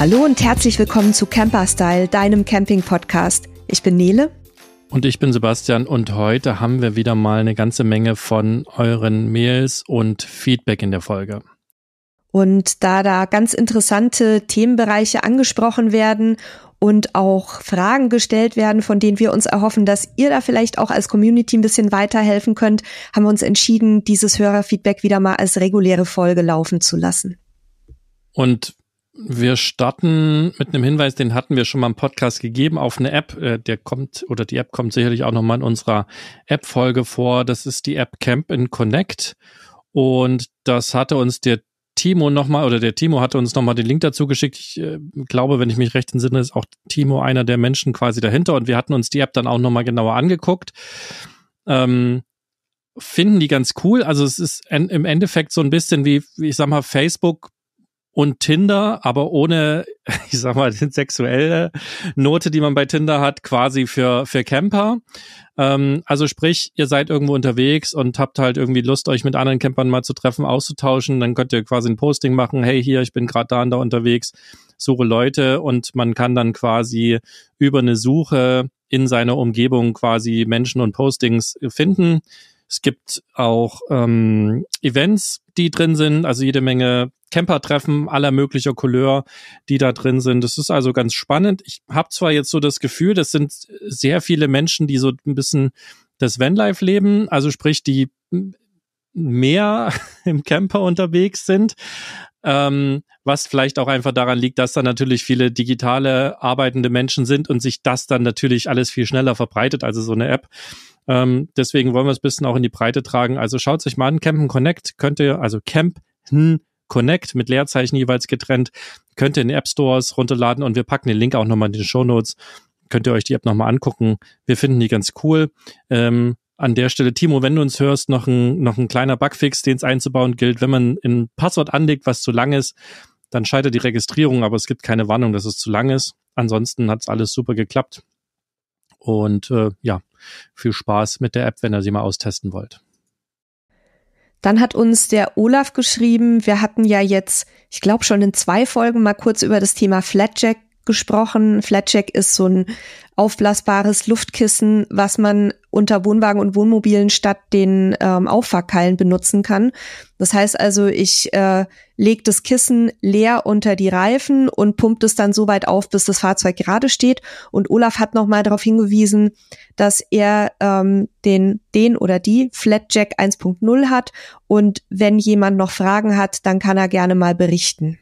Hallo und herzlich willkommen zu Camper Style, deinem Camping-Podcast. Ich bin Nele. Und ich bin Sebastian und heute haben wir wieder mal eine ganze Menge von euren Mails und Feedback in der Folge. Und da da ganz interessante Themenbereiche angesprochen werden und auch Fragen gestellt werden, von denen wir uns erhoffen, dass ihr da vielleicht auch als Community ein bisschen weiterhelfen könnt, haben wir uns entschieden, dieses Hörerfeedback wieder mal als reguläre Folge laufen zu lassen. Und wir starten mit einem Hinweis, den hatten wir schon mal im Podcast gegeben, auf eine App. Äh, der kommt oder die App kommt sicherlich auch nochmal in unserer App-Folge vor. Das ist die App Camp in Connect. Und das hatte uns der Timo nochmal, oder der Timo hatte uns nochmal den Link dazu geschickt. Ich äh, glaube, wenn ich mich recht entsinne, ist auch Timo einer der Menschen quasi dahinter. Und wir hatten uns die App dann auch nochmal genauer angeguckt. Ähm, finden die ganz cool. Also es ist en im Endeffekt so ein bisschen wie, ich sag mal, Facebook und Tinder, aber ohne, ich sag mal, sexuelle Note, die man bei Tinder hat, quasi für, für Camper. Ähm, also sprich, ihr seid irgendwo unterwegs und habt halt irgendwie Lust, euch mit anderen Campern mal zu treffen, auszutauschen. Dann könnt ihr quasi ein Posting machen, hey, hier, ich bin gerade da und da unterwegs, suche Leute und man kann dann quasi über eine Suche in seiner Umgebung quasi Menschen und Postings finden es gibt auch ähm, Events, die drin sind, also jede Menge Camper-Treffen aller möglicher Couleur, die da drin sind. Das ist also ganz spannend. Ich habe zwar jetzt so das Gefühl, das sind sehr viele Menschen, die so ein bisschen das Vanlife leben, also sprich, die mehr im Camper unterwegs sind. Ähm, was vielleicht auch einfach daran liegt, dass da natürlich viele digitale arbeitende Menschen sind und sich das dann natürlich alles viel schneller verbreitet. Also so eine App ähm, deswegen wollen wir es ein bisschen auch in die Breite tragen. Also schaut euch mal an, Campen Connect könnt ihr, also Campen Connect mit Leerzeichen jeweils getrennt, könnt ihr in App Stores runterladen und wir packen den Link auch nochmal in den Show Notes. Könnt ihr euch die App nochmal angucken. Wir finden die ganz cool. Ähm, an der Stelle, Timo, wenn du uns hörst, noch ein, noch ein kleiner Bugfix, den es einzubauen gilt. Wenn man ein Passwort anlegt, was zu lang ist, dann scheitert die Registrierung, aber es gibt keine Warnung, dass es zu lang ist. Ansonsten hat es alles super geklappt. Und äh, ja, viel Spaß mit der App, wenn ihr sie mal austesten wollt. Dann hat uns der Olaf geschrieben, wir hatten ja jetzt, ich glaube schon in zwei Folgen mal kurz über das Thema Flatjack gesprochen. Flatjack ist so ein aufblasbares Luftkissen, was man unter Wohnwagen und Wohnmobilen statt den ähm, Auffahrkeilen benutzen kann. Das heißt also, ich äh, lege das Kissen leer unter die Reifen und pumpt es dann so weit auf, bis das Fahrzeug gerade steht. Und Olaf hat nochmal darauf hingewiesen, dass er ähm, den, den oder die Flatjack 1.0 hat. Und wenn jemand noch Fragen hat, dann kann er gerne mal berichten.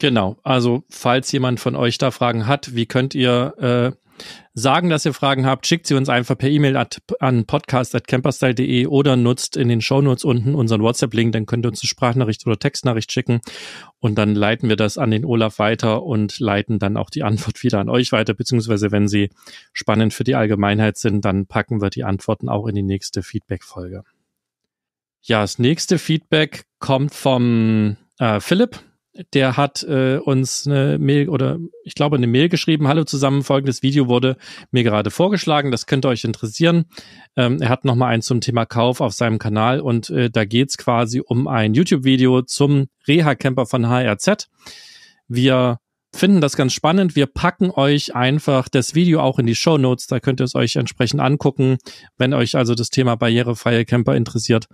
Genau, also falls jemand von euch da Fragen hat, wie könnt ihr äh, sagen, dass ihr Fragen habt, schickt sie uns einfach per E-Mail an podcast.camperstyle.de oder nutzt in den Shownotes unten unseren WhatsApp-Link, dann könnt ihr uns eine Sprachnachricht oder Textnachricht schicken und dann leiten wir das an den Olaf weiter und leiten dann auch die Antwort wieder an euch weiter, beziehungsweise wenn sie spannend für die Allgemeinheit sind, dann packen wir die Antworten auch in die nächste Feedback-Folge. Ja, das nächste Feedback kommt vom äh, Philipp der hat äh, uns eine Mail oder ich glaube eine Mail geschrieben. Hallo zusammen, folgendes Video wurde mir gerade vorgeschlagen, das könnte euch interessieren. Ähm, er hat nochmal eins zum Thema Kauf auf seinem Kanal und äh, da geht's quasi um ein YouTube-Video zum Reha-Camper von HRZ. Wir finden das ganz spannend. Wir packen euch einfach das Video auch in die Show Notes. Da könnt ihr es euch entsprechend angucken, wenn euch also das Thema barrierefreie Camper interessiert,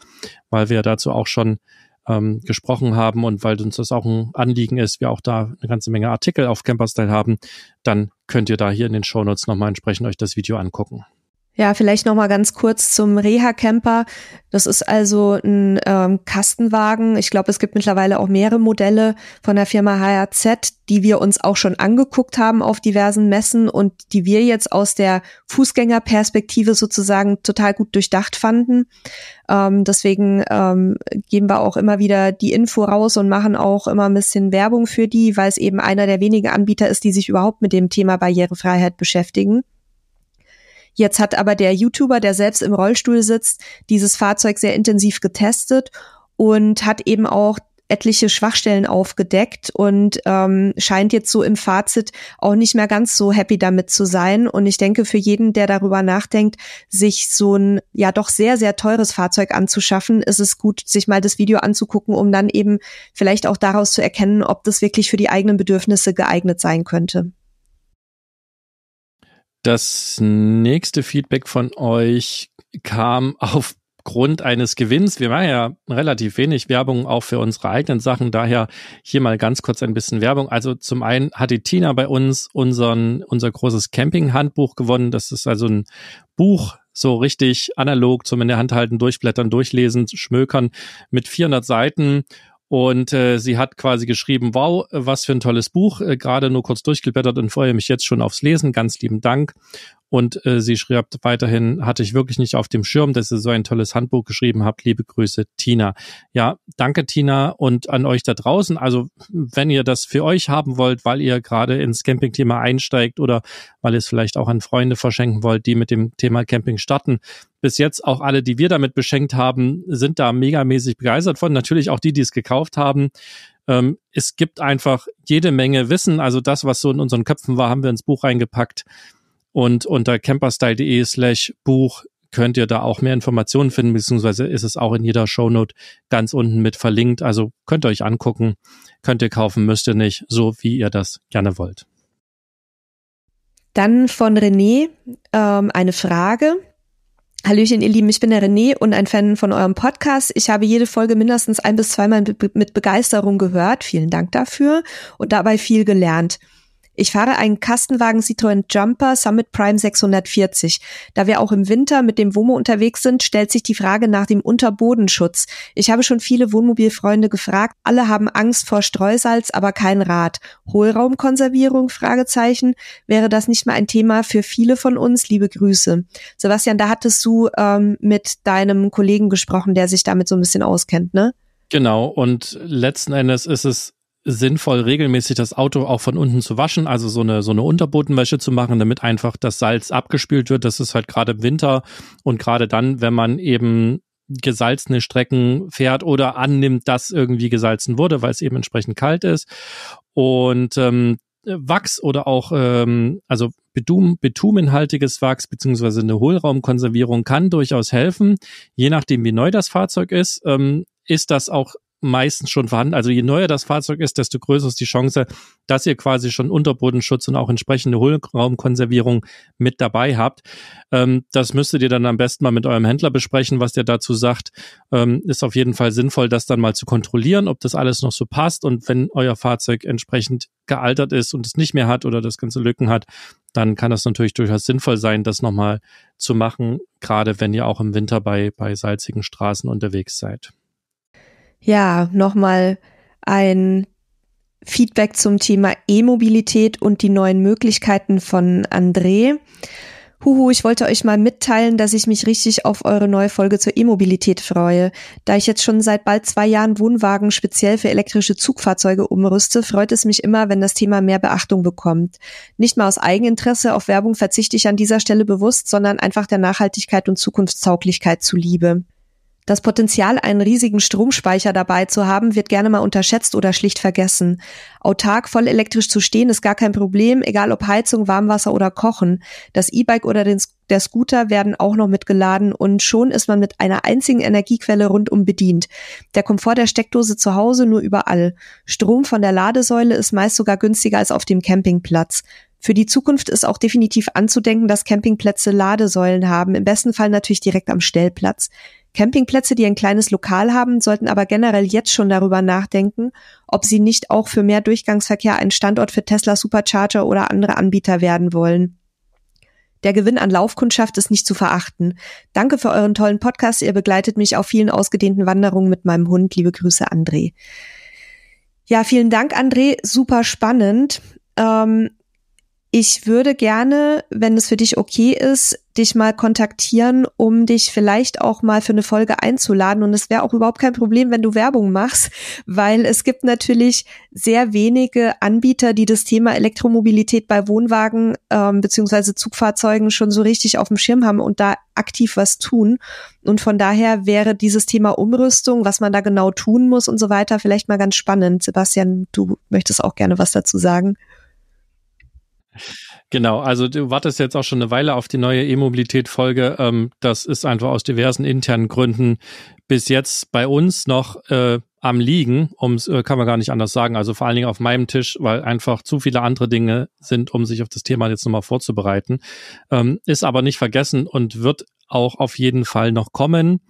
weil wir dazu auch schon ähm, gesprochen haben und weil uns das auch ein Anliegen ist, wir auch da eine ganze Menge Artikel auf Camperstyle haben, dann könnt ihr da hier in den Shownotes nochmal entsprechend euch das Video angucken. Ja, vielleicht noch mal ganz kurz zum Reha-Camper. Das ist also ein ähm, Kastenwagen. Ich glaube, es gibt mittlerweile auch mehrere Modelle von der Firma HRZ, die wir uns auch schon angeguckt haben auf diversen Messen und die wir jetzt aus der Fußgängerperspektive sozusagen total gut durchdacht fanden. Ähm, deswegen ähm, geben wir auch immer wieder die Info raus und machen auch immer ein bisschen Werbung für die, weil es eben einer der wenigen Anbieter ist, die sich überhaupt mit dem Thema Barrierefreiheit beschäftigen. Jetzt hat aber der YouTuber, der selbst im Rollstuhl sitzt, dieses Fahrzeug sehr intensiv getestet und hat eben auch etliche Schwachstellen aufgedeckt und ähm, scheint jetzt so im Fazit auch nicht mehr ganz so happy damit zu sein. Und ich denke, für jeden, der darüber nachdenkt, sich so ein ja doch sehr, sehr teures Fahrzeug anzuschaffen, ist es gut, sich mal das Video anzugucken, um dann eben vielleicht auch daraus zu erkennen, ob das wirklich für die eigenen Bedürfnisse geeignet sein könnte. Das nächste Feedback von euch kam aufgrund eines Gewinns. Wir machen ja relativ wenig Werbung auch für unsere eigenen Sachen. Daher hier mal ganz kurz ein bisschen Werbung. Also zum einen hatte Tina bei uns unseren, unser großes Camping-Handbuch gewonnen. Das ist also ein Buch, so richtig analog zum in der Hand halten, durchblättern, durchlesen, schmökern mit 400 Seiten und äh, sie hat quasi geschrieben, wow, was für ein tolles Buch, äh, gerade nur kurz durchgeblättert und freue mich jetzt schon aufs Lesen. Ganz lieben Dank. Und äh, sie schreibt weiterhin, hatte ich wirklich nicht auf dem Schirm, dass ihr so ein tolles Handbuch geschrieben habt. Liebe Grüße, Tina. Ja, danke, Tina, und an euch da draußen. Also, wenn ihr das für euch haben wollt, weil ihr gerade ins Camping-Thema einsteigt oder weil ihr es vielleicht auch an Freunde verschenken wollt, die mit dem Thema Camping starten, bis jetzt auch alle, die wir damit beschenkt haben, sind da megamäßig begeistert von. Natürlich auch die, die es gekauft haben. Ähm, es gibt einfach jede Menge Wissen. Also das, was so in unseren Köpfen war, haben wir ins Buch reingepackt. Und unter camperstyle.de slash Buch könnt ihr da auch mehr Informationen finden, beziehungsweise ist es auch in jeder Shownote ganz unten mit verlinkt. Also könnt ihr euch angucken, könnt ihr kaufen, müsst ihr nicht, so wie ihr das gerne wollt. Dann von René ähm, eine Frage. Hallöchen, ihr Lieben, ich bin der René und ein Fan von eurem Podcast. Ich habe jede Folge mindestens ein bis zweimal mit Begeisterung gehört. Vielen Dank dafür und dabei viel gelernt. Ich fahre einen Kastenwagen Citroën Jumper Summit Prime 640. Da wir auch im Winter mit dem WOMO unterwegs sind, stellt sich die Frage nach dem Unterbodenschutz. Ich habe schon viele Wohnmobilfreunde gefragt. Alle haben Angst vor Streusalz, aber kein Rad. Hohlraumkonservierung? Fragezeichen. Wäre das nicht mal ein Thema für viele von uns? Liebe Grüße. Sebastian, da hattest du ähm, mit deinem Kollegen gesprochen, der sich damit so ein bisschen auskennt, ne? Genau, und letzten Endes ist es sinnvoll, regelmäßig das Auto auch von unten zu waschen, also so eine, so eine Unterbodenwäsche zu machen, damit einfach das Salz abgespült wird. Das ist halt gerade im Winter und gerade dann, wenn man eben gesalzene Strecken fährt oder annimmt, dass irgendwie gesalzen wurde, weil es eben entsprechend kalt ist. Und ähm, Wachs oder auch ähm, also Betum, bitumenhaltiges Wachs beziehungsweise eine Hohlraumkonservierung kann durchaus helfen. Je nachdem, wie neu das Fahrzeug ist, ähm, ist das auch meistens schon vorhanden. Also je neuer das Fahrzeug ist, desto größer ist die Chance, dass ihr quasi schon Unterbodenschutz und auch entsprechende Hohlraumkonservierung mit dabei habt. Ähm, das müsstet ihr dann am besten mal mit eurem Händler besprechen, was der dazu sagt. Ähm, ist auf jeden Fall sinnvoll, das dann mal zu kontrollieren, ob das alles noch so passt und wenn euer Fahrzeug entsprechend gealtert ist und es nicht mehr hat oder das ganze Lücken hat, dann kann das natürlich durchaus sinnvoll sein, das nochmal zu machen, gerade wenn ihr auch im Winter bei, bei salzigen Straßen unterwegs seid ja, nochmal ein Feedback zum Thema E-Mobilität und die neuen Möglichkeiten von André. Huhu, ich wollte euch mal mitteilen, dass ich mich richtig auf eure neue Folge zur E-Mobilität freue. Da ich jetzt schon seit bald zwei Jahren Wohnwagen speziell für elektrische Zugfahrzeuge umrüste, freut es mich immer, wenn das Thema mehr Beachtung bekommt. Nicht mal aus Eigeninteresse auf Werbung verzichte ich an dieser Stelle bewusst, sondern einfach der Nachhaltigkeit und Zukunftstauglichkeit zuliebe. Das Potenzial, einen riesigen Stromspeicher dabei zu haben, wird gerne mal unterschätzt oder schlicht vergessen. Autark voll elektrisch zu stehen ist gar kein Problem, egal ob Heizung, Warmwasser oder Kochen. Das E-Bike oder den, der Scooter werden auch noch mitgeladen und schon ist man mit einer einzigen Energiequelle rundum bedient. Der Komfort der Steckdose zu Hause nur überall. Strom von der Ladesäule ist meist sogar günstiger als auf dem Campingplatz. Für die Zukunft ist auch definitiv anzudenken, dass Campingplätze Ladesäulen haben, im besten Fall natürlich direkt am Stellplatz. Campingplätze, die ein kleines Lokal haben, sollten aber generell jetzt schon darüber nachdenken, ob sie nicht auch für mehr Durchgangsverkehr ein Standort für Tesla Supercharger oder andere Anbieter werden wollen. Der Gewinn an Laufkundschaft ist nicht zu verachten. Danke für euren tollen Podcast. Ihr begleitet mich auf vielen ausgedehnten Wanderungen mit meinem Hund. Liebe Grüße, André. Ja, vielen Dank, André. Super spannend. Ähm, ich würde gerne, wenn es für dich okay ist, dich mal kontaktieren, um dich vielleicht auch mal für eine Folge einzuladen. Und es wäre auch überhaupt kein Problem, wenn du Werbung machst, weil es gibt natürlich sehr wenige Anbieter, die das Thema Elektromobilität bei Wohnwagen ähm, bzw. Zugfahrzeugen schon so richtig auf dem Schirm haben und da aktiv was tun. Und von daher wäre dieses Thema Umrüstung, was man da genau tun muss und so weiter, vielleicht mal ganz spannend. Sebastian, du möchtest auch gerne was dazu sagen. Genau, also du wartest jetzt auch schon eine Weile auf die neue E-Mobilität-Folge. Ähm, das ist einfach aus diversen internen Gründen bis jetzt bei uns noch äh, am Liegen, um's, äh, kann man gar nicht anders sagen. Also vor allen Dingen auf meinem Tisch, weil einfach zu viele andere Dinge sind, um sich auf das Thema jetzt nochmal vorzubereiten. Ähm, ist aber nicht vergessen und wird auch auf jeden Fall noch kommen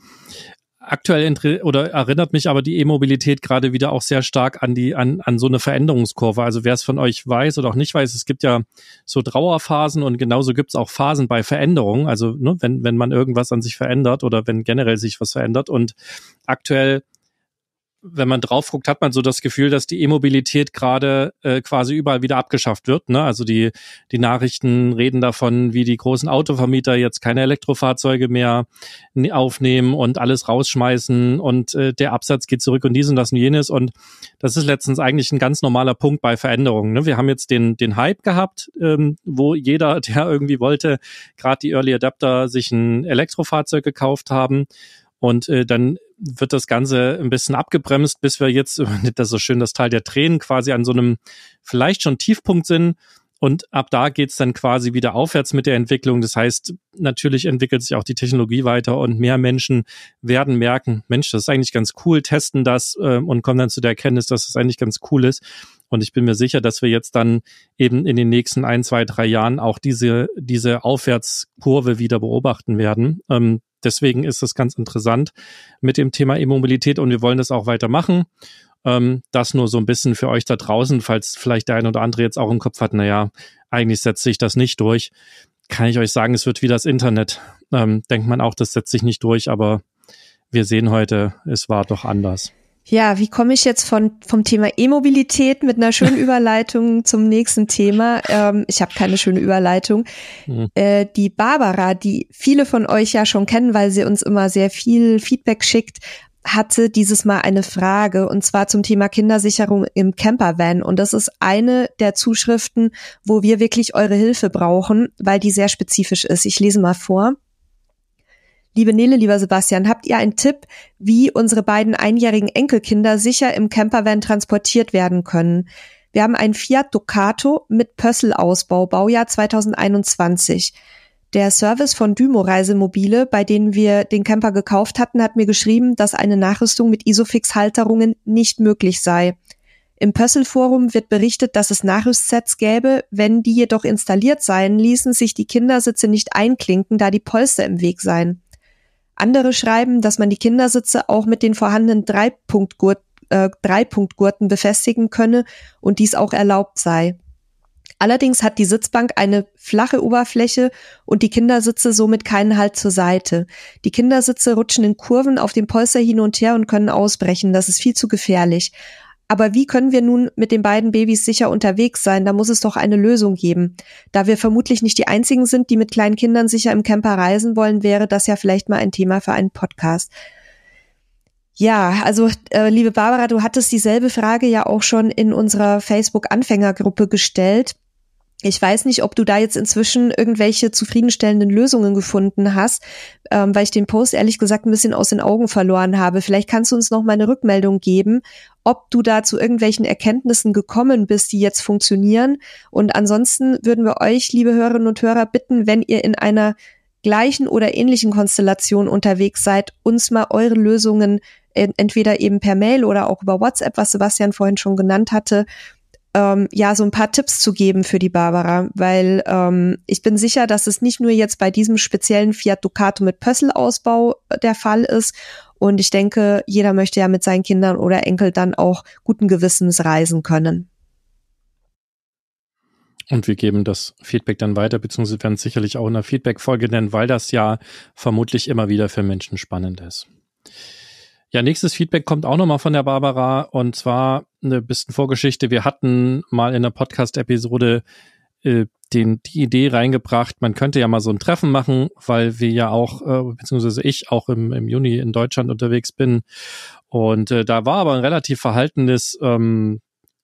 aktuell oder erinnert mich aber die E-Mobilität gerade wieder auch sehr stark an die an, an so eine Veränderungskurve. Also wer es von euch weiß oder auch nicht weiß, es gibt ja so Trauerphasen und genauso gibt es auch Phasen bei Veränderungen. Also ne, wenn wenn man irgendwas an sich verändert oder wenn generell sich was verändert und aktuell wenn man drauf guckt, hat man so das Gefühl, dass die E-Mobilität gerade äh, quasi überall wieder abgeschafft wird. Ne? Also die, die Nachrichten reden davon, wie die großen Autovermieter jetzt keine Elektrofahrzeuge mehr aufnehmen und alles rausschmeißen und äh, der Absatz geht zurück und dies und das und jenes. Und das ist letztens eigentlich ein ganz normaler Punkt bei Veränderungen. Ne? Wir haben jetzt den, den Hype gehabt, ähm, wo jeder, der irgendwie wollte, gerade die Early Adapter sich ein Elektrofahrzeug gekauft haben. Und äh, dann wird das Ganze ein bisschen abgebremst, bis wir jetzt, das ist so schön, das Teil der Tränen quasi an so einem vielleicht schon Tiefpunkt sind. Und ab da geht's dann quasi wieder aufwärts mit der Entwicklung. Das heißt, natürlich entwickelt sich auch die Technologie weiter und mehr Menschen werden merken, Mensch, das ist eigentlich ganz cool, testen das äh, und kommen dann zu der Erkenntnis, dass es das eigentlich ganz cool ist. Und ich bin mir sicher, dass wir jetzt dann eben in den nächsten ein, zwei, drei Jahren auch diese, diese Aufwärtskurve wieder beobachten werden. Ähm, deswegen ist es ganz interessant mit dem Thema E-Mobilität und wir wollen das auch weitermachen. Ähm, das nur so ein bisschen für euch da draußen, falls vielleicht der ein oder andere jetzt auch im Kopf hat, naja, eigentlich setzt sich das nicht durch. Kann ich euch sagen, es wird wie das Internet. Ähm, denkt man auch, das setzt sich nicht durch, aber wir sehen heute, es war doch anders. Ja, wie komme ich jetzt von, vom Thema E-Mobilität mit einer schönen Überleitung zum nächsten Thema? Ähm, ich habe keine schöne Überleitung. Mhm. Äh, die Barbara, die viele von euch ja schon kennen, weil sie uns immer sehr viel Feedback schickt, hatte dieses Mal eine Frage und zwar zum Thema Kindersicherung im Campervan. Und das ist eine der Zuschriften, wo wir wirklich eure Hilfe brauchen, weil die sehr spezifisch ist. Ich lese mal vor. Liebe Nele, lieber Sebastian, habt ihr einen Tipp, wie unsere beiden einjährigen Enkelkinder sicher im Campervan transportiert werden können? Wir haben einen Fiat Ducato mit Pössl-Ausbau, Baujahr 2021. Der Service von Dymo Reisemobile, bei denen wir den Camper gekauft hatten, hat mir geschrieben, dass eine Nachrüstung mit Isofix-Halterungen nicht möglich sei. Im Pössl-Forum wird berichtet, dass es Nachrüstsets gäbe, wenn die jedoch installiert seien, ließen sich die Kindersitze nicht einklinken, da die Polster im Weg seien. Andere schreiben, dass man die Kindersitze auch mit den vorhandenen Dreipunktgurt, äh, Dreipunktgurten befestigen könne und dies auch erlaubt sei. Allerdings hat die Sitzbank eine flache Oberfläche und die Kindersitze somit keinen Halt zur Seite. Die Kindersitze rutschen in Kurven auf dem Polster hin und her und können ausbrechen. Das ist viel zu gefährlich. Aber wie können wir nun mit den beiden Babys sicher unterwegs sein? Da muss es doch eine Lösung geben. Da wir vermutlich nicht die einzigen sind, die mit kleinen Kindern sicher im Camper reisen wollen, wäre das ja vielleicht mal ein Thema für einen Podcast. Ja, also äh, liebe Barbara, du hattest dieselbe Frage ja auch schon in unserer Facebook-Anfängergruppe gestellt. Ich weiß nicht, ob du da jetzt inzwischen irgendwelche zufriedenstellenden Lösungen gefunden hast, ähm, weil ich den Post ehrlich gesagt ein bisschen aus den Augen verloren habe. Vielleicht kannst du uns noch mal eine Rückmeldung geben, ob du da zu irgendwelchen Erkenntnissen gekommen bist, die jetzt funktionieren. Und ansonsten würden wir euch, liebe Hörerinnen und Hörer, bitten, wenn ihr in einer gleichen oder ähnlichen Konstellation unterwegs seid, uns mal eure Lösungen entweder eben per Mail oder auch über WhatsApp, was Sebastian vorhin schon genannt hatte, ähm, ja so ein paar Tipps zu geben für die Barbara, weil ähm, ich bin sicher, dass es nicht nur jetzt bei diesem speziellen Fiat Ducato mit Pösselausbau äh, der Fall ist. Und ich denke, jeder möchte ja mit seinen Kindern oder Enkel dann auch guten Gewissens reisen können. Und wir geben das Feedback dann weiter, beziehungsweise werden es sicherlich auch in der Feedback-Folge nennen, weil das ja vermutlich immer wieder für Menschen spannend ist. Ja, nächstes Feedback kommt auch nochmal von der Barbara und zwar eine bisschen Vorgeschichte. Wir hatten mal in der Podcast-Episode äh, den, die Idee reingebracht, man könnte ja mal so ein Treffen machen, weil wir ja auch, äh, beziehungsweise ich auch im, im Juni in Deutschland unterwegs bin. Und äh, da war aber ein relativ verhaltenes ähm,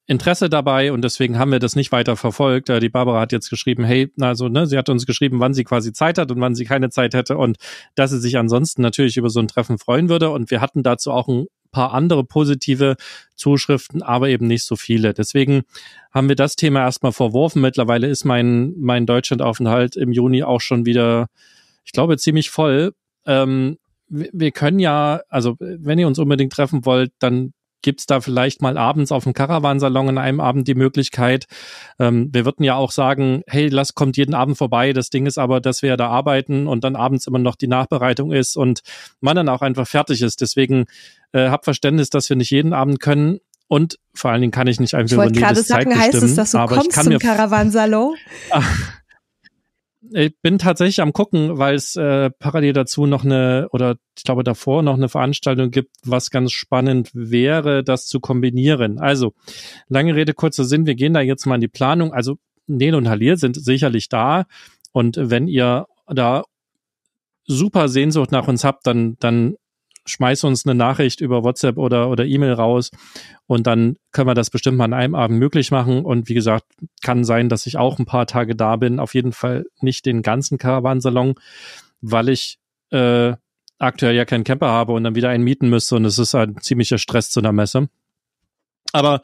Interesse dabei und deswegen haben wir das nicht weiter verfolgt. Äh, die Barbara hat jetzt geschrieben, hey, also ne, sie hat uns geschrieben, wann sie quasi Zeit hat und wann sie keine Zeit hätte und dass sie sich ansonsten natürlich über so ein Treffen freuen würde. Und wir hatten dazu auch ein paar andere positive Zuschriften, aber eben nicht so viele. Deswegen haben wir das Thema erstmal verworfen. Mittlerweile ist mein, mein Deutschlandaufenthalt im Juni auch schon wieder, ich glaube, ziemlich voll. Ähm, wir können ja, also wenn ihr uns unbedingt treffen wollt, dann gibt es da vielleicht mal abends auf dem Karawansalon in einem Abend die Möglichkeit. Ähm, wir würden ja auch sagen, hey, lass kommt jeden Abend vorbei. Das Ding ist aber, dass wir ja da arbeiten und dann abends immer noch die Nachbereitung ist und man dann auch einfach fertig ist. Deswegen äh, hab Verständnis, dass wir nicht jeden Abend können. Und vor allen Dingen kann ich nicht einfach ich über jedes sagen, Zeit bestimmen. gerade sagen, heißt es, dass du kommst zum Karawansalon? ich bin tatsächlich am gucken, weil es äh, parallel dazu noch eine oder ich glaube davor noch eine Veranstaltung gibt, was ganz spannend wäre, das zu kombinieren. Also lange Rede kurzer Sinn, wir gehen da jetzt mal in die Planung. Also Nel und Halil sind sicherlich da und wenn ihr da super Sehnsucht nach uns habt, dann dann schmeiß uns eine Nachricht über WhatsApp oder, oder E-Mail raus und dann können wir das bestimmt mal an einem Abend möglich machen. Und wie gesagt, kann sein, dass ich auch ein paar Tage da bin. Auf jeden Fall nicht den ganzen Karawansalon, weil ich äh, aktuell ja keinen Camper habe und dann wieder einen mieten müsste. Und es ist ein ziemlicher Stress zu einer Messe. Aber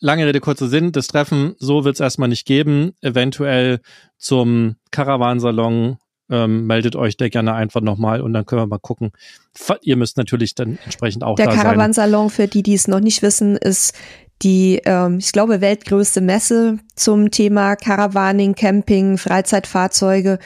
lange Rede, kurzer Sinn, das Treffen, so wird es erstmal nicht geben. Eventuell zum Karawansalon ähm, meldet euch da gerne einfach nochmal und dann können wir mal gucken. Ihr müsst natürlich dann entsprechend auch Der da Caravansalon, sein. für die, die es noch nicht wissen, ist die, ähm, ich glaube, weltgrößte Messe zum Thema Caravaning, Camping, Freizeitfahrzeuge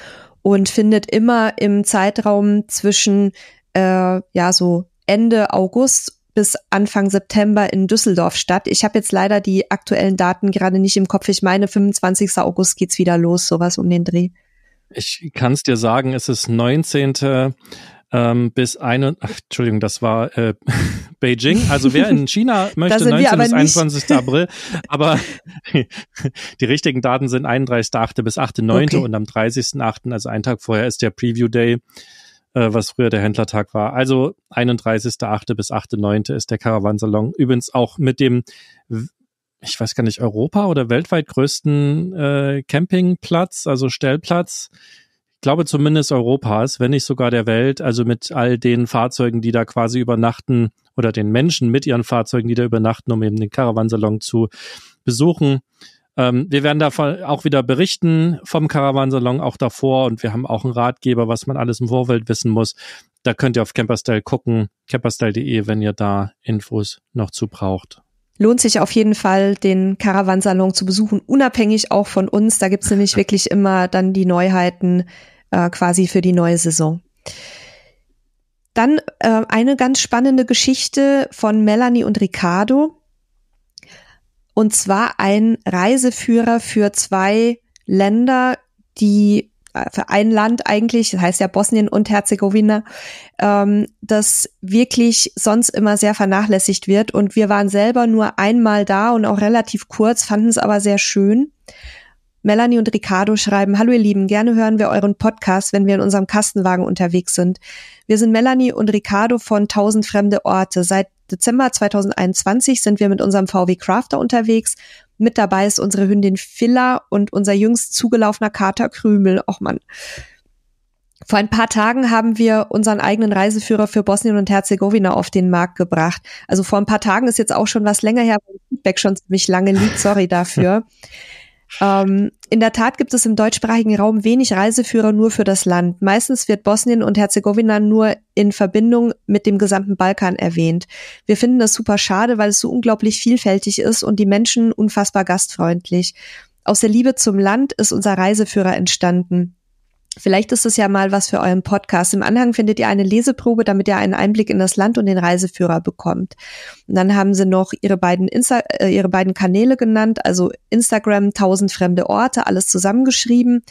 und findet immer im Zeitraum zwischen, äh, ja, so Ende August bis Anfang September in Düsseldorf statt. Ich habe jetzt leider die aktuellen Daten gerade nicht im Kopf. Ich meine, 25. August geht's wieder los, sowas um den Dreh. Ich kann es dir sagen, es ist 19. Ähm, bis eine, ach, Entschuldigung, das war äh, Beijing. Also wer in China möchte, 19 bis 21. April, aber die richtigen Daten sind 31.8. bis 8.9. Okay. und am 30.8., also einen Tag vorher, ist der Preview Day, äh, was früher der Händlertag war. Also 31.8. bis 8.9. ist der Caravansalon. Übrigens auch mit dem ich weiß gar nicht, Europa oder weltweit größten äh, Campingplatz, also Stellplatz. Ich glaube zumindest Europas, wenn nicht sogar der Welt, also mit all den Fahrzeugen, die da quasi übernachten oder den Menschen mit ihren Fahrzeugen, die da übernachten, um eben den Caravansalon zu besuchen. Ähm, wir werden davon auch wieder berichten vom Caravansalon auch davor und wir haben auch einen Ratgeber, was man alles im Vorfeld wissen muss. Da könnt ihr auf Camperstyle gucken, camperstyle.de, wenn ihr da Infos noch zu braucht lohnt sich auf jeden Fall, den Caravansalon zu besuchen, unabhängig auch von uns. Da gibt's nämlich wirklich immer dann die Neuheiten äh, quasi für die neue Saison. Dann äh, eine ganz spannende Geschichte von Melanie und Ricardo. Und zwar ein Reiseführer für zwei Länder, die für ein Land eigentlich, das heißt ja Bosnien und Herzegowina, ähm, das wirklich sonst immer sehr vernachlässigt wird. Und wir waren selber nur einmal da und auch relativ kurz, fanden es aber sehr schön. Melanie und Ricardo schreiben, hallo ihr Lieben, gerne hören wir euren Podcast, wenn wir in unserem Kastenwagen unterwegs sind. Wir sind Melanie und Ricardo von 1000 fremde Orte. Seit Dezember 2021 sind wir mit unserem VW Crafter unterwegs mit dabei ist unsere Hündin Filler und unser jüngst zugelaufener Kater Krümel. Och man. Vor ein paar Tagen haben wir unseren eigenen Reiseführer für Bosnien und Herzegowina auf den Markt gebracht. Also vor ein paar Tagen ist jetzt auch schon was länger her, weil Feedback schon ziemlich lange liegt. Sorry dafür. Ähm, in der Tat gibt es im deutschsprachigen Raum wenig Reiseführer nur für das Land. Meistens wird Bosnien und Herzegowina nur in Verbindung mit dem gesamten Balkan erwähnt. Wir finden das super schade, weil es so unglaublich vielfältig ist und die Menschen unfassbar gastfreundlich. Aus der Liebe zum Land ist unser Reiseführer entstanden. Vielleicht ist es ja mal was für euren Podcast. Im Anhang findet ihr eine Leseprobe, damit ihr einen Einblick in das Land und den Reiseführer bekommt. Und dann haben sie noch ihre beiden, Insta äh, ihre beiden Kanäle genannt, also Instagram 1000 fremde Orte, alles zusammengeschrieben.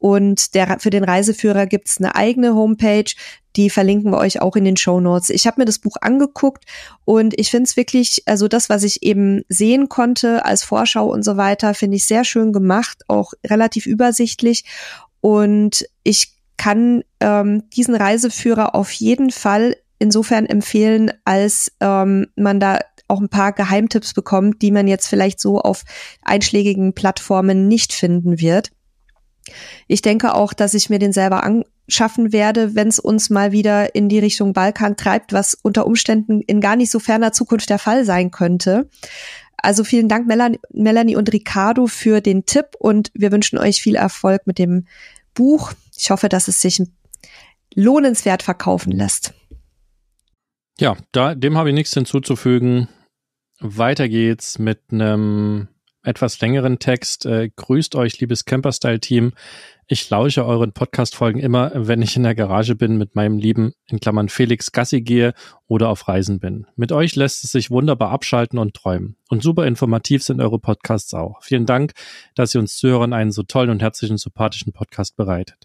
Und der, für den Reiseführer gibt's eine eigene Homepage, die verlinken wir euch auch in den Show Notes. Ich habe mir das Buch angeguckt und ich finde es wirklich, also das, was ich eben sehen konnte als Vorschau und so weiter, finde ich sehr schön gemacht, auch relativ übersichtlich. Und ich kann ähm, diesen Reiseführer auf jeden Fall insofern empfehlen, als ähm, man da auch ein paar Geheimtipps bekommt, die man jetzt vielleicht so auf einschlägigen Plattformen nicht finden wird. Ich denke auch, dass ich mir den selber anschaffen werde, wenn es uns mal wieder in die Richtung Balkan treibt, was unter Umständen in gar nicht so ferner Zukunft der Fall sein könnte. Also vielen Dank, Melanie, Melanie und Ricardo, für den Tipp und wir wünschen euch viel Erfolg mit dem Buch. Ich hoffe, dass es sich lohnenswert verkaufen lässt. Ja, da, dem habe ich nichts hinzuzufügen. Weiter geht's mit einem etwas längeren Text. Äh, grüßt euch, liebes Camperstyle-Team. Ich lausche euren Podcast-Folgen immer, wenn ich in der Garage bin, mit meinem lieben, in Klammern Felix, Gassi gehe oder auf Reisen bin. Mit euch lässt es sich wunderbar abschalten und träumen. Und super informativ sind eure Podcasts auch. Vielen Dank, dass ihr uns Zuhörern einen so tollen und herzlichen, sympathischen Podcast bereitet.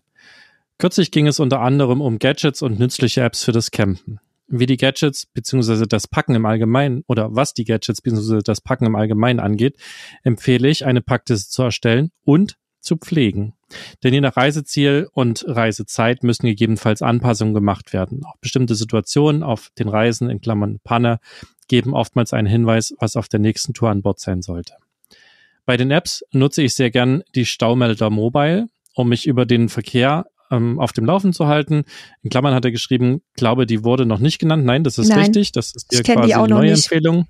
Kürzlich ging es unter anderem um Gadgets und nützliche Apps für das Campen wie die Gadgets bzw. das Packen im Allgemeinen oder was die Gadgets bzw. das Packen im Allgemeinen angeht, empfehle ich, eine Packliste zu erstellen und zu pflegen. Denn je nach Reiseziel und Reisezeit müssen gegebenenfalls Anpassungen gemacht werden. Auch bestimmte Situationen auf den Reisen in Klammern Panne geben oftmals einen Hinweis, was auf der nächsten Tour an Bord sein sollte. Bei den Apps nutze ich sehr gern die Staumelder Mobile, um mich über den Verkehr ähm, auf dem Laufen zu halten. In Klammern hat er geschrieben, glaube, die wurde noch nicht genannt. Nein, das ist Nein, richtig. Das ist hier quasi die neue nicht. Empfehlung.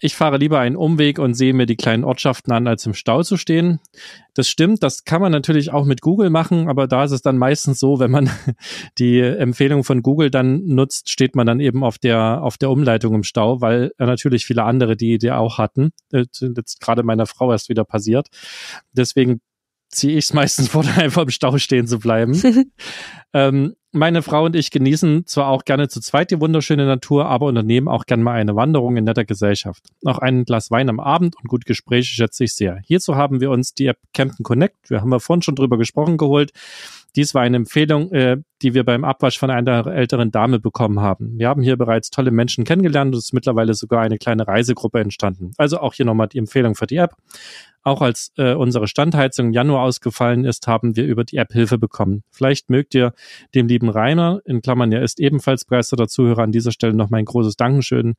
Ich fahre lieber einen Umweg und sehe mir die kleinen Ortschaften an, als im Stau zu stehen. Das stimmt, das kann man natürlich auch mit Google machen, aber da ist es dann meistens so, wenn man die Empfehlung von Google dann nutzt, steht man dann eben auf der, auf der Umleitung im Stau, weil äh, natürlich viele andere die Idee auch hatten. Äh, jetzt gerade meiner Frau erst wieder passiert. Deswegen ziehe ich es meistens vor, einfach im Stau stehen zu bleiben. ähm, meine Frau und ich genießen zwar auch gerne zu zweit die wunderschöne Natur, aber unternehmen auch gerne mal eine Wanderung in netter Gesellschaft. Noch ein Glas Wein am Abend und gute Gespräche schätze ich sehr. Hierzu haben wir uns die App Camden Connect, wir haben ja vorhin schon drüber gesprochen, geholt. Dies war eine Empfehlung, äh, die wir beim Abwasch von einer älteren Dame bekommen haben. Wir haben hier bereits tolle Menschen kennengelernt und es ist mittlerweile sogar eine kleine Reisegruppe entstanden. Also auch hier nochmal die Empfehlung für die App. Auch als äh, unsere Standheizung im Januar ausgefallen ist, haben wir über die App Hilfe bekommen. Vielleicht mögt ihr dem lieben Rainer, in Klammern, er ist ebenfalls begeisterter Zuhörer, an dieser Stelle noch mein großes Dankeschön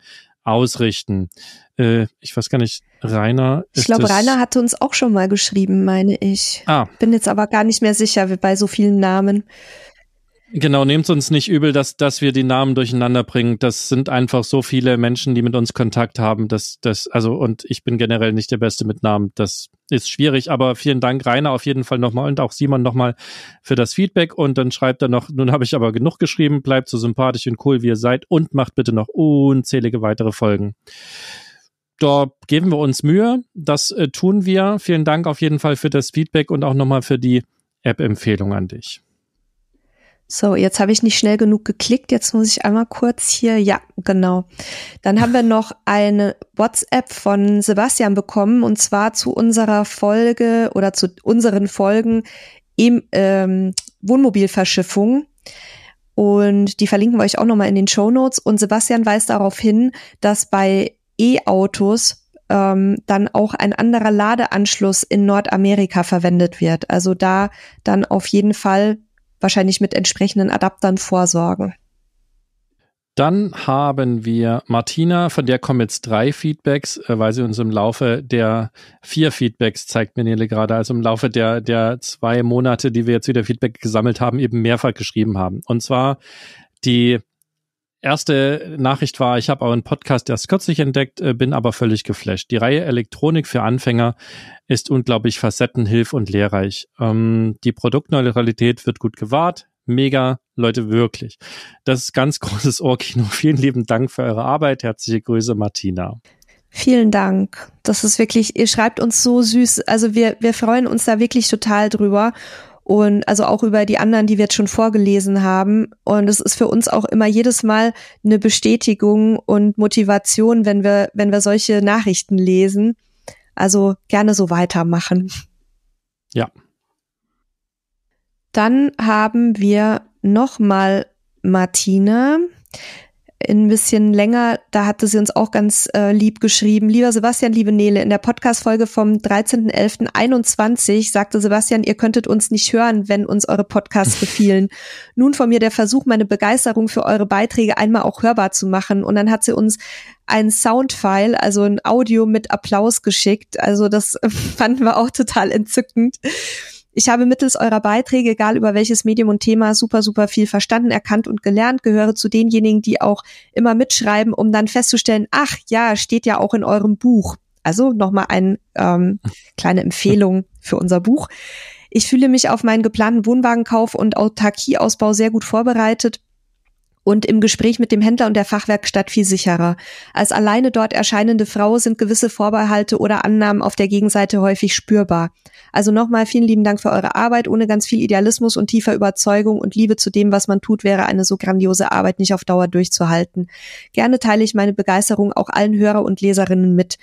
ausrichten. Äh, ich weiß gar nicht, Rainer. Ist ich glaube, Rainer hatte uns auch schon mal geschrieben, meine ich. Ah. Bin jetzt aber gar nicht mehr sicher bei so vielen Namen. Genau, nehmt uns nicht übel, dass, dass wir die Namen durcheinander bringen. Das sind einfach so viele Menschen, die mit uns Kontakt haben, dass das, also, und ich bin generell nicht der Beste mit Namen. Das ist schwierig, aber vielen Dank, Rainer, auf jeden Fall nochmal und auch Simon nochmal für das Feedback. Und dann schreibt er noch, nun habe ich aber genug geschrieben, bleibt so sympathisch und cool, wie ihr seid und macht bitte noch unzählige weitere Folgen da geben wir uns Mühe. Das äh, tun wir. Vielen Dank auf jeden Fall für das Feedback und auch nochmal für die App-Empfehlung an dich. So, jetzt habe ich nicht schnell genug geklickt. Jetzt muss ich einmal kurz hier, ja, genau. Dann haben wir noch eine WhatsApp von Sebastian bekommen und zwar zu unserer Folge oder zu unseren Folgen im ähm, Wohnmobilverschiffung. Und die verlinken wir euch auch nochmal in den Show Notes. Und Sebastian weist darauf hin, dass bei E-Autos ähm, dann auch ein anderer Ladeanschluss in Nordamerika verwendet wird. Also da dann auf jeden Fall wahrscheinlich mit entsprechenden Adaptern vorsorgen. Dann haben wir Martina, von der kommen jetzt drei Feedbacks, äh, weil sie uns im Laufe der vier Feedbacks zeigt Menele gerade, also im Laufe der, der zwei Monate, die wir jetzt wieder Feedback gesammelt haben, eben mehrfach geschrieben haben. Und zwar die erste Nachricht war, ich habe euren Podcast erst kürzlich entdeckt, äh, bin aber völlig geflasht. Die Reihe Elektronik für Anfänger ist unglaublich facettenhilf und lehrreich. Ähm, die Produktneutralität wird gut gewahrt. Mega, Leute, wirklich. Das ist ganz großes Ohrkino. Vielen lieben Dank für eure Arbeit. Herzliche Grüße, Martina. Vielen Dank. Das ist wirklich, ihr schreibt uns so süß. Also wir, wir freuen uns da wirklich total drüber und also auch über die anderen, die wir jetzt schon vorgelesen haben. Und es ist für uns auch immer jedes Mal eine Bestätigung und Motivation, wenn wir, wenn wir solche Nachrichten lesen. Also gerne so weitermachen. Ja. Dann haben wir nochmal Martina in ein bisschen länger, da hatte sie uns auch ganz äh, lieb geschrieben. Lieber Sebastian, liebe Nele, in der Podcast-Folge vom 13.11.21 sagte Sebastian, ihr könntet uns nicht hören, wenn uns eure Podcasts gefielen. Nun von mir der Versuch, meine Begeisterung für eure Beiträge einmal auch hörbar zu machen. Und dann hat sie uns ein Soundfile, also ein Audio mit Applaus geschickt. Also das fanden wir auch total entzückend. Ich habe mittels eurer Beiträge, egal über welches Medium und Thema, super, super viel verstanden, erkannt und gelernt, gehöre zu denjenigen, die auch immer mitschreiben, um dann festzustellen, ach ja, steht ja auch in eurem Buch. Also nochmal eine ähm, kleine Empfehlung für unser Buch. Ich fühle mich auf meinen geplanten Wohnwagenkauf und Autarkieausbau sehr gut vorbereitet und im Gespräch mit dem Händler und der Fachwerkstatt viel sicherer. Als alleine dort erscheinende Frau sind gewisse Vorbehalte oder Annahmen auf der Gegenseite häufig spürbar. Also nochmal vielen lieben Dank für eure Arbeit. Ohne ganz viel Idealismus und tiefer Überzeugung und Liebe zu dem, was man tut, wäre eine so grandiose Arbeit nicht auf Dauer durchzuhalten. Gerne teile ich meine Begeisterung auch allen Hörer und Leserinnen mit.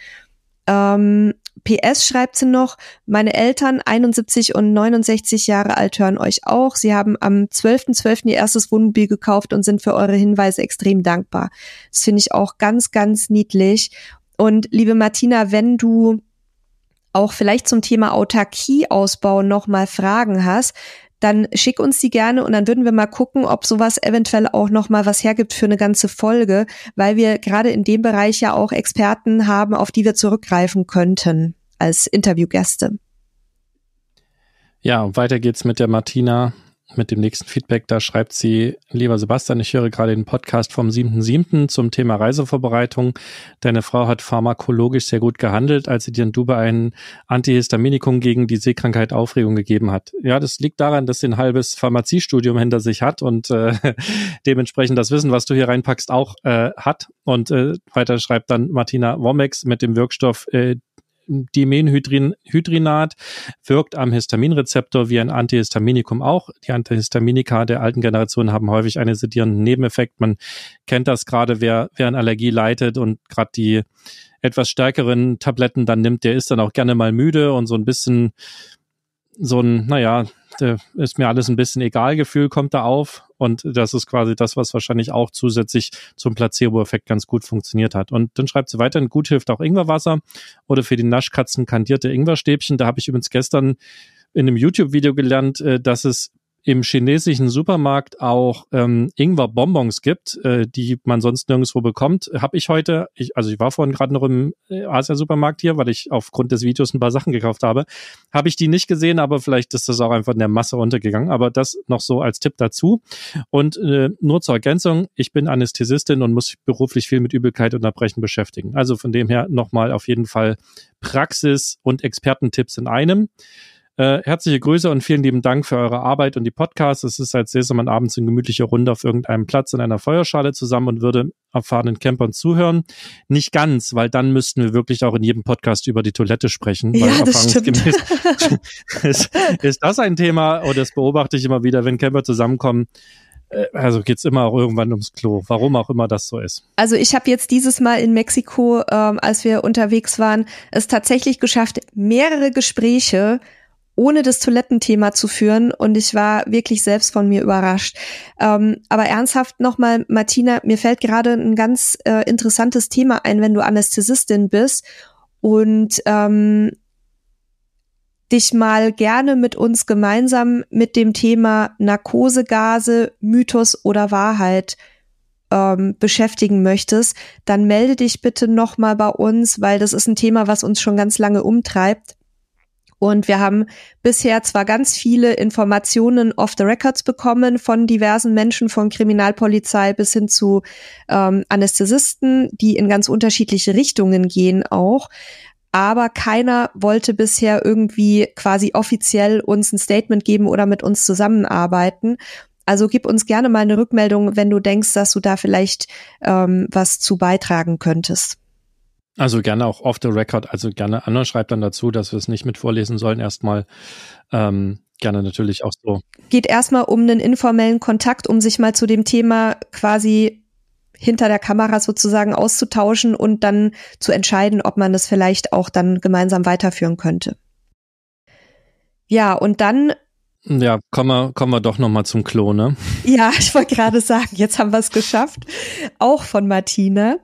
Ähm, PS schreibt sie noch, meine Eltern, 71 und 69 Jahre alt, hören euch auch. Sie haben am 12.12. .12. ihr erstes Wohnmobil gekauft und sind für eure Hinweise extrem dankbar. Das finde ich auch ganz, ganz niedlich. Und liebe Martina, wenn du auch vielleicht zum Thema Autarkieausbau nochmal Fragen hast, dann schick uns die gerne und dann würden wir mal gucken, ob sowas eventuell auch noch mal was hergibt für eine ganze Folge, weil wir gerade in dem Bereich ja auch Experten haben, auf die wir zurückgreifen könnten als Interviewgäste. Ja, und weiter geht's mit der Martina mit dem nächsten Feedback. Da schreibt sie, lieber Sebastian, ich höre gerade den Podcast vom 7.7. zum Thema Reisevorbereitung. Deine Frau hat pharmakologisch sehr gut gehandelt, als sie dir in Dubai ein Antihistaminikum gegen die Seekrankheit Aufregung gegeben hat. Ja, das liegt daran, dass sie ein halbes Pharmaziestudium hinter sich hat und äh, dementsprechend das Wissen, was du hier reinpackst, auch äh, hat. Und äh, weiter schreibt dann Martina Womex mit dem Wirkstoff äh, Dimenhydrinat wirkt am Histaminrezeptor wie ein Antihistaminikum auch. Die Antihistaminika der alten Generation haben häufig einen sedierenden Nebeneffekt. Man kennt das gerade, wer, wer an Allergie leitet und gerade die etwas stärkeren Tabletten dann nimmt, der ist dann auch gerne mal müde und so ein bisschen so ein, naja, äh, ist mir alles ein bisschen egal Gefühl kommt da auf. Und das ist quasi das, was wahrscheinlich auch zusätzlich zum Placebo-Effekt ganz gut funktioniert hat. Und dann schreibt sie weiterhin, gut hilft auch Ingwerwasser oder für die Naschkatzen kandierte Ingwerstäbchen. Da habe ich übrigens gestern in einem YouTube-Video gelernt, äh, dass es im chinesischen Supermarkt auch ähm, Ingwer-Bonbons gibt, äh, die man sonst nirgendwo bekommt. Habe ich heute, ich, also ich war vorhin gerade noch im äh, Asia-Supermarkt hier, weil ich aufgrund des Videos ein paar Sachen gekauft habe. Habe ich die nicht gesehen, aber vielleicht ist das auch einfach in der Masse untergegangen. Aber das noch so als Tipp dazu. Und äh, nur zur Ergänzung, ich bin Anästhesistin und muss beruflich viel mit Übelkeit und Erbrechen beschäftigen. Also von dem her nochmal auf jeden Fall Praxis und Expertentipps in einem. Äh, herzliche Grüße und vielen lieben Dank für eure Arbeit und die Podcasts. Es ist, als säße man abends in gemütlicher Runde auf irgendeinem Platz in einer Feuerschale zusammen und würde erfahrenen Campern zuhören. Nicht ganz, weil dann müssten wir wirklich auch in jedem Podcast über die Toilette sprechen. Weil ja, das stimmt. ist, ist das ein Thema und das beobachte ich immer wieder, wenn Camper zusammenkommen äh, also geht's immer auch irgendwann ums Klo, warum auch immer das so ist. Also ich habe jetzt dieses Mal in Mexiko, ähm, als wir unterwegs waren, es tatsächlich geschafft, mehrere Gespräche ohne das Toilettenthema zu führen und ich war wirklich selbst von mir überrascht. Ähm, aber ernsthaft nochmal, Martina, mir fällt gerade ein ganz äh, interessantes Thema ein, wenn du Anästhesistin bist und ähm, dich mal gerne mit uns gemeinsam mit dem Thema Narkosegase, Mythos oder Wahrheit ähm, beschäftigen möchtest, dann melde dich bitte nochmal bei uns, weil das ist ein Thema, was uns schon ganz lange umtreibt. Und wir haben bisher zwar ganz viele Informationen off the records bekommen von diversen Menschen, von Kriminalpolizei bis hin zu ähm, Anästhesisten, die in ganz unterschiedliche Richtungen gehen auch. Aber keiner wollte bisher irgendwie quasi offiziell uns ein Statement geben oder mit uns zusammenarbeiten. Also gib uns gerne mal eine Rückmeldung, wenn du denkst, dass du da vielleicht ähm, was zu beitragen könntest. Also gerne auch off the record, also gerne Anna schreibt dann dazu, dass wir es nicht mit vorlesen sollen erstmal. Ähm, gerne natürlich auch so. Geht erstmal um einen informellen Kontakt, um sich mal zu dem Thema quasi hinter der Kamera sozusagen auszutauschen und dann zu entscheiden, ob man das vielleicht auch dann gemeinsam weiterführen könnte. Ja, und dann ja, kommen wir, kommen wir doch nochmal zum Klo, ne? Ja, ich wollte gerade sagen, jetzt haben wir es geschafft. Auch von Martina.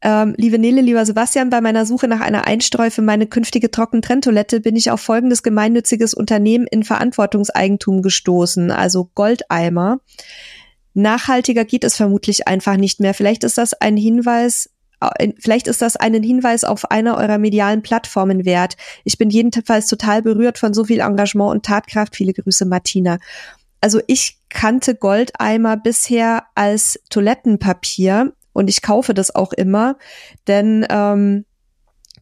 Ähm, liebe Nele, lieber Sebastian, bei meiner Suche nach einer Einstreu für meine künftige Trockentrenntoilette bin ich auf folgendes gemeinnütziges Unternehmen in Verantwortungseigentum gestoßen, also Goldeimer. Nachhaltiger geht es vermutlich einfach nicht mehr. Vielleicht ist das ein Hinweis, vielleicht ist das einen Hinweis auf einer eurer medialen Plattformen wert. Ich bin jedenfalls total berührt von so viel Engagement und Tatkraft. Viele Grüße, Martina. Also ich kannte Goldeimer bisher als Toilettenpapier und ich kaufe das auch immer, denn ähm,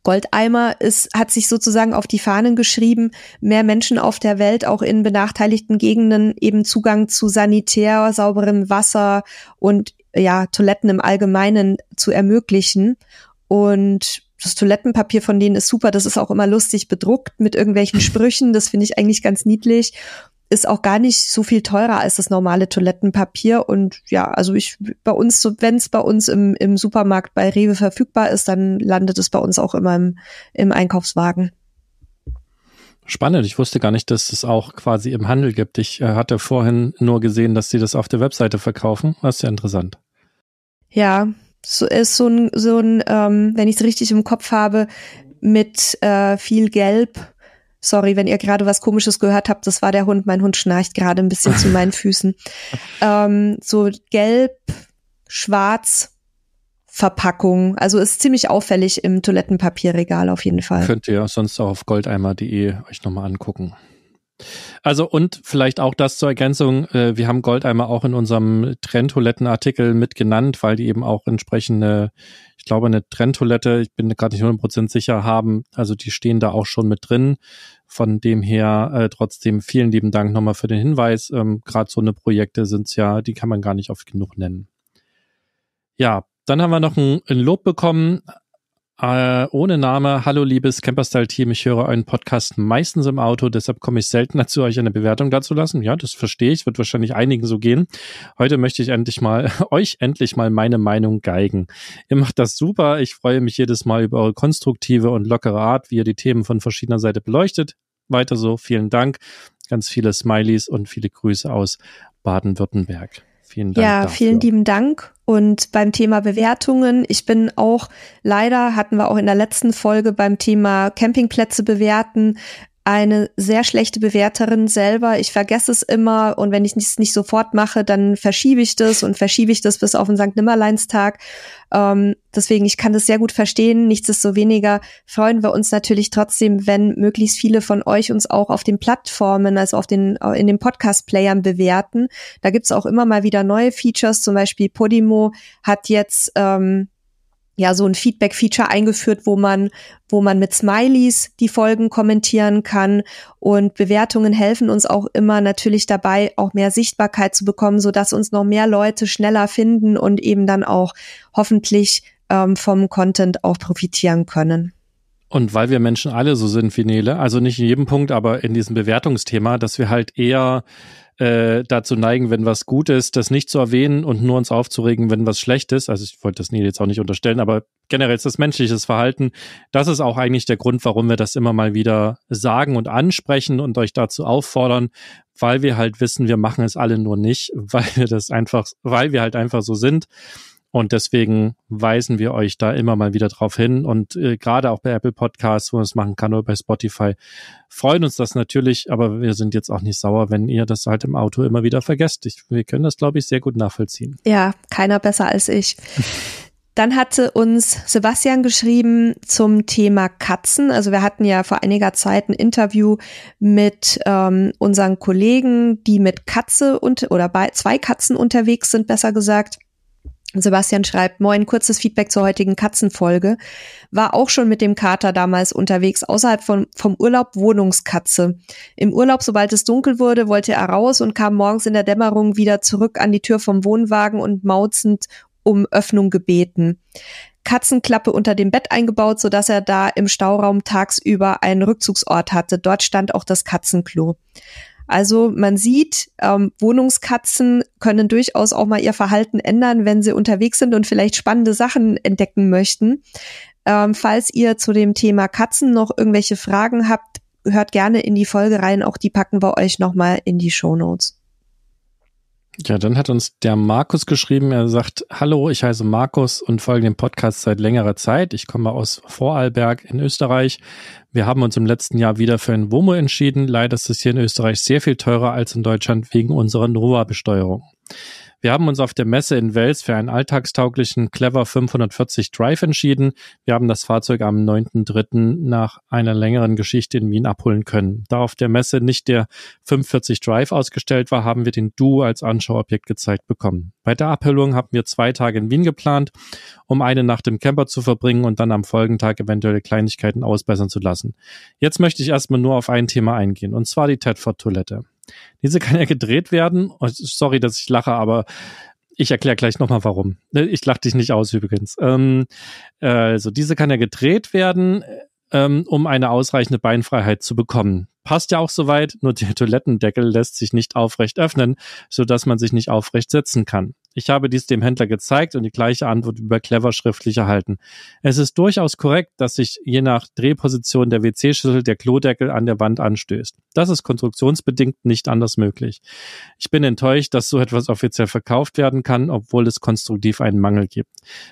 Goldeimer ist, hat sich sozusagen auf die Fahnen geschrieben, mehr Menschen auf der Welt auch in benachteiligten Gegenden eben Zugang zu sanitär, sauberem Wasser und ja, Toiletten im Allgemeinen zu ermöglichen. Und das Toilettenpapier von denen ist super. Das ist auch immer lustig bedruckt mit irgendwelchen Sprüchen. Das finde ich eigentlich ganz niedlich ist auch gar nicht so viel teurer als das normale Toilettenpapier. Und ja, also ich bei uns, so, wenn es bei uns im, im Supermarkt bei Rewe verfügbar ist, dann landet es bei uns auch immer im, im Einkaufswagen. Spannend, ich wusste gar nicht, dass es auch quasi im Handel gibt. Ich äh, hatte vorhin nur gesehen, dass sie das auf der Webseite verkaufen. Das ist ja interessant. Ja, so ist äh, so ein, so ein ähm, wenn ich es richtig im Kopf habe, mit äh, viel Gelb Sorry, wenn ihr gerade was Komisches gehört habt, das war der Hund. Mein Hund schnarcht gerade ein bisschen zu meinen Füßen. Ähm, so gelb, schwarz, Verpackung. Also ist ziemlich auffällig im Toilettenpapierregal auf jeden Fall. Könnt ihr sonst auch auf goldeimer.de euch nochmal angucken. Also und vielleicht auch das zur Ergänzung, äh, wir haben Goldeimer auch in unserem Trendtoilettenartikel mit genannt, weil die eben auch entsprechende, ich glaube eine Trendtoilette, ich bin gerade nicht 100% sicher, haben, also die stehen da auch schon mit drin. Von dem her äh, trotzdem vielen lieben Dank nochmal für den Hinweis. Ähm, Gerade so eine Projekte sind's ja, die kann man gar nicht oft genug nennen. Ja, dann haben wir noch ein, ein Lob bekommen äh, ohne Name, hallo liebes Camperstyle-Team, ich höre euren Podcast meistens im Auto, deshalb komme ich selten dazu, euch eine Bewertung dazu lassen. Ja, das verstehe ich, wird wahrscheinlich einigen so gehen. Heute möchte ich endlich mal, euch endlich mal meine Meinung geigen. Ihr macht das super, ich freue mich jedes Mal über eure konstruktive und lockere Art, wie ihr die Themen von verschiedener Seite beleuchtet. Weiter so, vielen Dank, ganz viele Smileys und viele Grüße aus Baden-Württemberg. Vielen Dank. Ja, dafür. vielen lieben Dank. Und beim Thema Bewertungen, ich bin auch leider, hatten wir auch in der letzten Folge beim Thema Campingplätze bewerten, eine sehr schlechte Bewerterin selber. Ich vergesse es immer und wenn ich es nicht sofort mache, dann verschiebe ich das und verschiebe ich das bis auf den St. Nimmerleinstag. Ähm, deswegen, ich kann das sehr gut verstehen. Nichtsdestoweniger freuen wir uns natürlich trotzdem, wenn möglichst viele von euch uns auch auf den Plattformen, also auf den, äh, in den Podcast-Playern bewerten. Da gibt es auch immer mal wieder neue Features. Zum Beispiel Podimo hat jetzt ähm, ja so ein Feedback-Feature eingeführt, wo man, wo man mit Smileys die Folgen kommentieren kann und Bewertungen helfen uns auch immer natürlich dabei, auch mehr Sichtbarkeit zu bekommen, so dass uns noch mehr Leute schneller finden und eben dann auch hoffentlich ähm, vom Content auch profitieren können. Und weil wir Menschen alle so sind Finele, also nicht in jedem Punkt, aber in diesem Bewertungsthema, dass wir halt eher äh, dazu neigen, wenn was gut ist, das nicht zu erwähnen und nur uns aufzuregen, wenn was schlecht ist. Also ich wollte das Neil jetzt auch nicht unterstellen, aber generell ist das menschliches Verhalten. Das ist auch eigentlich der Grund, warum wir das immer mal wieder sagen und ansprechen und euch dazu auffordern, weil wir halt wissen, wir machen es alle nur nicht, weil wir das einfach, weil wir halt einfach so sind. Und deswegen weisen wir euch da immer mal wieder drauf hin. Und äh, gerade auch bei Apple Podcasts, wo man es machen kann, oder bei Spotify, freuen uns das natürlich. Aber wir sind jetzt auch nicht sauer, wenn ihr das halt im Auto immer wieder vergesst. Ich, wir können das, glaube ich, sehr gut nachvollziehen. Ja, keiner besser als ich. Dann hatte uns Sebastian geschrieben zum Thema Katzen. Also wir hatten ja vor einiger Zeit ein Interview mit ähm, unseren Kollegen, die mit Katze und oder bei zwei Katzen unterwegs sind, besser gesagt. Sebastian schreibt, moin, kurzes Feedback zur heutigen Katzenfolge. War auch schon mit dem Kater damals unterwegs, außerhalb von, vom Urlaub Wohnungskatze. Im Urlaub, sobald es dunkel wurde, wollte er raus und kam morgens in der Dämmerung wieder zurück an die Tür vom Wohnwagen und mauzend um Öffnung gebeten. Katzenklappe unter dem Bett eingebaut, sodass er da im Stauraum tagsüber einen Rückzugsort hatte. Dort stand auch das Katzenklo. Also man sieht, ähm, Wohnungskatzen können durchaus auch mal ihr Verhalten ändern, wenn sie unterwegs sind und vielleicht spannende Sachen entdecken möchten. Ähm, falls ihr zu dem Thema Katzen noch irgendwelche Fragen habt, hört gerne in die Folge rein. Auch die packen wir euch nochmal in die Show Notes. Ja, dann hat uns der Markus geschrieben, er sagt, hallo, ich heiße Markus und folge dem Podcast seit längerer Zeit. Ich komme aus Vorarlberg in Österreich. Wir haben uns im letzten Jahr wieder für ein WOMO entschieden. Leider ist es hier in Österreich sehr viel teurer als in Deutschland wegen unserer Nova-Besteuerung. Wir haben uns auf der Messe in Wels für einen alltagstauglichen Clever 540 Drive entschieden. Wir haben das Fahrzeug am 9.3. nach einer längeren Geschichte in Wien abholen können. Da auf der Messe nicht der 540 Drive ausgestellt war, haben wir den Duo als Anschauobjekt gezeigt bekommen. Bei der Abhöllung haben wir zwei Tage in Wien geplant, um eine Nacht im Camper zu verbringen und dann am folgenden Tag eventuelle Kleinigkeiten ausbessern zu lassen. Jetzt möchte ich erstmal nur auf ein Thema eingehen, und zwar die Tedford-Toilette. Diese kann ja gedreht werden. Oh, sorry, dass ich lache, aber ich erkläre gleich nochmal warum. Ne, ich lache dich nicht aus übrigens. Ähm, also diese kann ja gedreht werden, ähm, um eine ausreichende Beinfreiheit zu bekommen. Passt ja auch soweit, nur der Toilettendeckel lässt sich nicht aufrecht öffnen, sodass man sich nicht aufrecht setzen kann. Ich habe dies dem Händler gezeigt und die gleiche Antwort über Clever schriftlich erhalten. Es ist durchaus korrekt, dass sich je nach Drehposition der WC-Schüssel der Klodeckel an der Wand anstößt. Das ist konstruktionsbedingt nicht anders möglich. Ich bin enttäuscht, dass so etwas offiziell verkauft werden kann, obwohl es konstruktiv einen Mangel gibt.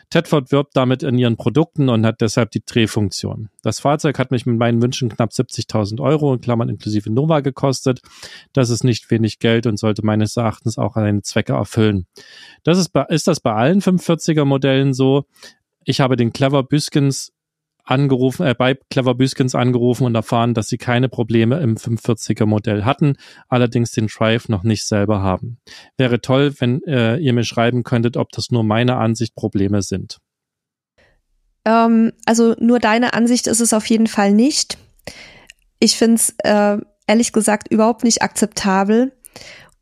Tedford wirbt damit in ihren Produkten und hat deshalb die Drehfunktion. Das Fahrzeug hat mich mit meinen Wünschen knapp 70.000 Euro in Klammern inklusive Nova gekostet. Das ist nicht wenig Geld und sollte meines Erachtens auch seine Zwecke erfüllen. Das ist, ist das bei allen 540er Modellen so? Ich habe den Clever Büskens angerufen, äh, bei Clever Büskens angerufen und erfahren, dass sie keine Probleme im 540er Modell hatten, allerdings den Drive noch nicht selber haben. Wäre toll, wenn äh, ihr mir schreiben könntet, ob das nur meiner Ansicht Probleme sind. Ähm, also nur deine Ansicht ist es auf jeden Fall nicht. Ich finde es äh, ehrlich gesagt überhaupt nicht akzeptabel.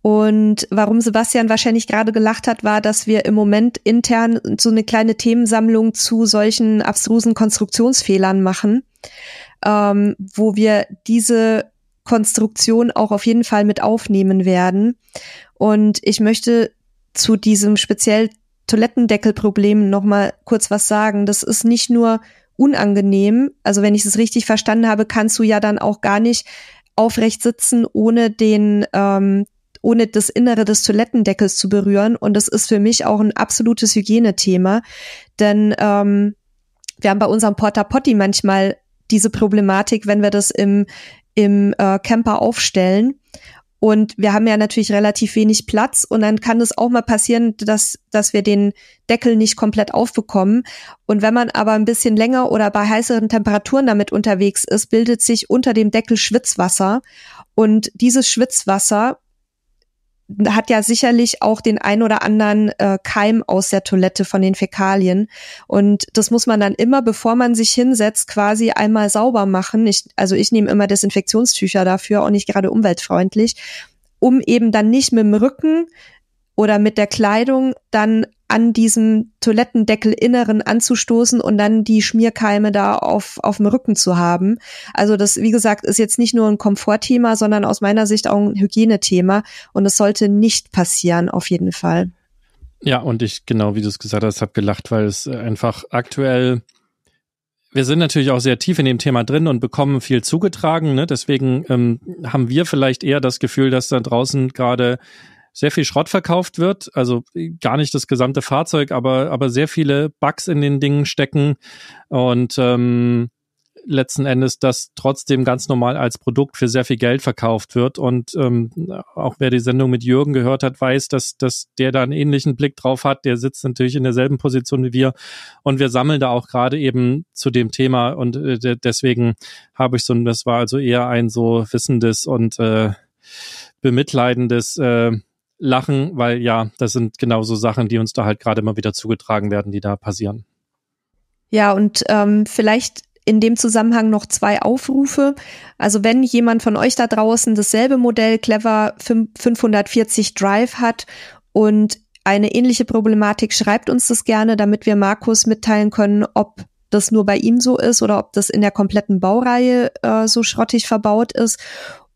Und warum Sebastian wahrscheinlich gerade gelacht hat, war, dass wir im Moment intern so eine kleine Themensammlung zu solchen abstrusen Konstruktionsfehlern machen, ähm, wo wir diese Konstruktion auch auf jeden Fall mit aufnehmen werden. Und ich möchte zu diesem speziell Toilettendeckelproblem noch mal kurz was sagen. Das ist nicht nur unangenehm, also wenn ich es richtig verstanden habe, kannst du ja dann auch gar nicht aufrecht sitzen, ohne den ähm, ohne das Innere des Toilettendeckels zu berühren. Und das ist für mich auch ein absolutes Hygienethema. Denn ähm, wir haben bei unserem Porta Potti manchmal diese Problematik, wenn wir das im, im äh, Camper aufstellen. Und wir haben ja natürlich relativ wenig Platz und dann kann es auch mal passieren, dass, dass wir den Deckel nicht komplett aufbekommen. Und wenn man aber ein bisschen länger oder bei heißeren Temperaturen damit unterwegs ist, bildet sich unter dem Deckel Schwitzwasser. Und dieses Schwitzwasser hat ja sicherlich auch den ein oder anderen äh, Keim aus der Toilette von den Fäkalien. Und das muss man dann immer, bevor man sich hinsetzt, quasi einmal sauber machen. Ich, also ich nehme immer Desinfektionstücher dafür, auch nicht gerade umweltfreundlich, um eben dann nicht mit dem Rücken oder mit der Kleidung dann an diesem Toilettendeckel inneren anzustoßen und dann die Schmierkeime da auf, auf dem Rücken zu haben. Also das, wie gesagt, ist jetzt nicht nur ein Komfortthema, sondern aus meiner Sicht auch ein Hygienethema und es sollte nicht passieren, auf jeden Fall. Ja, und ich, genau wie du es gesagt hast, habe gelacht, weil es einfach aktuell, wir sind natürlich auch sehr tief in dem Thema drin und bekommen viel zugetragen. Ne? Deswegen ähm, haben wir vielleicht eher das Gefühl, dass da draußen gerade sehr viel Schrott verkauft wird, also äh, gar nicht das gesamte Fahrzeug, aber, aber sehr viele Bugs in den Dingen stecken und ähm, letzten Endes das trotzdem ganz normal als Produkt für sehr viel Geld verkauft wird. Und ähm, auch wer die Sendung mit Jürgen gehört hat, weiß, dass, dass der da einen ähnlichen Blick drauf hat. Der sitzt natürlich in derselben Position wie wir. Und wir sammeln da auch gerade eben zu dem Thema. Und äh, deswegen habe ich so, das war also eher ein so wissendes und äh, bemitleidendes äh, lachen, weil ja, das sind genauso Sachen, die uns da halt gerade immer wieder zugetragen werden, die da passieren. Ja, und ähm, vielleicht in dem Zusammenhang noch zwei Aufrufe. Also wenn jemand von euch da draußen dasselbe Modell Clever 540 Drive hat und eine ähnliche Problematik, schreibt uns das gerne, damit wir Markus mitteilen können, ob das nur bei ihm so ist oder ob das in der kompletten Baureihe äh, so schrottig verbaut ist.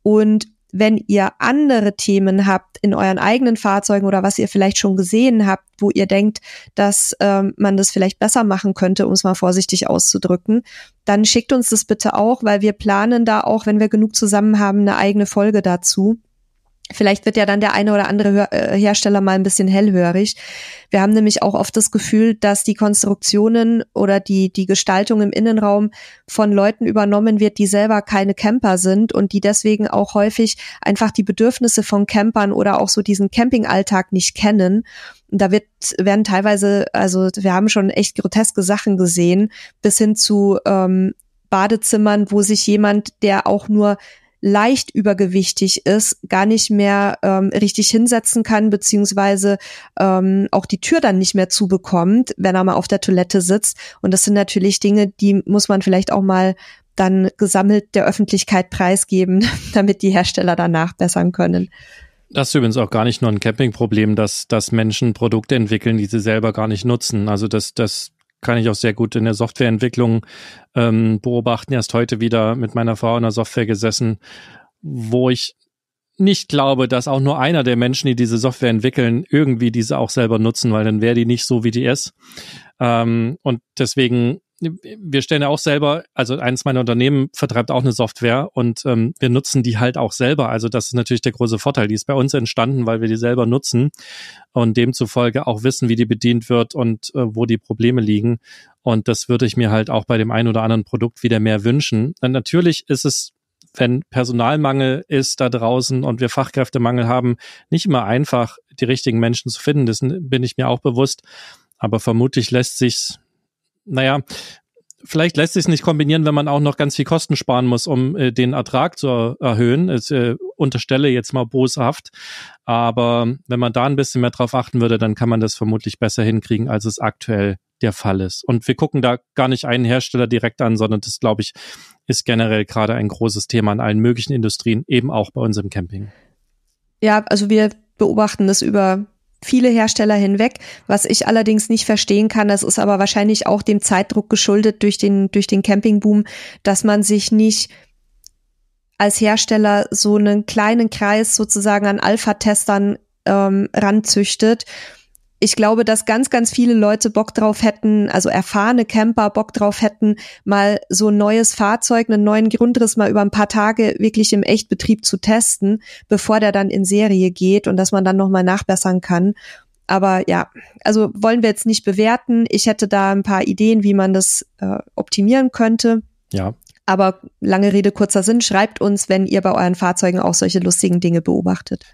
Und wenn ihr andere Themen habt in euren eigenen Fahrzeugen oder was ihr vielleicht schon gesehen habt, wo ihr denkt, dass ähm, man das vielleicht besser machen könnte, um es mal vorsichtig auszudrücken, dann schickt uns das bitte auch, weil wir planen da auch, wenn wir genug zusammen haben, eine eigene Folge dazu. Vielleicht wird ja dann der eine oder andere äh, Hersteller mal ein bisschen hellhörig. Wir haben nämlich auch oft das Gefühl, dass die Konstruktionen oder die, die Gestaltung im Innenraum von Leuten übernommen wird, die selber keine Camper sind und die deswegen auch häufig einfach die Bedürfnisse von Campern oder auch so diesen Campingalltag nicht kennen. Und da wird, werden teilweise, also wir haben schon echt groteske Sachen gesehen, bis hin zu ähm, Badezimmern, wo sich jemand, der auch nur leicht übergewichtig ist, gar nicht mehr ähm, richtig hinsetzen kann, beziehungsweise ähm, auch die Tür dann nicht mehr zubekommt, wenn er mal auf der Toilette sitzt. Und das sind natürlich Dinge, die muss man vielleicht auch mal dann gesammelt der Öffentlichkeit preisgeben, damit die Hersteller danach bessern können. Das ist übrigens auch gar nicht nur ein Campingproblem, dass, dass Menschen Produkte entwickeln, die sie selber gar nicht nutzen. Also das, das kann ich auch sehr gut in der Softwareentwicklung ähm, beobachten. Erst heute wieder mit meiner Frau in der Software gesessen, wo ich nicht glaube, dass auch nur einer der Menschen, die diese Software entwickeln, irgendwie diese auch selber nutzen, weil dann wäre die nicht so, wie die ist. Ähm, und deswegen wir stellen ja auch selber, also eines meiner Unternehmen vertreibt auch eine Software und ähm, wir nutzen die halt auch selber. Also das ist natürlich der große Vorteil. Die ist bei uns entstanden, weil wir die selber nutzen und demzufolge auch wissen, wie die bedient wird und äh, wo die Probleme liegen. Und das würde ich mir halt auch bei dem einen oder anderen Produkt wieder mehr wünschen. Und natürlich ist es wenn Personalmangel ist da draußen und wir Fachkräftemangel haben, nicht immer einfach, die richtigen Menschen zu finden. Das bin ich mir auch bewusst. Aber vermutlich lässt sich naja, vielleicht lässt sich nicht kombinieren, wenn man auch noch ganz viel Kosten sparen muss, um äh, den Ertrag zu er erhöhen. Ich äh, unterstelle jetzt mal boshaft. Aber wenn man da ein bisschen mehr drauf achten würde, dann kann man das vermutlich besser hinkriegen, als es aktuell der Fall ist. Und wir gucken da gar nicht einen Hersteller direkt an, sondern das, glaube ich, ist generell gerade ein großes Thema in allen möglichen Industrien, eben auch bei uns im Camping. Ja, also wir beobachten das über viele Hersteller hinweg. Was ich allerdings nicht verstehen kann, das ist aber wahrscheinlich auch dem Zeitdruck geschuldet durch den, durch den Campingboom, dass man sich nicht als Hersteller so einen kleinen Kreis sozusagen an Alpha-Testern ähm, ranzüchtet ich glaube, dass ganz, ganz viele Leute Bock drauf hätten, also erfahrene Camper Bock drauf hätten, mal so ein neues Fahrzeug, einen neuen Grundriss mal über ein paar Tage wirklich im Echtbetrieb zu testen, bevor der dann in Serie geht und dass man dann nochmal nachbessern kann. Aber ja, also wollen wir jetzt nicht bewerten. Ich hätte da ein paar Ideen, wie man das äh, optimieren könnte. Ja. Aber lange Rede, kurzer Sinn, schreibt uns, wenn ihr bei euren Fahrzeugen auch solche lustigen Dinge beobachtet.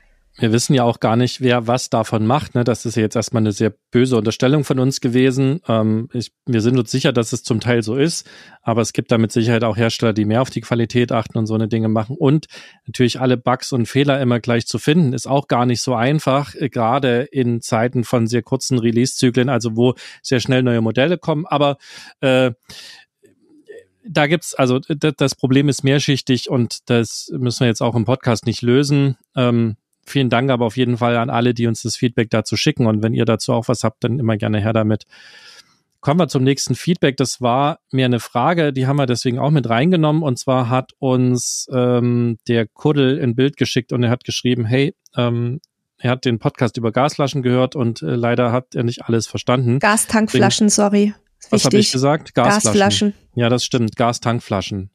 Wir wissen ja auch gar nicht, wer was davon macht. Ne? Das ist ja jetzt erstmal eine sehr böse Unterstellung von uns gewesen. Ähm, ich, wir sind uns sicher, dass es zum Teil so ist, aber es gibt da mit Sicherheit auch Hersteller, die mehr auf die Qualität achten und so eine Dinge machen. Und natürlich alle Bugs und Fehler immer gleich zu finden, ist auch gar nicht so einfach, äh, gerade in Zeiten von sehr kurzen Release-Zyklen, also wo sehr schnell neue Modelle kommen. Aber äh, da gibt's also das Problem ist mehrschichtig und das müssen wir jetzt auch im Podcast nicht lösen. Ähm, vielen Dank aber auf jeden Fall an alle, die uns das Feedback dazu schicken. Und wenn ihr dazu auch was habt, dann immer gerne her damit. Kommen wir zum nächsten Feedback. Das war mir eine Frage, die haben wir deswegen auch mit reingenommen. Und zwar hat uns ähm, der Kuddel ein Bild geschickt und er hat geschrieben, hey, ähm, er hat den Podcast über Gasflaschen gehört und äh, leider hat er nicht alles verstanden. Gastankflaschen, Deswegen, sorry was habe ich gesagt? Gasflaschen. Gasflaschen. Ja, das stimmt. Gastankflaschen.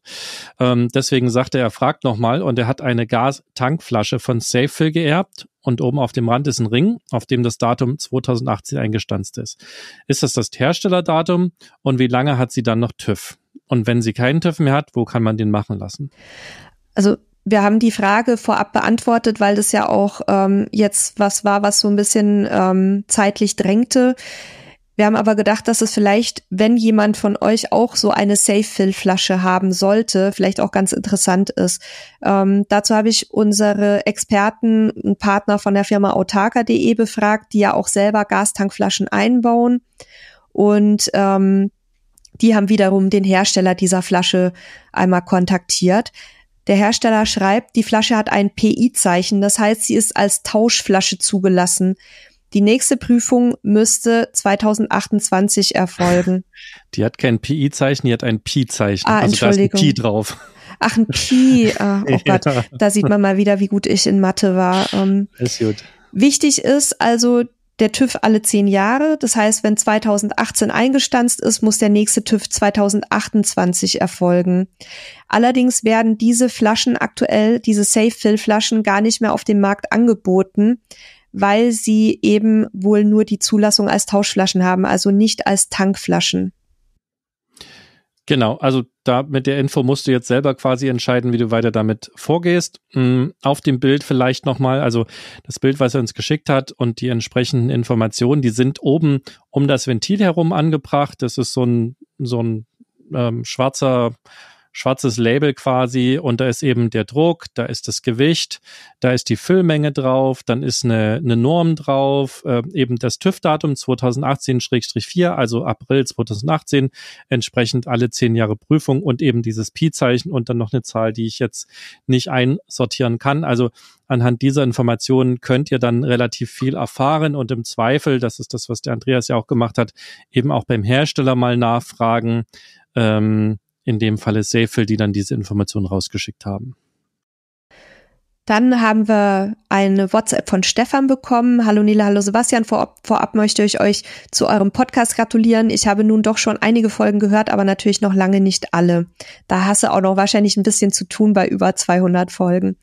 Ähm, deswegen sagte er, er fragt nochmal und er hat eine Gastankflasche von Safefill geerbt und oben auf dem Rand ist ein Ring, auf dem das Datum 2018 eingestanzt ist. Ist das das Herstellerdatum und wie lange hat sie dann noch TÜV? Und wenn sie keinen TÜV mehr hat, wo kann man den machen lassen? Also wir haben die Frage vorab beantwortet, weil das ja auch ähm, jetzt was war, was so ein bisschen ähm, zeitlich drängte. Wir haben aber gedacht, dass es vielleicht, wenn jemand von euch auch so eine Safe-Fill-Flasche haben sollte, vielleicht auch ganz interessant ist. Ähm, dazu habe ich unsere Experten, einen Partner von der Firma autarka.de befragt, die ja auch selber Gastankflaschen einbauen. Und ähm, die haben wiederum den Hersteller dieser Flasche einmal kontaktiert. Der Hersteller schreibt, die Flasche hat ein PI-Zeichen, das heißt, sie ist als Tauschflasche zugelassen. Die nächste Prüfung müsste 2028 erfolgen. Die hat kein PI-Zeichen, die hat ein Pi-Zeichen. Ah, also da ist ein Pi drauf. Ach, ein Pi. Ah, oh Gott, ja. da sieht man mal wieder, wie gut ich in Mathe war. Ähm, ist gut. Wichtig ist also der TÜV alle zehn Jahre. Das heißt, wenn 2018 eingestanzt ist, muss der nächste TÜV 2028 erfolgen. Allerdings werden diese Flaschen aktuell, diese Safe-Fill-Flaschen gar nicht mehr auf dem Markt angeboten weil sie eben wohl nur die Zulassung als Tauschflaschen haben, also nicht als Tankflaschen. Genau, also da mit der Info musst du jetzt selber quasi entscheiden, wie du weiter damit vorgehst. Hm, auf dem Bild vielleicht nochmal, also das Bild, was er uns geschickt hat und die entsprechenden Informationen, die sind oben um das Ventil herum angebracht. Das ist so ein, so ein ähm, schwarzer schwarzes Label quasi und da ist eben der Druck, da ist das Gewicht, da ist die Füllmenge drauf, dann ist eine, eine Norm drauf, äh, eben das TÜV-Datum 2018-4, also April 2018, entsprechend alle zehn Jahre Prüfung und eben dieses Pi-Zeichen und dann noch eine Zahl, die ich jetzt nicht einsortieren kann. Also anhand dieser Informationen könnt ihr dann relativ viel erfahren und im Zweifel, das ist das, was der Andreas ja auch gemacht hat, eben auch beim Hersteller mal nachfragen. Ähm, in dem Falle Safel, die dann diese Information rausgeschickt haben. Dann haben wir eine WhatsApp von Stefan bekommen. Hallo Nila, hallo Sebastian. Vorab, vorab, möchte ich euch zu eurem Podcast gratulieren. Ich habe nun doch schon einige Folgen gehört, aber natürlich noch lange nicht alle. Da hast du auch noch wahrscheinlich ein bisschen zu tun bei über 200 Folgen.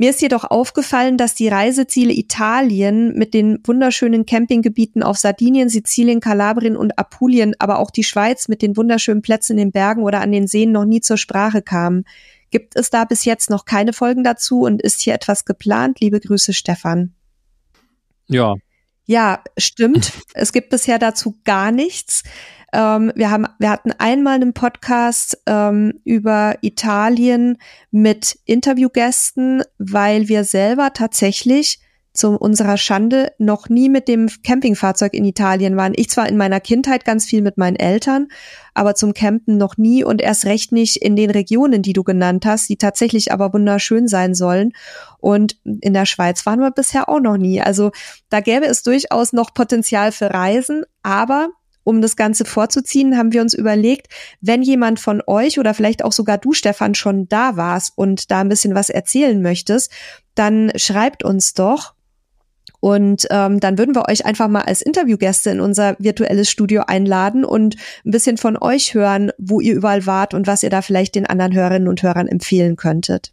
Mir ist jedoch aufgefallen, dass die Reiseziele Italien mit den wunderschönen Campinggebieten auf Sardinien, Sizilien, Kalabrien und Apulien, aber auch die Schweiz mit den wunderschönen Plätzen in den Bergen oder an den Seen noch nie zur Sprache kamen. Gibt es da bis jetzt noch keine Folgen dazu und ist hier etwas geplant? Liebe Grüße, Stefan. Ja. Ja, stimmt. Es gibt bisher dazu gar nichts. Ähm, wir, haben, wir hatten einmal einen Podcast ähm, über Italien mit Interviewgästen, weil wir selber tatsächlich zu unserer Schande noch nie mit dem Campingfahrzeug in Italien waren. Ich zwar in meiner Kindheit ganz viel mit meinen Eltern, aber zum Campen noch nie und erst recht nicht in den Regionen, die du genannt hast, die tatsächlich aber wunderschön sein sollen. Und in der Schweiz waren wir bisher auch noch nie. Also da gäbe es durchaus noch Potenzial für Reisen, aber um das Ganze vorzuziehen, haben wir uns überlegt, wenn jemand von euch oder vielleicht auch sogar du, Stefan, schon da warst und da ein bisschen was erzählen möchtest, dann schreibt uns doch und ähm, dann würden wir euch einfach mal als Interviewgäste in unser virtuelles Studio einladen und ein bisschen von euch hören, wo ihr überall wart und was ihr da vielleicht den anderen Hörerinnen und Hörern empfehlen könntet.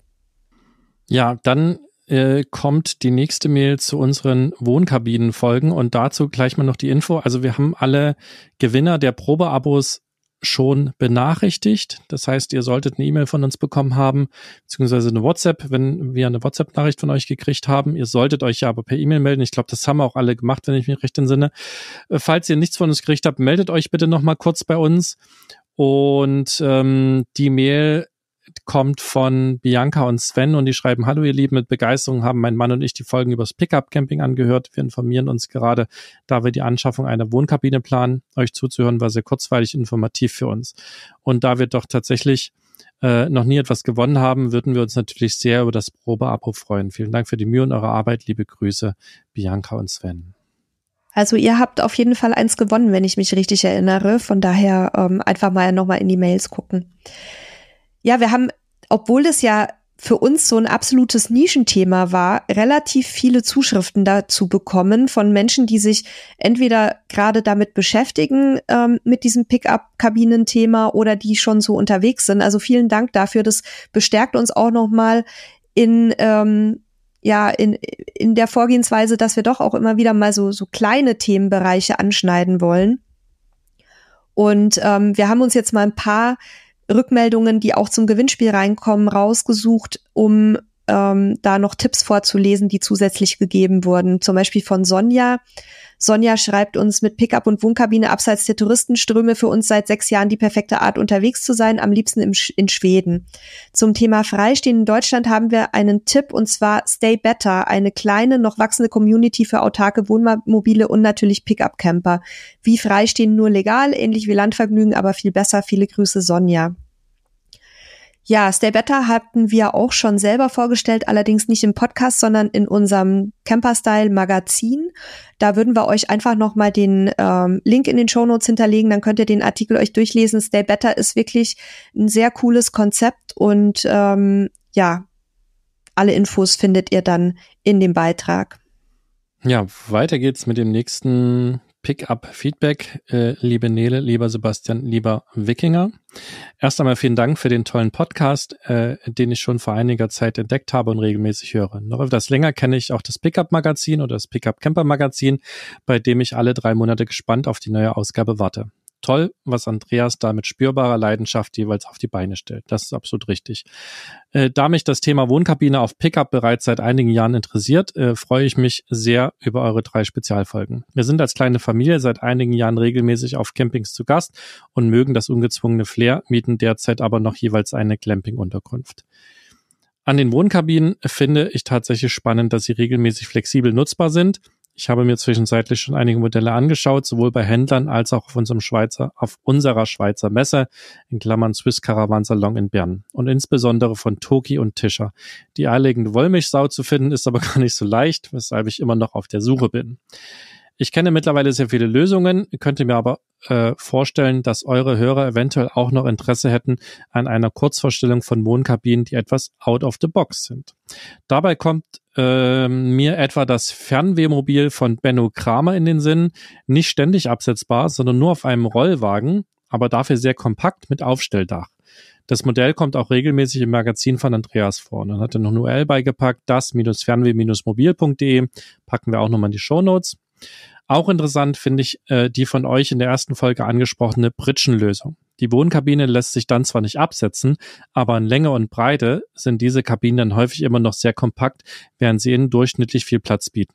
Ja, dann äh, kommt die nächste Mail zu unseren Wohnkabinen folgen und dazu gleich mal noch die Info. Also wir haben alle Gewinner der Probeabos schon benachrichtigt. Das heißt, ihr solltet eine E-Mail von uns bekommen haben, beziehungsweise eine WhatsApp, wenn wir eine WhatsApp-Nachricht von euch gekriegt haben. Ihr solltet euch ja aber per E-Mail melden. Ich glaube, das haben auch alle gemacht, wenn ich mich recht entsinne. Äh, falls ihr nichts von uns gekriegt habt, meldet euch bitte nochmal kurz bei uns. Und ähm, die Mail kommt von Bianca und Sven und die schreiben, hallo ihr Lieben, mit Begeisterung haben mein Mann und ich die Folgen übers Pickup-Camping angehört. Wir informieren uns gerade, da wir die Anschaffung einer Wohnkabine planen. Euch zuzuhören war sehr kurzweilig informativ für uns. Und da wir doch tatsächlich äh, noch nie etwas gewonnen haben, würden wir uns natürlich sehr über das Probeabo freuen. Vielen Dank für die Mühe und eure Arbeit. Liebe Grüße, Bianca und Sven. Also ihr habt auf jeden Fall eins gewonnen, wenn ich mich richtig erinnere. Von daher ähm, einfach mal nochmal in die Mails gucken ja, wir haben, obwohl das ja für uns so ein absolutes Nischenthema war, relativ viele Zuschriften dazu bekommen von Menschen, die sich entweder gerade damit beschäftigen, ähm, mit diesem Pickup-Kabinenthema oder die schon so unterwegs sind. Also vielen Dank dafür. Das bestärkt uns auch nochmal in, ähm, ja, in, in der Vorgehensweise, dass wir doch auch immer wieder mal so, so kleine Themenbereiche anschneiden wollen. Und ähm, wir haben uns jetzt mal ein paar Rückmeldungen, die auch zum Gewinnspiel reinkommen, rausgesucht, um ähm, da noch Tipps vorzulesen, die zusätzlich gegeben wurden. Zum Beispiel von Sonja. Sonja schreibt uns mit Pickup und Wohnkabine abseits der Touristenströme für uns seit sechs Jahren die perfekte Art unterwegs zu sein, am liebsten im Sch in Schweden. Zum Thema Freistehen in Deutschland haben wir einen Tipp und zwar Stay Better, eine kleine, noch wachsende Community für autarke Wohnmobile und natürlich Pickup-Camper. Wie Freistehen nur legal, ähnlich wie Landvergnügen, aber viel besser. Viele Grüße, Sonja. Ja, Stay Better hatten wir auch schon selber vorgestellt, allerdings nicht im Podcast, sondern in unserem Camperstyle Magazin. Da würden wir euch einfach nochmal den ähm, Link in den Show Notes hinterlegen, dann könnt ihr den Artikel euch durchlesen. Stay Better ist wirklich ein sehr cooles Konzept und ähm, ja, alle Infos findet ihr dann in dem Beitrag. Ja, weiter geht's mit dem nächsten Pickup Feedback. Äh, liebe Nele, lieber Sebastian, lieber Wikinger. Erst einmal vielen Dank für den tollen Podcast, äh, den ich schon vor einiger Zeit entdeckt habe und regelmäßig höre. Noch etwas länger kenne ich auch das Pickup Magazin oder das Pickup Camper Magazin, bei dem ich alle drei Monate gespannt auf die neue Ausgabe warte toll, was Andreas da mit spürbarer Leidenschaft jeweils auf die Beine stellt. Das ist absolut richtig. Äh, da mich das Thema Wohnkabine auf Pickup bereits seit einigen Jahren interessiert, äh, freue ich mich sehr über eure drei Spezialfolgen. Wir sind als kleine Familie seit einigen Jahren regelmäßig auf Campings zu Gast und mögen das ungezwungene Flair, mieten derzeit aber noch jeweils eine Clamping-Unterkunft. An den Wohnkabinen finde ich tatsächlich spannend, dass sie regelmäßig flexibel nutzbar sind – ich habe mir zwischenzeitlich schon einige Modelle angeschaut, sowohl bei Händlern als auch auf unserem Schweizer, auf unserer Schweizer Messe, in Klammern Swiss Caravan Salon in Bern. Und insbesondere von Toki und Tischer. Die eierlegende Wollmilchsau zu finden ist aber gar nicht so leicht, weshalb ich immer noch auf der Suche bin. Ich kenne mittlerweile sehr viele Lösungen, könnte mir aber äh, vorstellen, dass eure Hörer eventuell auch noch Interesse hätten an einer Kurzvorstellung von Wohnkabinen, die etwas out of the box sind. Dabei kommt äh, mir etwa das Fernwehmobil von Benno Kramer in den Sinn, nicht ständig absetzbar, sondern nur auf einem Rollwagen, aber dafür sehr kompakt mit Aufstelldach. Das Modell kommt auch regelmäßig im Magazin von Andreas vor. Und dann hat er noch eine URL beigepackt, das-fernweh-mobil.de. Packen wir auch nochmal in die Show Notes. Auch interessant finde ich äh, die von euch in der ersten Folge angesprochene Pritschenlösung. Die Wohnkabine lässt sich dann zwar nicht absetzen, aber in Länge und Breite sind diese Kabinen dann häufig immer noch sehr kompakt, während sie innen durchschnittlich viel Platz bieten,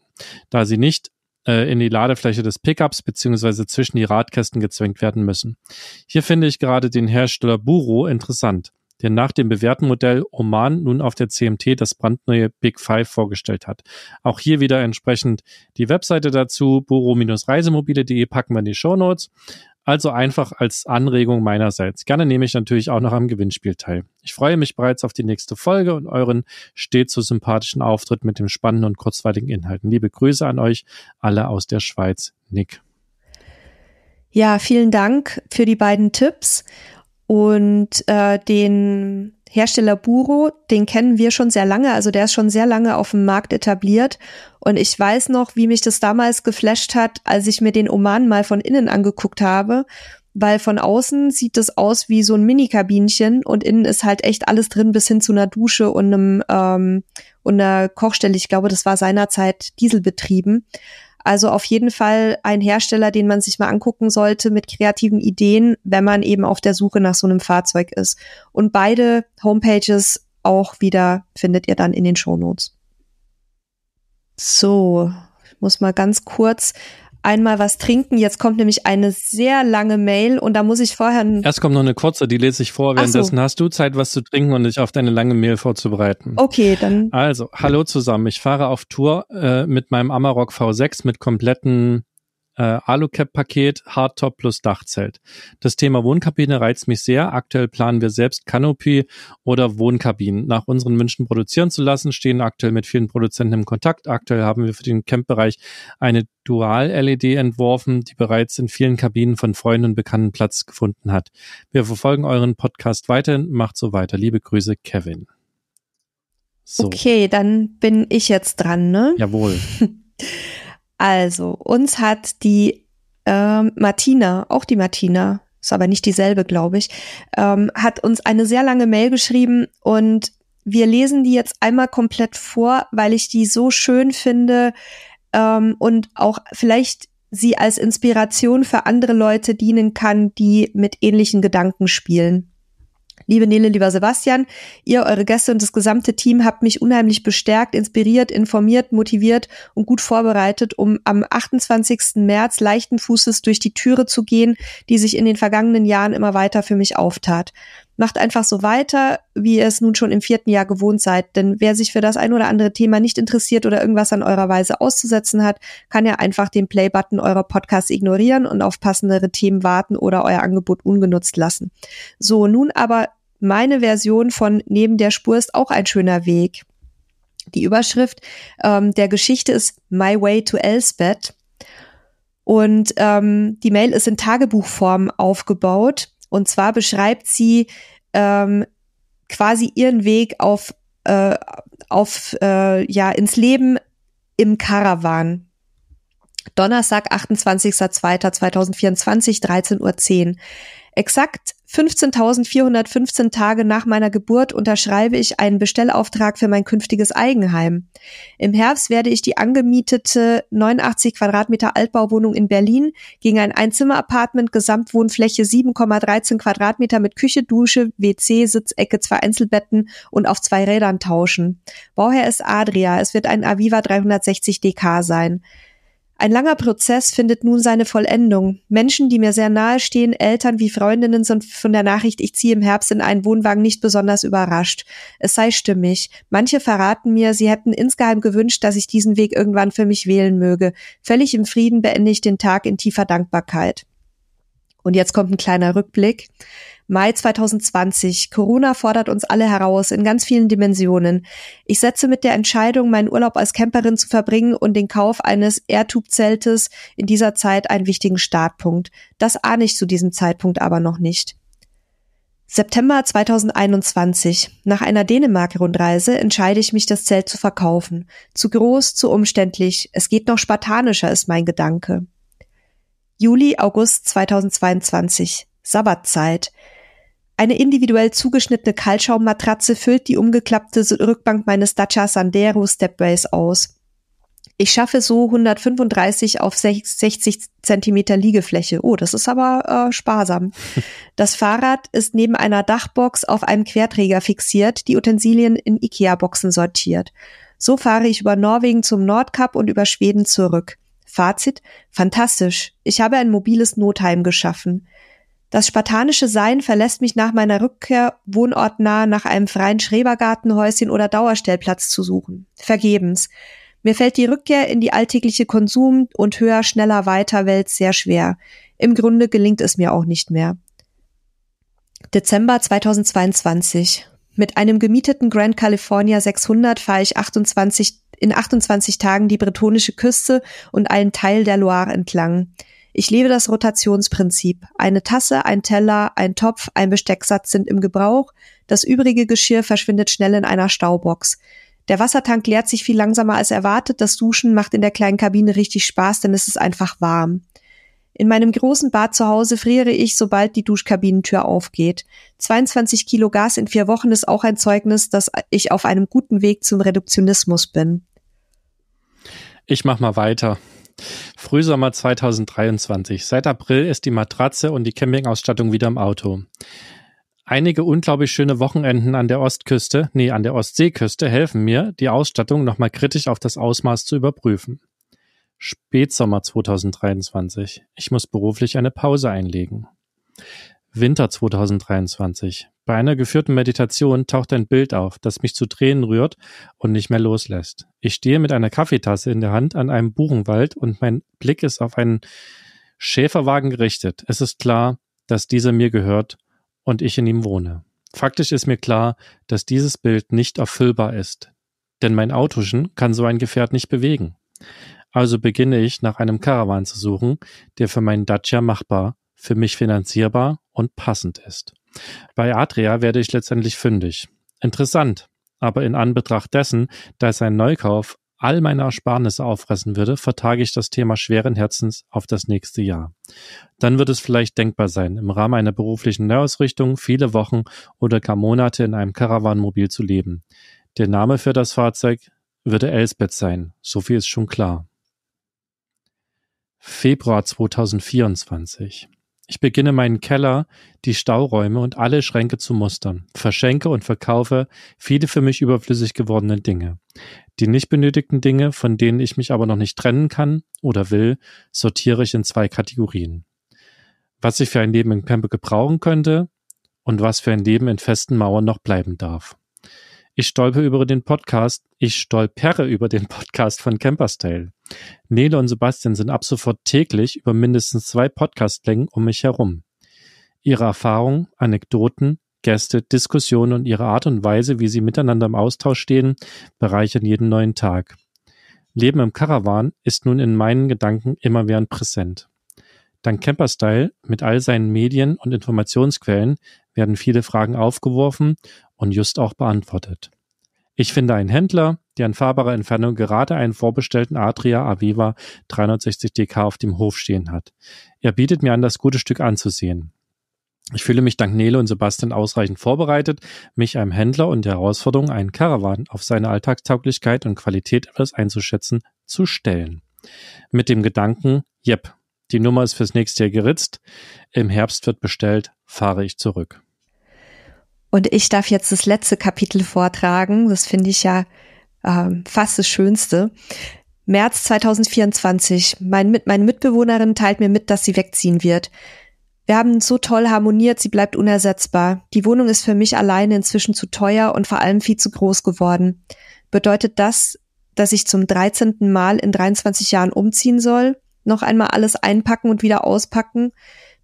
da sie nicht äh, in die Ladefläche des Pickups beziehungsweise zwischen die Radkästen gezwängt werden müssen. Hier finde ich gerade den Hersteller Buro interessant der nach dem bewährten Modell Oman nun auf der CMT das brandneue Big Five vorgestellt hat. Auch hier wieder entsprechend die Webseite dazu, boro-reisemobile.de packen wir in die Show Also einfach als Anregung meinerseits. Gerne nehme ich natürlich auch noch am Gewinnspiel teil. Ich freue mich bereits auf die nächste Folge und euren stets so sympathischen Auftritt mit dem spannenden und kurzweiligen Inhalten. Liebe Grüße an euch alle aus der Schweiz. Nick. Ja, vielen Dank für die beiden Tipps. Und äh, den Hersteller Buro, den kennen wir schon sehr lange, also der ist schon sehr lange auf dem Markt etabliert. Und ich weiß noch, wie mich das damals geflasht hat, als ich mir den Oman mal von innen angeguckt habe, weil von außen sieht das aus wie so ein Minikabinchen und innen ist halt echt alles drin, bis hin zu einer Dusche und einem ähm, und einer Kochstelle. Ich glaube, das war seinerzeit Diesel betrieben. Also auf jeden Fall ein Hersteller, den man sich mal angucken sollte mit kreativen Ideen, wenn man eben auf der Suche nach so einem Fahrzeug ist. Und beide Homepages auch wieder findet ihr dann in den Shownotes. So, ich muss mal ganz kurz einmal was trinken. Jetzt kommt nämlich eine sehr lange Mail und da muss ich vorher. Erst kommt noch eine kurze, die lese ich vor. Währenddessen so. hast du Zeit, was zu trinken und dich auf deine lange Mail vorzubereiten. Okay, dann. Also, hallo zusammen. Ich fahre auf Tour äh, mit meinem Amarok V6 mit kompletten äh, Alucap-Paket, Hardtop plus Dachzelt. Das Thema Wohnkabine reizt mich sehr. Aktuell planen wir selbst Canopy oder Wohnkabinen nach unseren Wünschen produzieren zu lassen, stehen aktuell mit vielen Produzenten im Kontakt. Aktuell haben wir für den Camp-Bereich eine Dual-LED entworfen, die bereits in vielen Kabinen von Freunden und Bekannten Platz gefunden hat. Wir verfolgen euren Podcast weiterhin. Macht so weiter. Liebe Grüße, Kevin. So. Okay, dann bin ich jetzt dran, ne? Jawohl. Also, uns hat die ähm, Martina, auch die Martina, ist aber nicht dieselbe, glaube ich, ähm, hat uns eine sehr lange Mail geschrieben und wir lesen die jetzt einmal komplett vor, weil ich die so schön finde ähm, und auch vielleicht sie als Inspiration für andere Leute dienen kann, die mit ähnlichen Gedanken spielen. Liebe Nele, lieber Sebastian, ihr, eure Gäste und das gesamte Team habt mich unheimlich bestärkt, inspiriert, informiert, motiviert und gut vorbereitet, um am 28. März leichten Fußes durch die Türe zu gehen, die sich in den vergangenen Jahren immer weiter für mich auftat. Macht einfach so weiter, wie ihr es nun schon im vierten Jahr gewohnt seid, denn wer sich für das ein oder andere Thema nicht interessiert oder irgendwas an eurer Weise auszusetzen hat, kann ja einfach den Play-Button eurer Podcasts ignorieren und auf passendere Themen warten oder euer Angebot ungenutzt lassen. So, nun aber meine Version von Neben der Spur ist auch ein schöner Weg. Die Überschrift ähm, der Geschichte ist My Way to Elsbeth. Und ähm, die Mail ist in Tagebuchform aufgebaut. Und zwar beschreibt sie ähm, quasi ihren Weg auf, äh, auf äh, ja, ins Leben im Karawan. Donnerstag, 28.02.2024, 13.10 Uhr. Exakt 15.415 Tage nach meiner Geburt unterschreibe ich einen Bestellauftrag für mein künftiges Eigenheim. Im Herbst werde ich die angemietete 89 Quadratmeter Altbauwohnung in Berlin gegen ein Einzimmer-Apartment, Gesamtwohnfläche 7,13 Quadratmeter mit Küche, Dusche, WC, Sitzecke, zwei Einzelbetten und auf zwei Rädern tauschen. Bauherr ist Adria. Es wird ein Aviva 360 DK sein. Ein langer Prozess findet nun seine Vollendung. Menschen, die mir sehr nahe stehen, Eltern wie Freundinnen sind von der Nachricht, ich ziehe im Herbst in einen Wohnwagen nicht besonders überrascht. Es sei stimmig. Manche verraten mir, sie hätten insgeheim gewünscht, dass ich diesen Weg irgendwann für mich wählen möge. Völlig im Frieden beende ich den Tag in tiefer Dankbarkeit. Und jetzt kommt ein kleiner Rückblick. Mai 2020. Corona fordert uns alle heraus in ganz vielen Dimensionen. Ich setze mit der Entscheidung, meinen Urlaub als Camperin zu verbringen und den Kauf eines Airtube-Zeltes in dieser Zeit einen wichtigen Startpunkt. Das ahne ich zu diesem Zeitpunkt aber noch nicht. September 2021. Nach einer Dänemark-Rundreise entscheide ich mich, das Zelt zu verkaufen. Zu groß, zu umständlich. Es geht noch spartanischer, ist mein Gedanke. Juli, August 2022. Sabbatzeit. Eine individuell zugeschnittene Kalkschaummatratze füllt die umgeklappte Rückbank meines Dacia Sandero Stepways aus. Ich schaffe so 135 auf 60 Zentimeter Liegefläche. Oh, das ist aber äh, sparsam. Das Fahrrad ist neben einer Dachbox auf einem Querträger fixiert, die Utensilien in Ikea-Boxen sortiert. So fahre ich über Norwegen zum Nordkap und über Schweden zurück. Fazit? Fantastisch. Ich habe ein mobiles Notheim geschaffen. Das spartanische Sein verlässt mich nach meiner Rückkehr wohnortnah nach einem freien Schrebergartenhäuschen oder Dauerstellplatz zu suchen. Vergebens. Mir fällt die Rückkehr in die alltägliche Konsum- und höher, schneller, weiter Welt sehr schwer. Im Grunde gelingt es mir auch nicht mehr. Dezember 2022. Mit einem gemieteten Grand California 600 fahre ich 28, in 28 Tagen die bretonische Küste und einen Teil der Loire entlang. Ich liebe das Rotationsprinzip. Eine Tasse, ein Teller, ein Topf, ein Bestecksatz sind im Gebrauch. Das übrige Geschirr verschwindet schnell in einer Staubox. Der Wassertank leert sich viel langsamer als erwartet. Das Duschen macht in der kleinen Kabine richtig Spaß, denn es ist einfach warm. In meinem großen Bad zu Hause friere ich, sobald die Duschkabinentür aufgeht. 22 Kilo Gas in vier Wochen ist auch ein Zeugnis, dass ich auf einem guten Weg zum Reduktionismus bin. Ich mach mal weiter. Frühsommer 2023. Seit April ist die Matratze und die Campingausstattung wieder im Auto. Einige unglaublich schöne Wochenenden an der Ostküste, nee, an der Ostseeküste helfen mir, die Ausstattung nochmal kritisch auf das Ausmaß zu überprüfen. Spätsommer 2023. Ich muss beruflich eine Pause einlegen. Winter 2023. Bei einer geführten Meditation taucht ein Bild auf, das mich zu Tränen rührt und nicht mehr loslässt. Ich stehe mit einer Kaffeetasse in der Hand an einem Buchenwald und mein Blick ist auf einen Schäferwagen gerichtet. Es ist klar, dass dieser mir gehört und ich in ihm wohne. Faktisch ist mir klar, dass dieses Bild nicht erfüllbar ist, denn mein Autoschen kann so ein Gefährt nicht bewegen. Also beginne ich nach einem Karawan zu suchen, der für meinen Dacia machbar, für mich finanzierbar und passend ist. Bei Adria werde ich letztendlich fündig. Interessant, aber in Anbetracht dessen, dass ein Neukauf all meine Ersparnisse auffressen würde, vertage ich das Thema schweren Herzens auf das nächste Jahr. Dann wird es vielleicht denkbar sein, im Rahmen einer beruflichen Neuausrichtung viele Wochen oder gar Monate in einem Caravanmobil zu leben. Der Name für das Fahrzeug würde Elsbeth sein, so viel ist schon klar. Februar 2024 ich beginne meinen Keller, die Stauräume und alle Schränke zu mustern, verschenke und verkaufe viele für mich überflüssig gewordene Dinge. Die nicht benötigten Dinge, von denen ich mich aber noch nicht trennen kann oder will, sortiere ich in zwei Kategorien. Was ich für ein Leben in Pempe gebrauchen könnte und was für ein Leben in festen Mauern noch bleiben darf. Ich stolpere über den Podcast, ich stolpere über den Podcast von Campers Nele und Sebastian sind ab sofort täglich über mindestens zwei Podcastlängen um mich herum. Ihre Erfahrungen, Anekdoten, Gäste, Diskussionen und ihre Art und Weise, wie sie miteinander im Austausch stehen, bereichern jeden neuen Tag. Leben im Karawan ist nun in meinen Gedanken immerwährend präsent. Dank Camperstyle mit all seinen Medien und Informationsquellen werden viele Fragen aufgeworfen und just auch beantwortet. Ich finde einen Händler, der in fahrbarer Entfernung gerade einen vorbestellten Adria Aviva 360 DK auf dem Hof stehen hat. Er bietet mir an, das gute Stück anzusehen. Ich fühle mich dank Nele und Sebastian ausreichend vorbereitet, mich einem Händler und der Herausforderung, einen Caravan auf seine Alltagstauglichkeit und Qualität etwas einzuschätzen, zu stellen. Mit dem Gedanken, jep, die Nummer ist fürs nächste Jahr geritzt, im Herbst wird bestellt, fahre ich zurück. Und ich darf jetzt das letzte Kapitel vortragen. Das finde ich ja äh, fast das Schönste. März 2024. Mein, mit, meine Mitbewohnerin teilt mir mit, dass sie wegziehen wird. Wir haben so toll harmoniert, sie bleibt unersetzbar. Die Wohnung ist für mich alleine inzwischen zu teuer und vor allem viel zu groß geworden. Bedeutet das, dass ich zum 13. Mal in 23 Jahren umziehen soll? Noch einmal alles einpacken und wieder auspacken?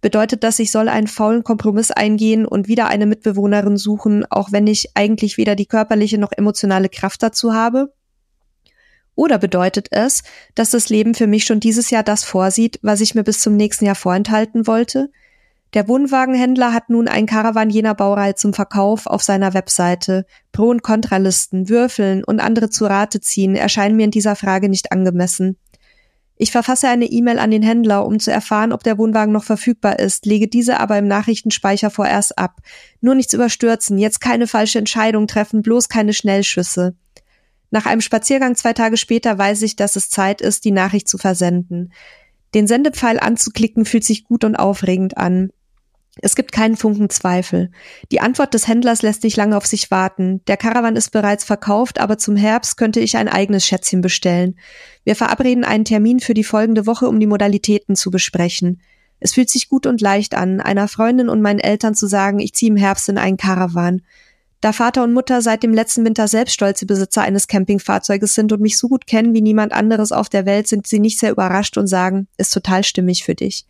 bedeutet das, ich soll einen faulen Kompromiss eingehen und wieder eine Mitbewohnerin suchen, auch wenn ich eigentlich weder die körperliche noch emotionale Kraft dazu habe? Oder bedeutet es, dass das Leben für mich schon dieses Jahr das vorsieht, was ich mir bis zum nächsten Jahr vorenthalten wollte? Der Wohnwagenhändler hat nun einen Caravan jener Baureihe zum Verkauf auf seiner Webseite. Pro- und Kontralisten, Würfeln und andere zu Rate ziehen erscheinen mir in dieser Frage nicht angemessen. Ich verfasse eine E-Mail an den Händler, um zu erfahren, ob der Wohnwagen noch verfügbar ist, lege diese aber im Nachrichtenspeicher vorerst ab. Nur nichts überstürzen, jetzt keine falsche Entscheidung treffen, bloß keine Schnellschüsse. Nach einem Spaziergang zwei Tage später weiß ich, dass es Zeit ist, die Nachricht zu versenden. Den Sendepfeil anzuklicken fühlt sich gut und aufregend an. Es gibt keinen Funken Zweifel. Die Antwort des Händlers lässt nicht lange auf sich warten. Der Caravan ist bereits verkauft, aber zum Herbst könnte ich ein eigenes Schätzchen bestellen. Wir verabreden einen Termin für die folgende Woche, um die Modalitäten zu besprechen. Es fühlt sich gut und leicht an, einer Freundin und meinen Eltern zu sagen, ich ziehe im Herbst in einen Caravan. Da Vater und Mutter seit dem letzten Winter selbst stolze Besitzer eines Campingfahrzeuges sind und mich so gut kennen wie niemand anderes auf der Welt, sind sie nicht sehr überrascht und sagen, ist total stimmig für dich.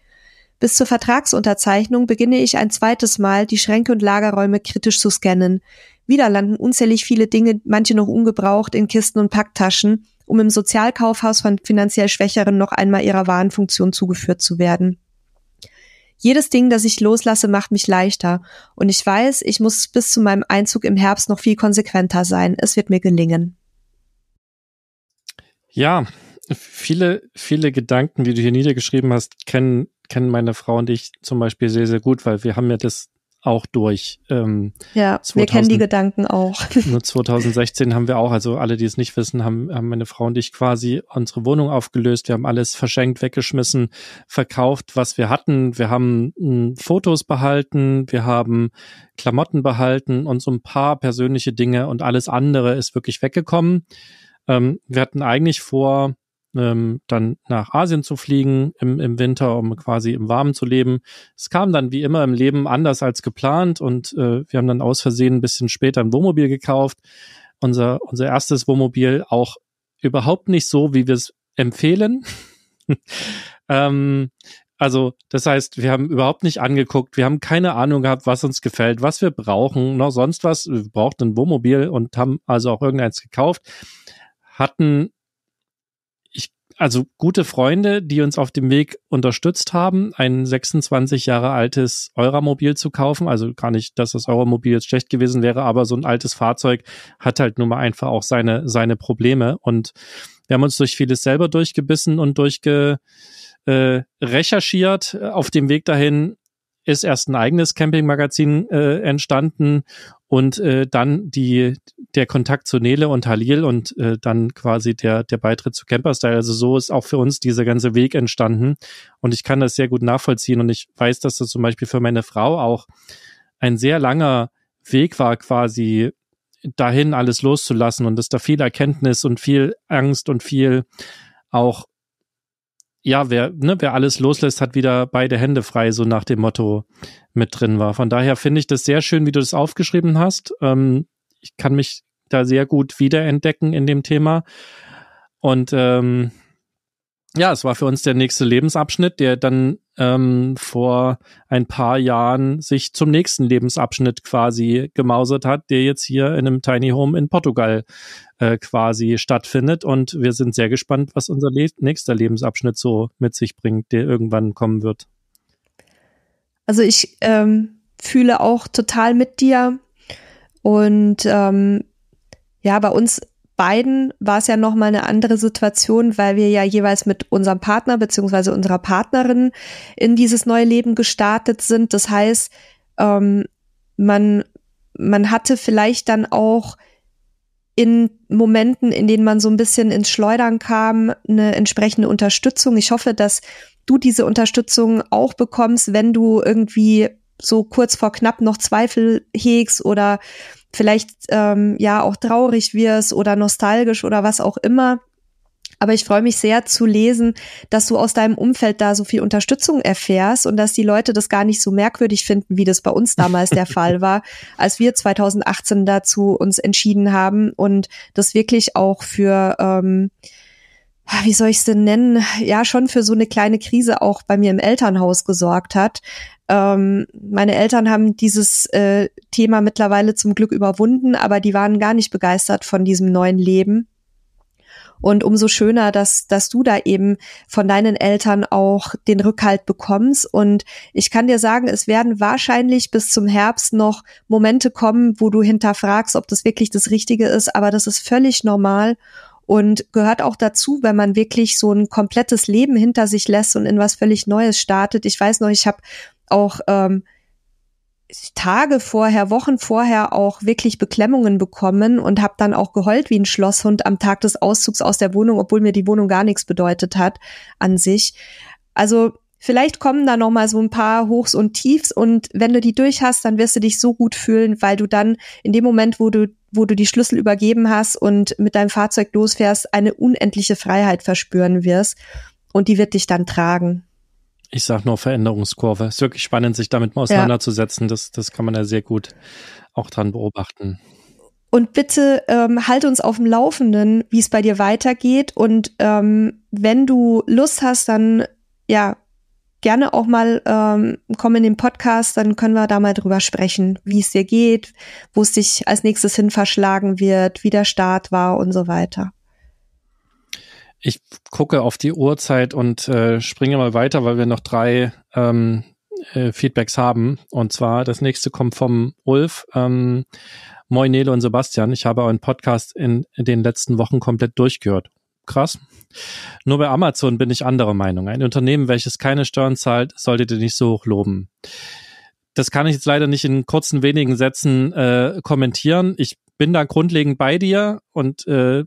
Bis zur Vertragsunterzeichnung beginne ich ein zweites Mal, die Schränke und Lagerräume kritisch zu scannen. Wieder landen unzählig viele Dinge, manche noch ungebraucht, in Kisten und Packtaschen, um im Sozialkaufhaus von finanziell Schwächeren noch einmal ihrer Warenfunktion zugeführt zu werden. Jedes Ding, das ich loslasse, macht mich leichter. Und ich weiß, ich muss bis zu meinem Einzug im Herbst noch viel konsequenter sein. Es wird mir gelingen. Ja, viele, viele Gedanken, die du hier niedergeschrieben hast, kennen kennen meine Frau und ich zum Beispiel sehr, sehr gut, weil wir haben ja das auch durch. Ähm, ja, 2000, wir kennen die Gedanken auch. Nur 2016 haben wir auch, also alle, die es nicht wissen, haben, haben meine Frau und ich quasi unsere Wohnung aufgelöst. Wir haben alles verschenkt, weggeschmissen, verkauft, was wir hatten. Wir haben m, hm, Fotos behalten, wir haben Klamotten behalten und so ein paar persönliche Dinge und alles andere ist wirklich weggekommen. Ähm, wir hatten eigentlich vor, ähm, dann nach Asien zu fliegen im, im Winter, um quasi im Warmen zu leben. Es kam dann wie immer im Leben anders als geplant und äh, wir haben dann aus Versehen ein bisschen später ein Wohnmobil gekauft. Unser, unser erstes Wohnmobil auch überhaupt nicht so, wie wir es empfehlen. ähm, also, das heißt, wir haben überhaupt nicht angeguckt, wir haben keine Ahnung gehabt, was uns gefällt, was wir brauchen, noch sonst was. Wir brauchten ein Wohnmobil und haben also auch irgendeins gekauft, hatten also gute Freunde, die uns auf dem Weg unterstützt haben, ein 26 Jahre altes Euramobil zu kaufen. Also gar nicht, dass das Euramobil jetzt schlecht gewesen wäre, aber so ein altes Fahrzeug hat halt nun mal einfach auch seine, seine Probleme. Und wir haben uns durch vieles selber durchgebissen und durchge, äh, recherchiert äh, auf dem Weg dahin ist erst ein eigenes Campingmagazin äh, entstanden und äh, dann die, der Kontakt zu Nele und Halil und äh, dann quasi der, der Beitritt zu Camperstyle. Also so ist auch für uns dieser ganze Weg entstanden und ich kann das sehr gut nachvollziehen und ich weiß, dass das zum Beispiel für meine Frau auch ein sehr langer Weg war quasi dahin alles loszulassen und dass da viel Erkenntnis und viel Angst und viel auch ja, wer, ne, wer alles loslässt, hat wieder beide Hände frei, so nach dem Motto mit drin war. Von daher finde ich das sehr schön, wie du das aufgeschrieben hast. Ähm, ich kann mich da sehr gut wiederentdecken in dem Thema. Und ähm, ja, es war für uns der nächste Lebensabschnitt, der dann ähm, vor ein paar Jahren sich zum nächsten Lebensabschnitt quasi gemausert hat, der jetzt hier in einem Tiny Home in Portugal äh, quasi stattfindet. Und wir sind sehr gespannt, was unser Le nächster Lebensabschnitt so mit sich bringt, der irgendwann kommen wird. Also ich ähm, fühle auch total mit dir und ähm, ja, bei uns beiden war es ja nochmal eine andere Situation, weil wir ja jeweils mit unserem Partner beziehungsweise unserer Partnerin in dieses neue Leben gestartet sind. Das heißt, ähm, man, man hatte vielleicht dann auch in Momenten, in denen man so ein bisschen ins Schleudern kam, eine entsprechende Unterstützung. Ich hoffe, dass du diese Unterstützung auch bekommst, wenn du irgendwie so kurz vor knapp noch Zweifel hegst oder vielleicht ähm, ja auch traurig wirst oder nostalgisch oder was auch immer. Aber ich freue mich sehr zu lesen, dass du aus deinem Umfeld da so viel Unterstützung erfährst und dass die Leute das gar nicht so merkwürdig finden, wie das bei uns damals der Fall war, als wir 2018 dazu uns entschieden haben und das wirklich auch für, ähm, wie soll ich es denn nennen, ja schon für so eine kleine Krise auch bei mir im Elternhaus gesorgt hat, ähm, meine Eltern haben dieses äh, Thema mittlerweile zum Glück überwunden, aber die waren gar nicht begeistert von diesem neuen Leben. Und umso schöner, dass, dass du da eben von deinen Eltern auch den Rückhalt bekommst. Und ich kann dir sagen, es werden wahrscheinlich bis zum Herbst noch Momente kommen, wo du hinterfragst, ob das wirklich das Richtige ist. Aber das ist völlig normal und gehört auch dazu, wenn man wirklich so ein komplettes Leben hinter sich lässt und in was völlig Neues startet. Ich weiß noch, ich habe auch ähm, Tage vorher, Wochen vorher auch wirklich Beklemmungen bekommen und habe dann auch geheult wie ein Schlosshund am Tag des Auszugs aus der Wohnung, obwohl mir die Wohnung gar nichts bedeutet hat an sich. Also vielleicht kommen da noch mal so ein paar Hochs und Tiefs und wenn du die durch hast, dann wirst du dich so gut fühlen, weil du dann in dem Moment, wo du wo du die Schlüssel übergeben hast und mit deinem Fahrzeug losfährst, eine unendliche Freiheit verspüren wirst und die wird dich dann tragen. Ich sag nur Veränderungskurve. Es Ist wirklich spannend, sich damit mal auseinanderzusetzen. Ja. Das, das kann man ja sehr gut auch dran beobachten. Und bitte ähm, halte uns auf dem Laufenden, wie es bei dir weitergeht. Und ähm, wenn du Lust hast, dann ja, gerne auch mal ähm, komm in den Podcast, dann können wir da mal drüber sprechen, wie es dir geht, wo es dich als nächstes hin verschlagen wird, wie der Start war und so weiter. Ich gucke auf die Uhrzeit und äh, springe mal weiter, weil wir noch drei ähm, äh, Feedbacks haben. Und zwar das nächste kommt vom Ulf. Ähm, Moin Nele und Sebastian, ich habe euren Podcast in, den letzten Wochen komplett durchgehört. Krass. Nur bei Amazon bin ich anderer Meinung. Ein Unternehmen, welches keine Steuern zahlt, solltet ihr nicht so hoch loben. Das kann ich jetzt leider nicht in kurzen wenigen Sätzen äh, kommentieren. Ich bin da grundlegend bei dir und äh,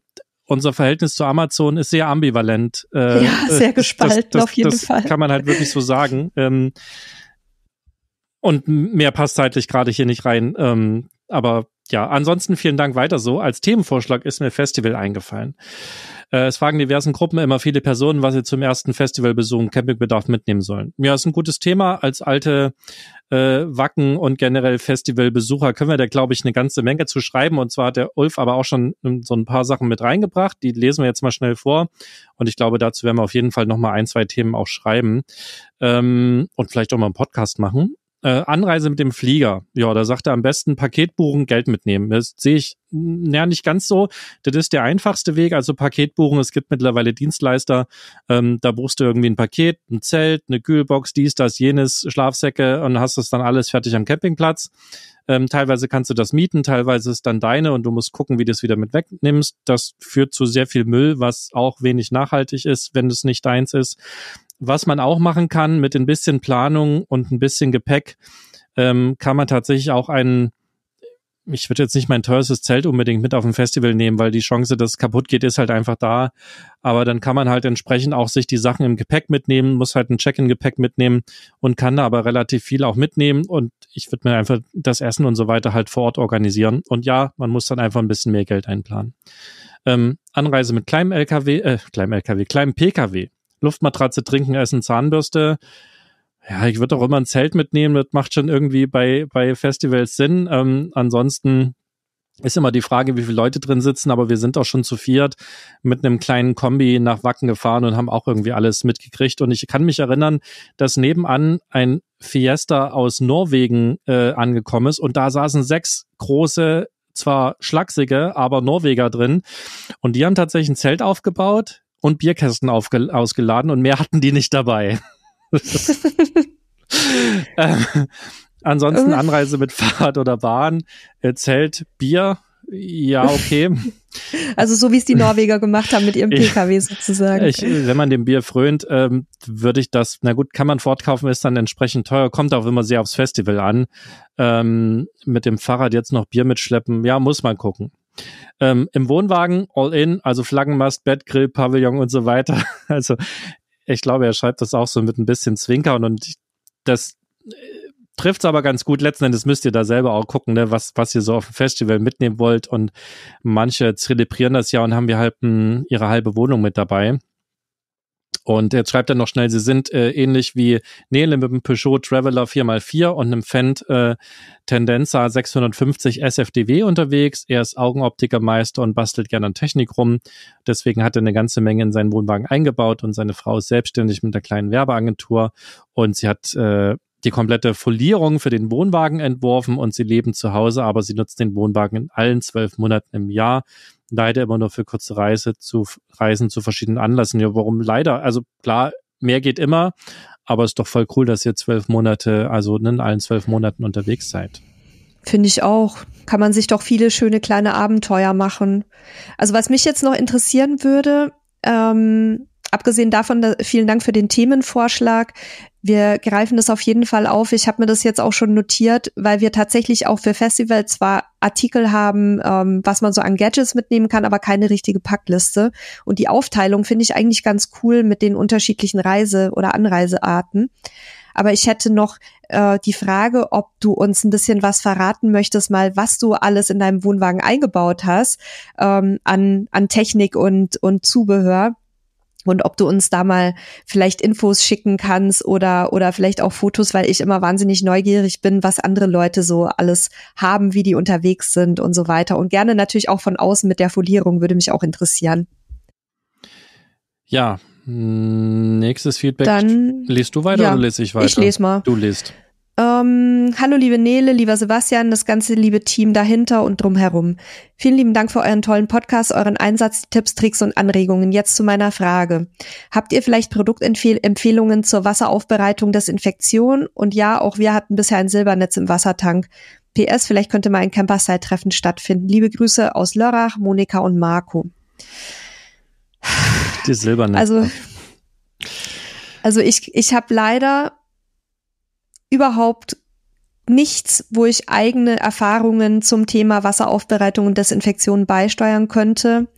unser Verhältnis zu Amazon ist sehr ambivalent. Äh, ja, äh, sehr gespalten das, das, auf jeden das Fall. Kann man halt wirklich so sagen. Ähm, und mehr passt zeitlich gerade hier nicht rein. Ähm, aber ja, ansonsten vielen Dank weiter so. Als Themenvorschlag ist mir Festival eingefallen. Äh, es fragen diversen Gruppen immer viele Personen, was sie zum ersten Festivalbesuch und Campingbedarf mitnehmen sollen. Ja, ist ein gutes Thema. Als alte äh, Wacken und generell Festivalbesucher können wir da, glaube ich, eine ganze Menge zu schreiben. Und zwar hat der Ulf aber auch schon ähm, so ein paar Sachen mit reingebracht. Die lesen wir jetzt mal schnell vor. Und ich glaube, dazu werden wir auf jeden Fall nochmal ein, zwei Themen auch schreiben ähm, und vielleicht auch mal einen Podcast machen. Äh, Anreise mit dem Flieger. Ja, da sagt er am besten Paket buchen, Geld mitnehmen. Das sehe ich naja, nicht ganz so. Das ist der einfachste Weg, also Paket buchen. Es gibt mittlerweile Dienstleister, ähm, da buchst du irgendwie ein Paket, ein Zelt, eine Kühlbox, dies, das, jenes, Schlafsäcke und hast das dann alles fertig am Campingplatz. Ähm, teilweise kannst du das mieten, teilweise ist dann deine und du musst gucken, wie du es wieder mit wegnimmst. Das führt zu sehr viel Müll, was auch wenig nachhaltig ist, wenn es nicht deins ist was man auch machen kann mit ein bisschen Planung und ein bisschen Gepäck, ähm, kann man tatsächlich auch einen, ich würde jetzt nicht mein teuerstes Zelt unbedingt mit auf dem Festival nehmen, weil die Chance, dass es kaputt geht, ist halt einfach da. Aber dann kann man halt entsprechend auch sich die Sachen im Gepäck mitnehmen, muss halt ein Check-in-Gepäck mitnehmen und kann da aber relativ viel auch mitnehmen. Und ich würde mir einfach das Essen und so weiter halt vor Ort organisieren. Und ja, man muss dann einfach ein bisschen mehr Geld einplanen. Ähm, Anreise mit kleinem LKW, äh, kleinem LKW, kleinem PKW Luftmatratze trinken essen, Zahnbürste. Ja, ich würde auch immer ein Zelt mitnehmen, das macht schon irgendwie bei, bei Festivals Sinn. Ähm, ansonsten ist immer die Frage, wie viele Leute drin sitzen, aber wir sind auch schon zu viert mit einem kleinen Kombi nach Wacken gefahren und haben auch irgendwie alles mitgekriegt. Und ich kann mich erinnern, dass nebenan ein Fiesta aus Norwegen äh, angekommen ist und da saßen sechs große, zwar schlachsige, aber Norweger drin. Und die haben tatsächlich ein Zelt aufgebaut, und Bierkästen ausgeladen und mehr hatten die nicht dabei. ähm, ansonsten äh. Anreise mit Fahrrad oder Bahn, äh, Zelt, Bier, ja, okay. Also so wie es die Norweger gemacht haben mit ihrem Pkw sozusagen. Ich, wenn man dem Bier frönt, ähm, würde ich das, na gut, kann man fortkaufen, ist dann entsprechend teuer, kommt auch immer sehr aufs Festival an. Ähm, mit dem Fahrrad jetzt noch Bier mitschleppen, ja, muss man gucken. Ähm, Im Wohnwagen, all in, also Flaggenmast, Bettgrill, Pavillon und so weiter. Also ich glaube, er schreibt das auch so mit ein bisschen Zwinkern und ich, das äh, trifft es aber ganz gut. Letzten Endes müsst ihr da selber auch gucken, ne, was, was ihr so auf dem Festival mitnehmen wollt. Und manche zelebrieren das ja und haben wir halt hm, ihre halbe Wohnung mit dabei. Und jetzt schreibt er noch schnell, sie sind äh, ähnlich wie Nele mit einem Peugeot Traveler 4x4 und einem Fendt äh, Tendenza 650 SFDW unterwegs. Er ist Augenoptikermeister und bastelt gerne an Technik rum. Deswegen hat er eine ganze Menge in seinen Wohnwagen eingebaut und seine Frau ist selbstständig mit einer kleinen Werbeagentur und sie hat äh, die komplette Folierung für den Wohnwagen entworfen und sie leben zu Hause, aber sie nutzt den Wohnwagen in allen zwölf Monaten im Jahr leider immer nur für kurze Reise zu Reisen zu verschiedenen Anlässen. Ja, warum leider? Also klar, mehr geht immer, aber es ist doch voll cool, dass ihr zwölf Monate, also ne, in allen zwölf Monaten unterwegs seid. Finde ich auch. Kann man sich doch viele schöne kleine Abenteuer machen. Also was mich jetzt noch interessieren würde, ähm, abgesehen davon, vielen Dank für den Themenvorschlag. Wir greifen das auf jeden Fall auf. Ich habe mir das jetzt auch schon notiert, weil wir tatsächlich auch für Festivals zwar Artikel haben, ähm, was man so an Gadgets mitnehmen kann, aber keine richtige Packliste. Und die Aufteilung finde ich eigentlich ganz cool mit den unterschiedlichen Reise- oder Anreisearten. Aber ich hätte noch äh, die Frage, ob du uns ein bisschen was verraten möchtest, mal was du alles in deinem Wohnwagen eingebaut hast ähm, an, an Technik und, und Zubehör und ob du uns da mal vielleicht Infos schicken kannst oder oder vielleicht auch Fotos, weil ich immer wahnsinnig neugierig bin, was andere Leute so alles haben, wie die unterwegs sind und so weiter und gerne natürlich auch von außen mit der Folierung würde mich auch interessieren. Ja, hm, nächstes Feedback. Dann liest du weiter ja, oder lese ich weiter? Ich lese mal. Du liest. Ähm, hallo liebe Nele, lieber Sebastian, das ganze liebe Team dahinter und drumherum. Vielen lieben Dank für euren tollen Podcast, euren Einsatz, Tipps, Tricks und Anregungen. Jetzt zu meiner Frage. Habt ihr vielleicht Produktempfehlungen zur Wasseraufbereitung Desinfektion? Und ja, auch wir hatten bisher ein Silbernetz im Wassertank. PS, vielleicht könnte mal ein Camperside-Treffen stattfinden. Liebe Grüße aus Lörrach, Monika und Marco. Die Silbernetze. Also, also ich, ich habe leider überhaupt nichts, wo ich eigene Erfahrungen zum Thema Wasseraufbereitung und Desinfektion beisteuern könnte,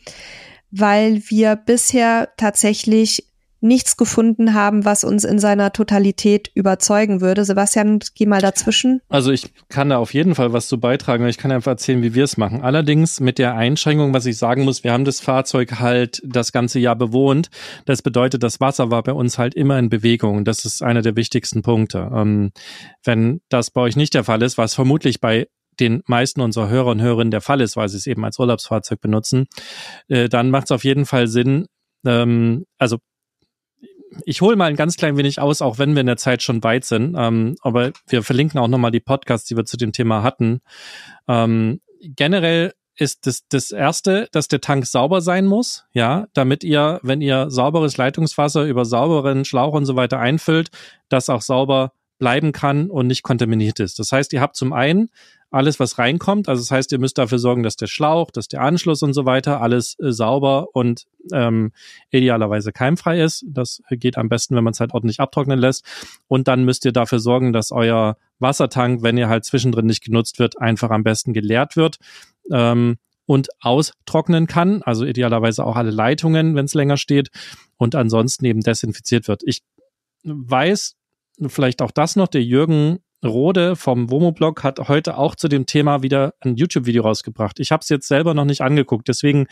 weil wir bisher tatsächlich nichts gefunden haben, was uns in seiner Totalität überzeugen würde. Sebastian, geh mal dazwischen. Also ich kann da auf jeden Fall was zu beitragen. Ich kann einfach erzählen, wie wir es machen. Allerdings mit der Einschränkung, was ich sagen muss, wir haben das Fahrzeug halt das ganze Jahr bewohnt. Das bedeutet, das Wasser war bei uns halt immer in Bewegung. Das ist einer der wichtigsten Punkte. Ähm, wenn das bei euch nicht der Fall ist, was vermutlich bei den meisten unserer Hörer und Hörerinnen der Fall ist, weil sie es eben als Urlaubsfahrzeug benutzen, äh, dann macht es auf jeden Fall Sinn, ähm, also ich hole mal ein ganz klein wenig aus, auch wenn wir in der Zeit schon weit sind. Ähm, aber wir verlinken auch nochmal die Podcasts, die wir zu dem Thema hatten. Ähm, generell ist das, das erste, dass der Tank sauber sein muss, ja, damit ihr, wenn ihr sauberes Leitungswasser über sauberen Schlauch und so weiter einfüllt, das auch sauber bleiben kann und nicht kontaminiert ist. Das heißt, ihr habt zum einen alles, was reinkommt. Also das heißt, ihr müsst dafür sorgen, dass der Schlauch, dass der Anschluss und so weiter alles äh, sauber und ähm, idealerweise keimfrei ist. Das geht am besten, wenn man es halt ordentlich abtrocknen lässt. Und dann müsst ihr dafür sorgen, dass euer Wassertank, wenn ihr halt zwischendrin nicht genutzt wird, einfach am besten geleert wird. Ähm, und austrocknen kann, also idealerweise auch alle Leitungen, wenn es länger steht, und ansonsten eben desinfiziert wird. Ich weiß, vielleicht auch das noch, der Jürgen Rode vom Womo-Blog hat heute auch zu dem Thema wieder ein YouTube-Video rausgebracht. Ich habe es jetzt selber noch nicht angeguckt, deswegen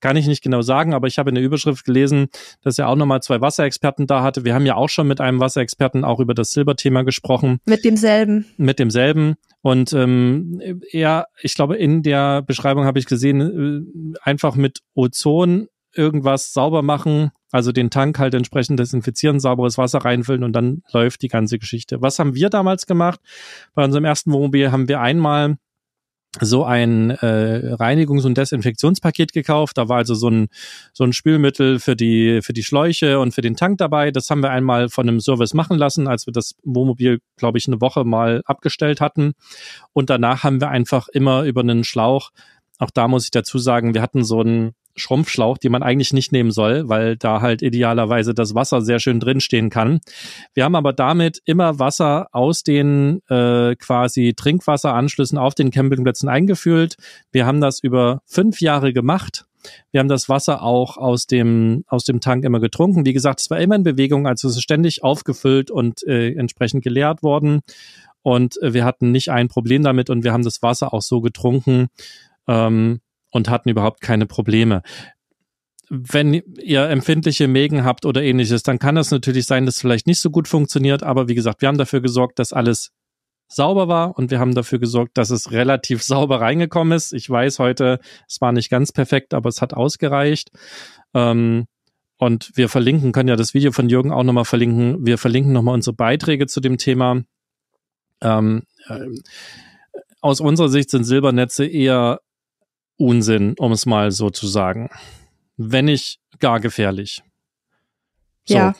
kann ich nicht genau sagen, aber ich habe in der Überschrift gelesen, dass er auch nochmal zwei Wasserexperten da hatte. Wir haben ja auch schon mit einem Wasserexperten auch über das Silberthema gesprochen. Mit demselben. Mit demselben. Und ähm, er, ich glaube, in der Beschreibung habe ich gesehen, äh, einfach mit Ozon irgendwas sauber machen also den Tank halt entsprechend desinfizieren, sauberes Wasser reinfüllen und dann läuft die ganze Geschichte. Was haben wir damals gemacht? Bei unserem ersten Wohnmobil haben wir einmal so ein äh, Reinigungs- und Desinfektionspaket gekauft. Da war also so ein, so ein Spülmittel für die, für die Schläuche und für den Tank dabei. Das haben wir einmal von einem Service machen lassen, als wir das Wohnmobil, glaube ich, eine Woche mal abgestellt hatten. Und danach haben wir einfach immer über einen Schlauch auch da muss ich dazu sagen, wir hatten so einen Schrumpfschlauch, den man eigentlich nicht nehmen soll, weil da halt idealerweise das Wasser sehr schön drinstehen kann. Wir haben aber damit immer Wasser aus den äh, quasi Trinkwasseranschlüssen auf den Campingplätzen eingefüllt. Wir haben das über fünf Jahre gemacht. Wir haben das Wasser auch aus dem, aus dem Tank immer getrunken. Wie gesagt, es war immer in Bewegung, also es ist ständig aufgefüllt und äh, entsprechend geleert worden. Und äh, wir hatten nicht ein Problem damit und wir haben das Wasser auch so getrunken, ähm, und hatten überhaupt keine Probleme. Wenn ihr empfindliche Mägen habt oder ähnliches, dann kann es natürlich sein, dass es vielleicht nicht so gut funktioniert. Aber wie gesagt, wir haben dafür gesorgt, dass alles sauber war und wir haben dafür gesorgt, dass es relativ sauber reingekommen ist. Ich weiß heute, es war nicht ganz perfekt, aber es hat ausgereicht. Ähm, und wir verlinken, können ja das Video von Jürgen auch nochmal verlinken. Wir verlinken nochmal unsere Beiträge zu dem Thema. Ähm, äh, aus unserer Sicht sind Silbernetze eher Unsinn, um es mal so zu sagen. Wenn nicht gar gefährlich. So. Ja.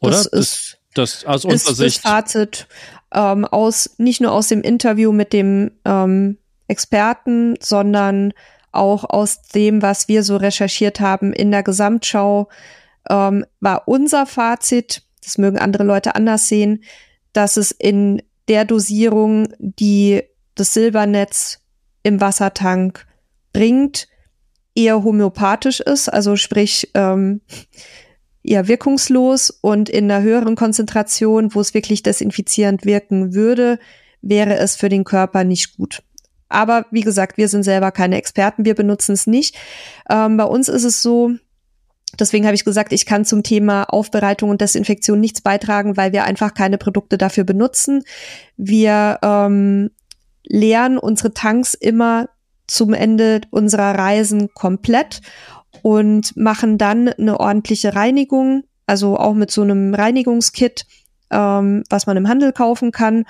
Oder? Das ist das, das aus ist unserer Sicht. Das Fazit ähm, aus, nicht nur aus dem Interview mit dem ähm, Experten, sondern auch aus dem, was wir so recherchiert haben in der Gesamtschau, ähm, war unser Fazit, das mögen andere Leute anders sehen, dass es in der Dosierung, die das Silbernetz im Wassertank bringt, eher homöopathisch ist, also sprich ähm, eher wirkungslos und in einer höheren Konzentration, wo es wirklich desinfizierend wirken würde, wäre es für den Körper nicht gut. Aber wie gesagt, wir sind selber keine Experten, wir benutzen es nicht. Ähm, bei uns ist es so, deswegen habe ich gesagt, ich kann zum Thema Aufbereitung und Desinfektion nichts beitragen, weil wir einfach keine Produkte dafür benutzen. Wir ähm, leeren unsere Tanks immer zum Ende unserer Reisen komplett und machen dann eine ordentliche Reinigung, also auch mit so einem Reinigungskit, ähm, was man im Handel kaufen kann.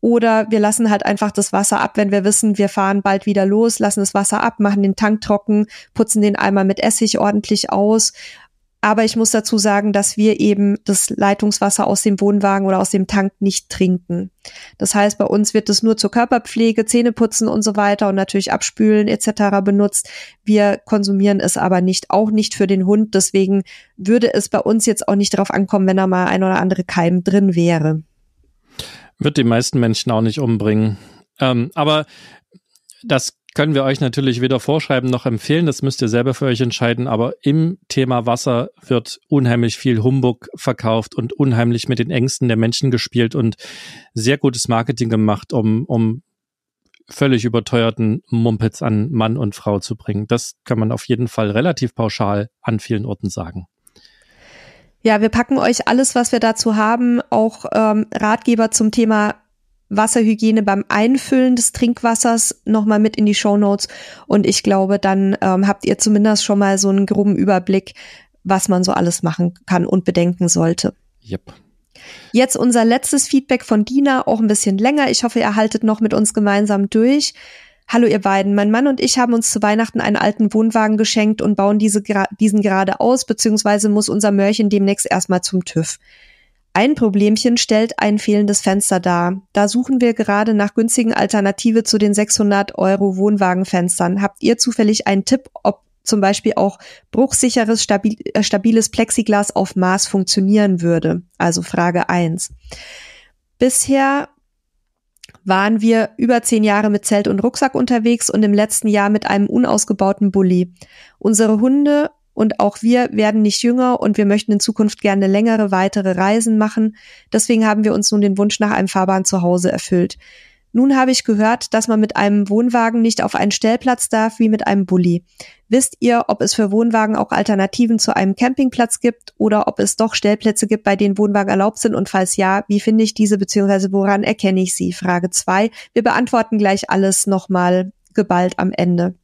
Oder wir lassen halt einfach das Wasser ab, wenn wir wissen, wir fahren bald wieder los, lassen das Wasser ab, machen den Tank trocken, putzen den Eimer mit Essig ordentlich aus aber ich muss dazu sagen, dass wir eben das Leitungswasser aus dem Wohnwagen oder aus dem Tank nicht trinken. Das heißt, bei uns wird es nur zur Körperpflege, Zähneputzen und so weiter und natürlich Abspülen etc. benutzt. Wir konsumieren es aber nicht, auch nicht für den Hund. Deswegen würde es bei uns jetzt auch nicht darauf ankommen, wenn da mal ein oder andere Keim drin wäre. Wird die meisten Menschen auch nicht umbringen. Ähm, aber das können wir euch natürlich weder vorschreiben noch empfehlen. Das müsst ihr selber für euch entscheiden. Aber im Thema Wasser wird unheimlich viel Humbug verkauft und unheimlich mit den Ängsten der Menschen gespielt und sehr gutes Marketing gemacht, um, um völlig überteuerten Mumpitz an Mann und Frau zu bringen. Das kann man auf jeden Fall relativ pauschal an vielen Orten sagen. Ja, wir packen euch alles, was wir dazu haben, auch ähm, Ratgeber zum Thema Wasserhygiene beim Einfüllen des Trinkwassers nochmal mit in die Show Notes Und ich glaube, dann ähm, habt ihr zumindest schon mal so einen groben Überblick, was man so alles machen kann und bedenken sollte. Yep. Jetzt unser letztes Feedback von Dina, auch ein bisschen länger. Ich hoffe, ihr haltet noch mit uns gemeinsam durch. Hallo ihr beiden, mein Mann und ich haben uns zu Weihnachten einen alten Wohnwagen geschenkt und bauen diese, diesen gerade aus, beziehungsweise muss unser Mörchen demnächst erstmal zum TÜV. Ein Problemchen stellt ein fehlendes Fenster dar. Da suchen wir gerade nach günstigen Alternative zu den 600 Euro Wohnwagenfenstern. Habt ihr zufällig einen Tipp, ob zum Beispiel auch bruchsicheres, stabil, äh, stabiles Plexiglas auf Maß funktionieren würde? Also Frage eins. Bisher waren wir über zehn Jahre mit Zelt und Rucksack unterwegs und im letzten Jahr mit einem unausgebauten Bulli. Unsere Hunde und auch wir werden nicht jünger und wir möchten in Zukunft gerne längere, weitere Reisen machen. Deswegen haben wir uns nun den Wunsch nach einem Fahrbahn zu Hause erfüllt. Nun habe ich gehört, dass man mit einem Wohnwagen nicht auf einen Stellplatz darf wie mit einem Bulli. Wisst ihr, ob es für Wohnwagen auch Alternativen zu einem Campingplatz gibt oder ob es doch Stellplätze gibt, bei denen Wohnwagen erlaubt sind? Und falls ja, wie finde ich diese bzw. woran erkenne ich sie? Frage zwei. Wir beantworten gleich alles nochmal geballt am Ende.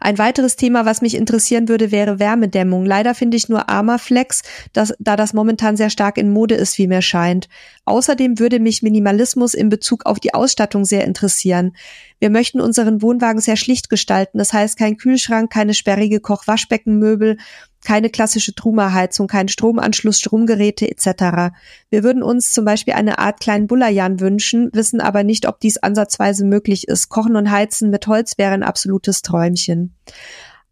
Ein weiteres Thema, was mich interessieren würde, wäre Wärmedämmung. Leider finde ich nur Armaflex, das, da das momentan sehr stark in Mode ist, wie mir scheint. Außerdem würde mich Minimalismus in Bezug auf die Ausstattung sehr interessieren. Wir möchten unseren Wohnwagen sehr schlicht gestalten, das heißt kein Kühlschrank, keine sperrige Koch-Waschbeckenmöbel keine klassische Truma-Heizung, kein Stromanschluss, Stromgeräte etc. Wir würden uns zum Beispiel eine Art kleinen Bullerjan wünschen, wissen aber nicht, ob dies ansatzweise möglich ist. Kochen und Heizen mit Holz wäre ein absolutes Träumchen.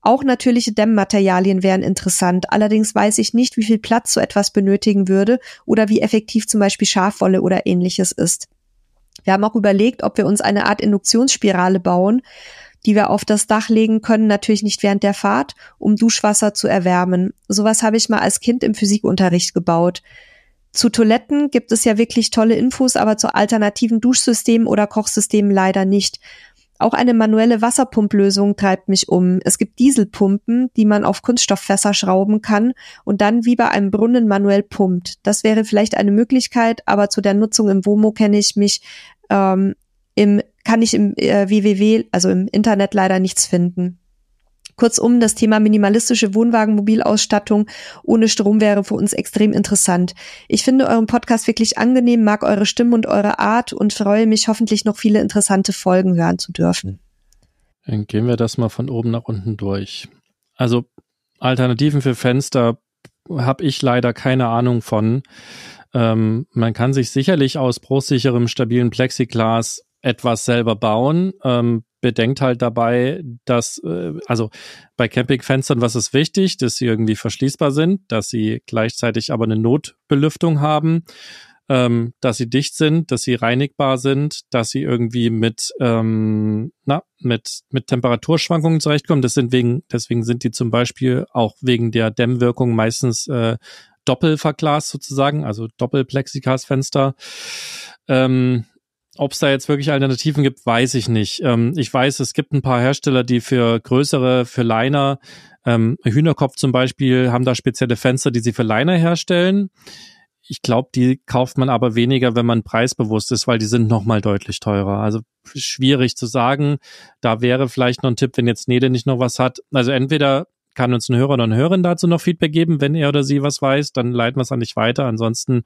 Auch natürliche Dämmmaterialien wären interessant. Allerdings weiß ich nicht, wie viel Platz so etwas benötigen würde oder wie effektiv zum Beispiel Schafwolle oder ähnliches ist. Wir haben auch überlegt, ob wir uns eine Art Induktionsspirale bauen, die wir auf das Dach legen können, natürlich nicht während der Fahrt, um Duschwasser zu erwärmen. Sowas habe ich mal als Kind im Physikunterricht gebaut. Zu Toiletten gibt es ja wirklich tolle Infos, aber zu alternativen Duschsystemen oder Kochsystemen leider nicht. Auch eine manuelle Wasserpumplösung treibt mich um. Es gibt Dieselpumpen, die man auf Kunststofffässer schrauben kann und dann wie bei einem Brunnen manuell pumpt. Das wäre vielleicht eine Möglichkeit, aber zu der Nutzung im WOMO kenne ich mich ähm, im kann ich im äh, www, also im Internet leider nichts finden. Kurzum, das Thema minimalistische Wohnwagenmobilausstattung ohne Strom wäre für uns extrem interessant. Ich finde euren Podcast wirklich angenehm, mag eure Stimme und eure Art und freue mich, hoffentlich noch viele interessante Folgen hören zu dürfen. Dann gehen wir das mal von oben nach unten durch. Also Alternativen für Fenster habe ich leider keine Ahnung von. Ähm, man kann sich sicherlich aus bruchsicherem, stabilen Plexiglas etwas selber bauen. Ähm, bedenkt halt dabei, dass, äh, also bei Campingfenstern, was ist wichtig, dass sie irgendwie verschließbar sind, dass sie gleichzeitig aber eine Notbelüftung haben, ähm, dass sie dicht sind, dass sie reinigbar sind, dass sie irgendwie mit, ähm, na, mit, mit Temperaturschwankungen zurechtkommen. Das sind wegen, deswegen sind die zum Beispiel auch wegen der Dämmwirkung meistens äh, Doppelverglas sozusagen, also Doppelplexiglasfenster. Ähm, ob es da jetzt wirklich Alternativen gibt, weiß ich nicht. Ähm, ich weiß, es gibt ein paar Hersteller, die für größere, für Liner, ähm, Hühnerkopf zum Beispiel, haben da spezielle Fenster, die sie für Liner herstellen. Ich glaube, die kauft man aber weniger, wenn man preisbewusst ist, weil die sind nochmal deutlich teurer. Also schwierig zu sagen. Da wäre vielleicht noch ein Tipp, wenn jetzt Nede nicht noch was hat. Also entweder kann uns ein Hörer oder eine Hörerin dazu noch Feedback geben. Wenn er oder sie was weiß, dann leiten wir es an dich weiter. Ansonsten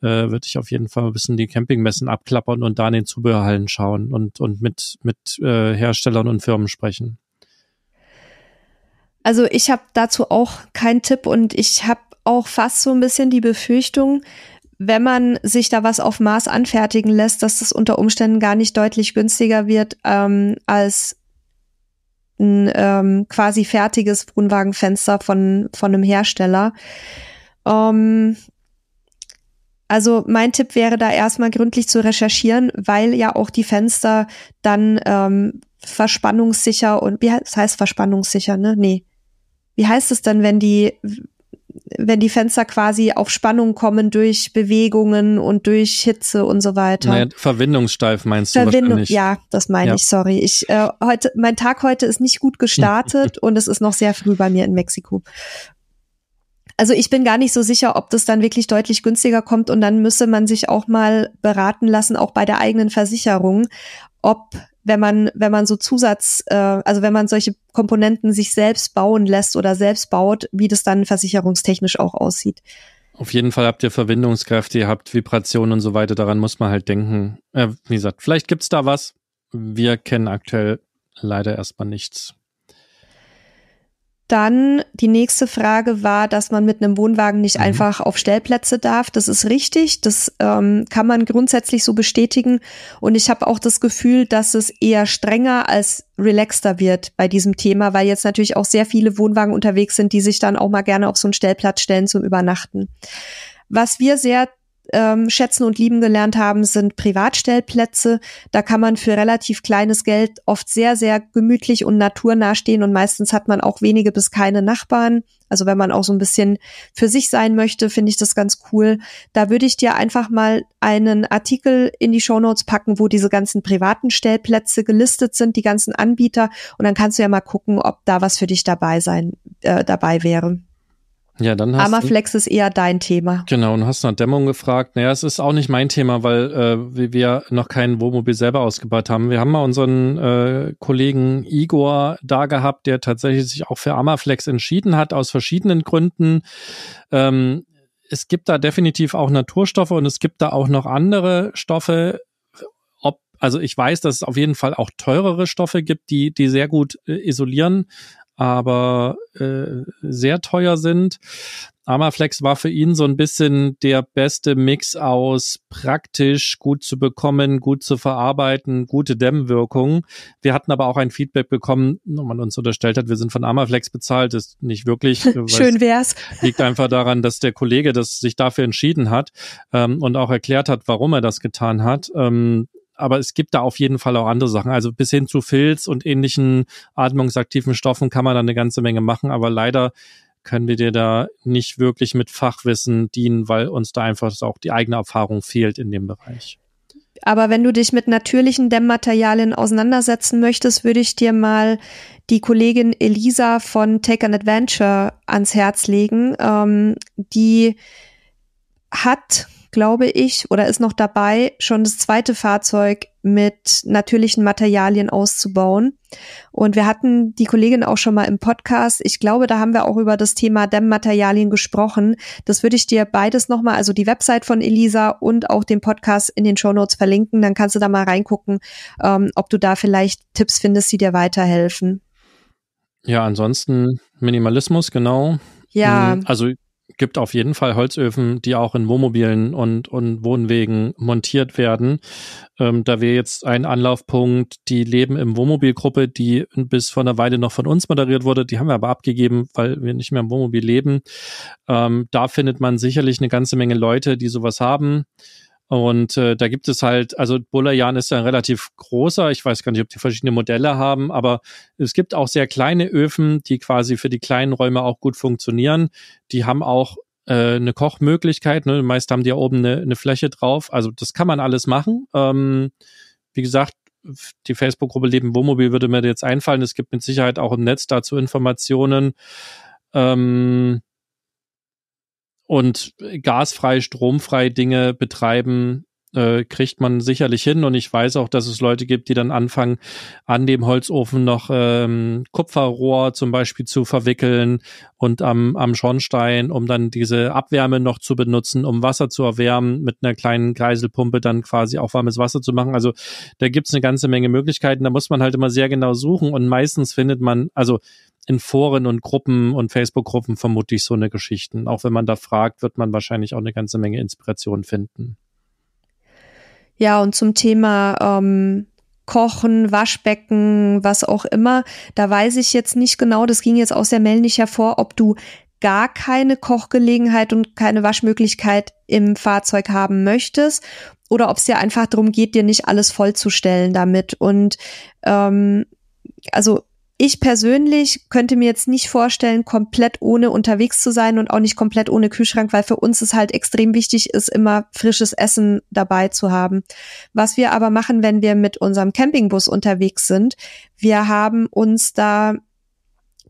äh, würde ich auf jeden Fall ein bisschen die Campingmessen abklappern und da in den Zubehörhallen schauen und, und mit, mit äh, Herstellern und Firmen sprechen. Also ich habe dazu auch keinen Tipp und ich habe auch fast so ein bisschen die Befürchtung, wenn man sich da was auf Maß anfertigen lässt, dass das unter Umständen gar nicht deutlich günstiger wird ähm, als ein ähm, quasi fertiges Wohnwagenfenster von, von einem Hersteller. Ähm, also mein Tipp wäre da erstmal gründlich zu recherchieren, weil ja auch die Fenster dann ähm, verspannungssicher und wie heißt, das heißt verspannungssicher, ne? Nee. Wie heißt es denn, wenn die, wenn die Fenster quasi auf Spannung kommen durch Bewegungen und durch Hitze und so weiter. Naja, verwindungssteif meinst du Verwindung, Ja, das meine ja. ich, sorry. Ich, äh, heute, mein Tag heute ist nicht gut gestartet und es ist noch sehr früh bei mir in Mexiko. Also ich bin gar nicht so sicher, ob das dann wirklich deutlich günstiger kommt und dann müsse man sich auch mal beraten lassen, auch bei der eigenen Versicherung, ob wenn man, wenn man so Zusatz, äh, also wenn man solche Komponenten sich selbst bauen lässt oder selbst baut, wie das dann versicherungstechnisch auch aussieht. Auf jeden Fall habt ihr Verwindungskräfte, ihr habt Vibrationen und so weiter, daran muss man halt denken. Äh, wie gesagt, vielleicht gibt's da was. Wir kennen aktuell leider erstmal nichts dann die nächste Frage war, dass man mit einem Wohnwagen nicht mhm. einfach auf Stellplätze darf. Das ist richtig, das ähm, kann man grundsätzlich so bestätigen. Und ich habe auch das Gefühl, dass es eher strenger als relaxter wird bei diesem Thema, weil jetzt natürlich auch sehr viele Wohnwagen unterwegs sind, die sich dann auch mal gerne auf so einen Stellplatz stellen zum Übernachten. Was wir sehr ähm, schätzen und lieben gelernt haben, sind Privatstellplätze. Da kann man für relativ kleines Geld oft sehr, sehr gemütlich und naturnah stehen und meistens hat man auch wenige bis keine Nachbarn. Also wenn man auch so ein bisschen für sich sein möchte, finde ich das ganz cool. Da würde ich dir einfach mal einen Artikel in die Show Notes packen, wo diese ganzen privaten Stellplätze gelistet sind, die ganzen Anbieter. Und dann kannst du ja mal gucken, ob da was für dich dabei sein, äh, dabei wäre. Ja, dann hast Amaflex du, ist eher dein Thema. Genau, und hast nach Dämmung gefragt. Naja, es ist auch nicht mein Thema, weil äh, wir wir noch kein Wohnmobil selber ausgebaut haben. Wir haben mal unseren äh, Kollegen Igor da gehabt, der tatsächlich sich auch für Amaflex entschieden hat, aus verschiedenen Gründen. Ähm, es gibt da definitiv auch Naturstoffe und es gibt da auch noch andere Stoffe, Ob, also ich weiß, dass es auf jeden Fall auch teurere Stoffe gibt, die, die sehr gut äh, isolieren aber äh, sehr teuer sind. Amaflex war für ihn so ein bisschen der beste Mix aus praktisch gut zu bekommen, gut zu verarbeiten, gute Dämmwirkung. Wir hatten aber auch ein Feedback bekommen, wo man uns unterstellt hat, wir sind von Amaflex bezahlt, ist nicht wirklich. Schön wär's. Liegt einfach daran, dass der Kollege das sich dafür entschieden hat ähm, und auch erklärt hat, warum er das getan hat. Ähm, aber es gibt da auf jeden Fall auch andere Sachen. Also bis hin zu Filz und ähnlichen atmungsaktiven Stoffen kann man da eine ganze Menge machen, aber leider können wir dir da nicht wirklich mit Fachwissen dienen, weil uns da einfach auch die eigene Erfahrung fehlt in dem Bereich. Aber wenn du dich mit natürlichen Dämmmaterialien auseinandersetzen möchtest, würde ich dir mal die Kollegin Elisa von Take an Adventure ans Herz legen. Ähm, die hat glaube ich, oder ist noch dabei, schon das zweite Fahrzeug mit natürlichen Materialien auszubauen. Und wir hatten die Kollegin auch schon mal im Podcast. Ich glaube, da haben wir auch über das Thema Dämmmaterialien gesprochen. Das würde ich dir beides nochmal, also die Website von Elisa und auch den Podcast in den Show Notes verlinken. Dann kannst du da mal reingucken, ähm, ob du da vielleicht Tipps findest, die dir weiterhelfen. Ja, ansonsten Minimalismus, genau. Ja. Hm, also gibt auf jeden Fall Holzöfen, die auch in Wohnmobilen und, und Wohnwegen montiert werden. Ähm, da wäre jetzt ein Anlaufpunkt die Leben im Wohnmobilgruppe, die bis vor einer Weile noch von uns moderiert wurde. Die haben wir aber abgegeben, weil wir nicht mehr im Wohnmobil leben. Ähm, da findet man sicherlich eine ganze Menge Leute, die sowas haben. Und äh, da gibt es halt, also Bulayan ist ja ein relativ großer, ich weiß gar nicht, ob die verschiedene Modelle haben, aber es gibt auch sehr kleine Öfen, die quasi für die kleinen Räume auch gut funktionieren. Die haben auch äh, eine Kochmöglichkeit, ne? meist haben die ja oben eine, eine Fläche drauf. Also das kann man alles machen. Ähm, wie gesagt, die Facebook-Gruppe Leben Wohnmobil würde mir jetzt einfallen. Es gibt mit Sicherheit auch im Netz dazu Informationen. Ähm, und gasfrei, stromfrei Dinge betreiben, äh, kriegt man sicherlich hin. Und ich weiß auch, dass es Leute gibt, die dann anfangen, an dem Holzofen noch ähm, Kupferrohr zum Beispiel zu verwickeln und am, am Schornstein, um dann diese Abwärme noch zu benutzen, um Wasser zu erwärmen, mit einer kleinen Kreiselpumpe dann quasi auch warmes Wasser zu machen. Also da gibt's eine ganze Menge Möglichkeiten. Da muss man halt immer sehr genau suchen und meistens findet man, also in Foren und Gruppen und Facebook-Gruppen vermutlich so eine Geschichten. Auch wenn man da fragt, wird man wahrscheinlich auch eine ganze Menge Inspiration finden. Ja, und zum Thema ähm, Kochen, Waschbecken, was auch immer, da weiß ich jetzt nicht genau, das ging jetzt aus der Mail nicht hervor, ob du gar keine Kochgelegenheit und keine Waschmöglichkeit im Fahrzeug haben möchtest oder ob es dir einfach darum geht, dir nicht alles vollzustellen damit. Und ähm, also ich persönlich könnte mir jetzt nicht vorstellen, komplett ohne unterwegs zu sein und auch nicht komplett ohne Kühlschrank, weil für uns es halt extrem wichtig ist, immer frisches Essen dabei zu haben. Was wir aber machen, wenn wir mit unserem Campingbus unterwegs sind, wir haben uns da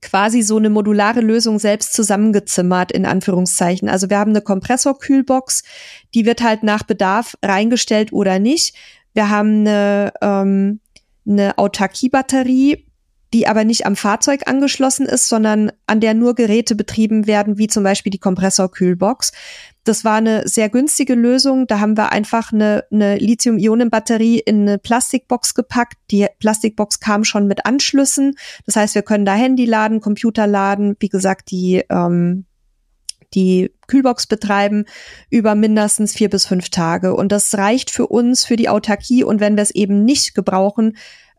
quasi so eine modulare Lösung selbst zusammengezimmert, in Anführungszeichen. Also wir haben eine Kompressorkühlbox, die wird halt nach Bedarf reingestellt oder nicht. Wir haben eine, ähm, eine Autarkiebatterie, die aber nicht am Fahrzeug angeschlossen ist, sondern an der nur Geräte betrieben werden, wie zum Beispiel die Kompressorkühlbox. Das war eine sehr günstige Lösung. Da haben wir einfach eine, eine Lithium-Ionen-Batterie in eine Plastikbox gepackt. Die Plastikbox kam schon mit Anschlüssen. Das heißt, wir können da Handy laden, Computer laden, wie gesagt, die, ähm, die Kühlbox betreiben über mindestens vier bis fünf Tage. Und das reicht für uns, für die Autarkie. Und wenn wir es eben nicht gebrauchen,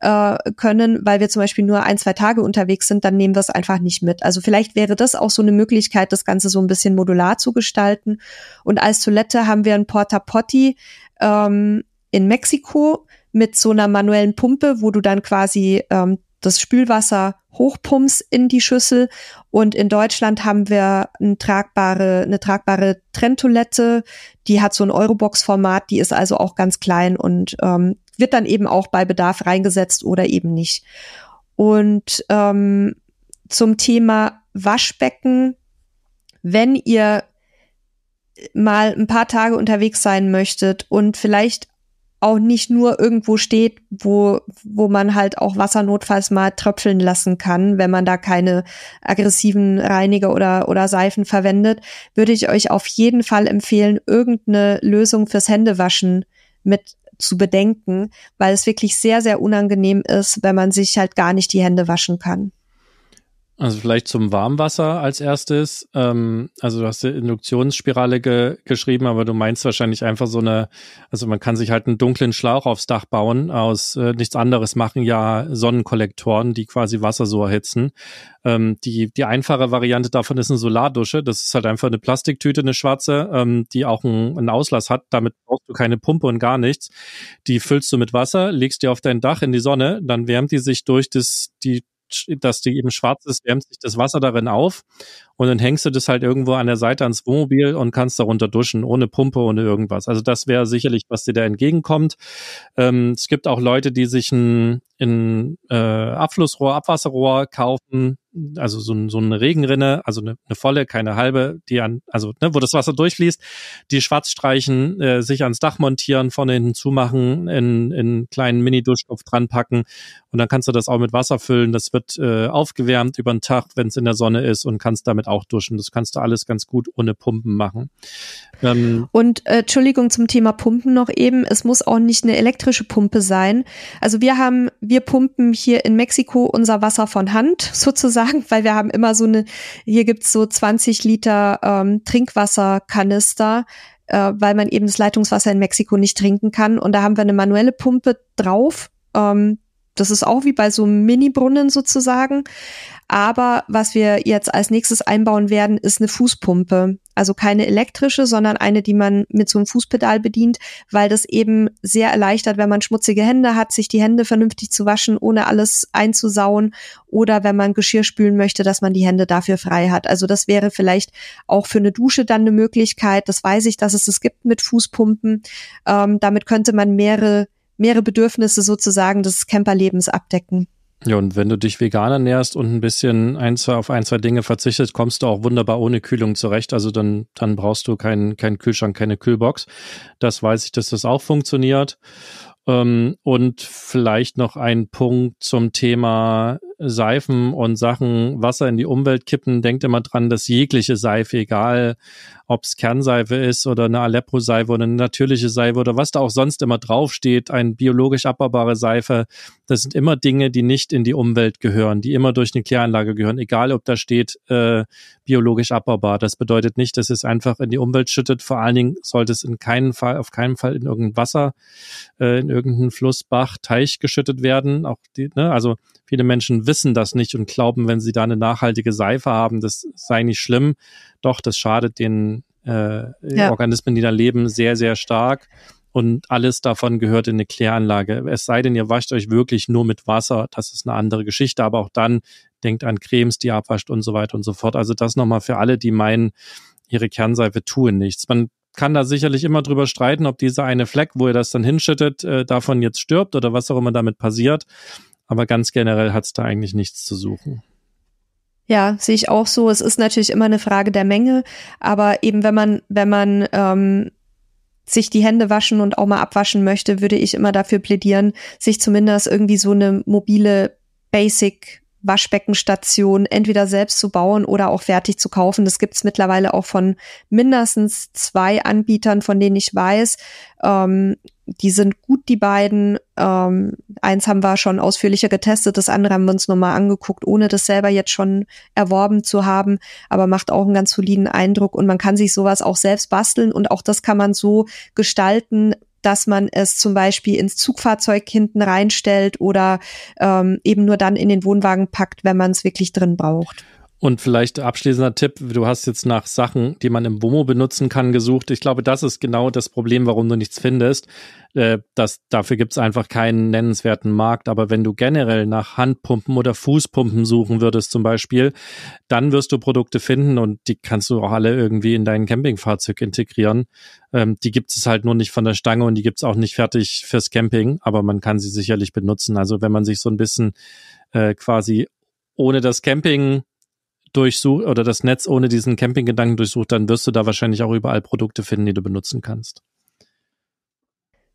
äh, können, weil wir zum Beispiel nur ein, zwei Tage unterwegs sind, dann nehmen wir es einfach nicht mit. Also vielleicht wäre das auch so eine Möglichkeit, das Ganze so ein bisschen modular zu gestalten. Und als Toilette haben wir ein Porta Potti ähm, in Mexiko mit so einer manuellen Pumpe, wo du dann quasi ähm, das Spülwasser hochpumpst in die Schüssel. Und in Deutschland haben wir eine tragbare, eine tragbare Trenntoilette, die hat so ein Eurobox-Format, die ist also auch ganz klein und ähm, wird dann eben auch bei Bedarf reingesetzt oder eben nicht. Und ähm, zum Thema Waschbecken, wenn ihr äh, mal ein paar Tage unterwegs sein möchtet und vielleicht auch nicht nur irgendwo steht, wo, wo man halt auch Wasser notfalls mal tröpfeln lassen kann, wenn man da keine aggressiven Reiniger oder, oder Seifen verwendet, würde ich euch auf jeden Fall empfehlen, irgendeine Lösung fürs Händewaschen mit zu bedenken, weil es wirklich sehr, sehr unangenehm ist, wenn man sich halt gar nicht die Hände waschen kann. Also vielleicht zum Warmwasser als erstes. Ähm, also du hast die Induktionsspirale ge geschrieben, aber du meinst wahrscheinlich einfach so eine, also man kann sich halt einen dunklen Schlauch aufs Dach bauen, aus äh, nichts anderes machen ja Sonnenkollektoren, die quasi Wasser so erhitzen. Ähm, die, die einfache Variante davon ist eine Solardusche. Das ist halt einfach eine Plastiktüte, eine schwarze, ähm, die auch einen, einen Auslass hat. Damit brauchst du keine Pumpe und gar nichts. Die füllst du mit Wasser, legst die auf dein Dach in die Sonne, dann wärmt die sich durch das, die, dass, dass die eben schwarz ist, wärmt sich das Wasser darin auf und dann hängst du das halt irgendwo an der Seite ans Wohnmobil und kannst darunter duschen, ohne Pumpe, ohne irgendwas. Also das wäre sicherlich, was dir da entgegenkommt. Ähm, es gibt auch Leute, die sich ein, ein äh, Abflussrohr, Abwasserrohr kaufen, also so, so eine Regenrinne, also eine, eine volle, keine halbe, die an, also ne, wo das Wasser durchfließt, die schwarz streichen, äh, sich ans Dach montieren, vorne hinten zumachen, in, in kleinen Mini-Duschkopf dran packen und dann kannst du das auch mit Wasser füllen. Das wird äh, aufgewärmt über den Tag, wenn es in der Sonne ist und kannst damit auch duschen. Das kannst du alles ganz gut ohne Pumpen machen. Ähm, und äh, Entschuldigung zum Thema Pumpen noch eben, es muss auch nicht eine elektrische Pumpe sein. Also wir haben, wir pumpen hier in Mexiko unser Wasser von Hand sozusagen sagen, weil wir haben immer so eine, hier gibt's so 20 Liter ähm, Trinkwasserkanister, äh, weil man eben das Leitungswasser in Mexiko nicht trinken kann. Und da haben wir eine manuelle Pumpe drauf, ähm, das ist auch wie bei so einem Mini-Brunnen sozusagen. Aber was wir jetzt als nächstes einbauen werden, ist eine Fußpumpe. Also keine elektrische, sondern eine, die man mit so einem Fußpedal bedient, weil das eben sehr erleichtert, wenn man schmutzige Hände hat, sich die Hände vernünftig zu waschen, ohne alles einzusauen. Oder wenn man Geschirr spülen möchte, dass man die Hände dafür frei hat. Also das wäre vielleicht auch für eine Dusche dann eine Möglichkeit. Das weiß ich, dass es es das gibt mit Fußpumpen. Ähm, damit könnte man mehrere mehrere Bedürfnisse sozusagen des Camperlebens abdecken. Ja, und wenn du dich vegan ernährst und ein bisschen ein, zwei, auf ein, zwei Dinge verzichtest, kommst du auch wunderbar ohne Kühlung zurecht. Also dann, dann brauchst du keinen keinen Kühlschrank, keine Kühlbox. Das weiß ich, dass das auch funktioniert. Ähm, und vielleicht noch ein Punkt zum Thema Seifen und Sachen Wasser in die Umwelt kippen, denkt immer dran, dass jegliche Seife, egal ob es Kernseife ist oder eine Aleppo-Seife oder eine natürliche Seife oder was da auch sonst immer draufsteht, eine biologisch abbaubare Seife, das sind immer Dinge, die nicht in die Umwelt gehören, die immer durch eine Kläranlage gehören, egal ob da steht äh, biologisch abbaubar. Das bedeutet nicht, dass es einfach in die Umwelt schüttet. Vor allen Dingen sollte es in keinen Fall, auf keinen Fall in irgendein Wasser, äh, in irgendeinen Fluss, Bach, Teich geschüttet werden. Auch die, ne? also viele Menschen wissen das nicht und glauben, wenn sie da eine nachhaltige Seife haben, das sei nicht schlimm. Doch, das schadet den äh, ja. Organismen, die da leben, sehr, sehr stark. Und alles davon gehört in eine Kläranlage. Es sei denn, ihr wascht euch wirklich nur mit Wasser. Das ist eine andere Geschichte. Aber auch dann denkt an Cremes, die ihr abwascht und so weiter und so fort. Also das nochmal für alle, die meinen, ihre Kernseife tue nichts. Man kann da sicherlich immer drüber streiten, ob dieser eine Fleck, wo ihr das dann hinschüttet, äh, davon jetzt stirbt oder was auch immer damit passiert. Aber ganz generell hat es da eigentlich nichts zu suchen. Ja, sehe ich auch so. Es ist natürlich immer eine Frage der Menge, aber eben wenn man, wenn man ähm, sich die Hände waschen und auch mal abwaschen möchte, würde ich immer dafür plädieren, sich zumindest irgendwie so eine mobile Basic Waschbeckenstation entweder selbst zu bauen oder auch fertig zu kaufen. Das gibt's mittlerweile auch von mindestens zwei Anbietern, von denen ich weiß. Ähm, die sind gut, die beiden. Ähm, eins haben wir schon ausführlicher getestet, das andere haben wir uns nochmal angeguckt, ohne das selber jetzt schon erworben zu haben, aber macht auch einen ganz soliden Eindruck und man kann sich sowas auch selbst basteln und auch das kann man so gestalten, dass man es zum Beispiel ins Zugfahrzeug hinten reinstellt oder ähm, eben nur dann in den Wohnwagen packt, wenn man es wirklich drin braucht. Und vielleicht abschließender Tipp, du hast jetzt nach Sachen, die man im WOMO benutzen kann, gesucht. Ich glaube, das ist genau das Problem, warum du nichts findest. Äh, das, dafür gibt es einfach keinen nennenswerten Markt. Aber wenn du generell nach Handpumpen oder Fußpumpen suchen würdest zum Beispiel, dann wirst du Produkte finden und die kannst du auch alle irgendwie in dein Campingfahrzeug integrieren. Ähm, die gibt es halt nur nicht von der Stange und die gibt es auch nicht fertig fürs Camping, aber man kann sie sicherlich benutzen. Also wenn man sich so ein bisschen äh, quasi ohne das Camping durchsucht oder das Netz ohne diesen Campinggedanken durchsucht, dann wirst du da wahrscheinlich auch überall Produkte finden, die du benutzen kannst.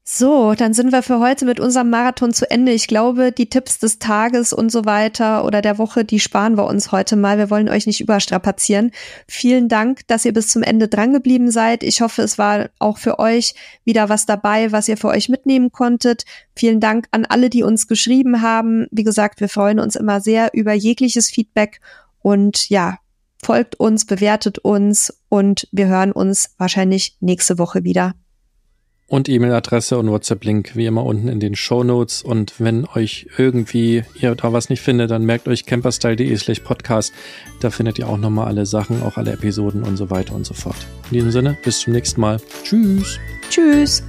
So, dann sind wir für heute mit unserem Marathon zu Ende. Ich glaube, die Tipps des Tages und so weiter oder der Woche, die sparen wir uns heute mal. Wir wollen euch nicht überstrapazieren. Vielen Dank, dass ihr bis zum Ende drangeblieben seid. Ich hoffe, es war auch für euch wieder was dabei, was ihr für euch mitnehmen konntet. Vielen Dank an alle, die uns geschrieben haben. Wie gesagt, wir freuen uns immer sehr über jegliches Feedback und ja, folgt uns, bewertet uns und wir hören uns wahrscheinlich nächste Woche wieder. Und E-Mail-Adresse und WhatsApp-Link wie immer unten in den Show Notes. Und wenn euch irgendwie ihr da was nicht findet, dann merkt euch camperstyle.de slash podcast. Da findet ihr auch nochmal alle Sachen, auch alle Episoden und so weiter und so fort. In diesem Sinne, bis zum nächsten Mal. Tschüss. Tschüss.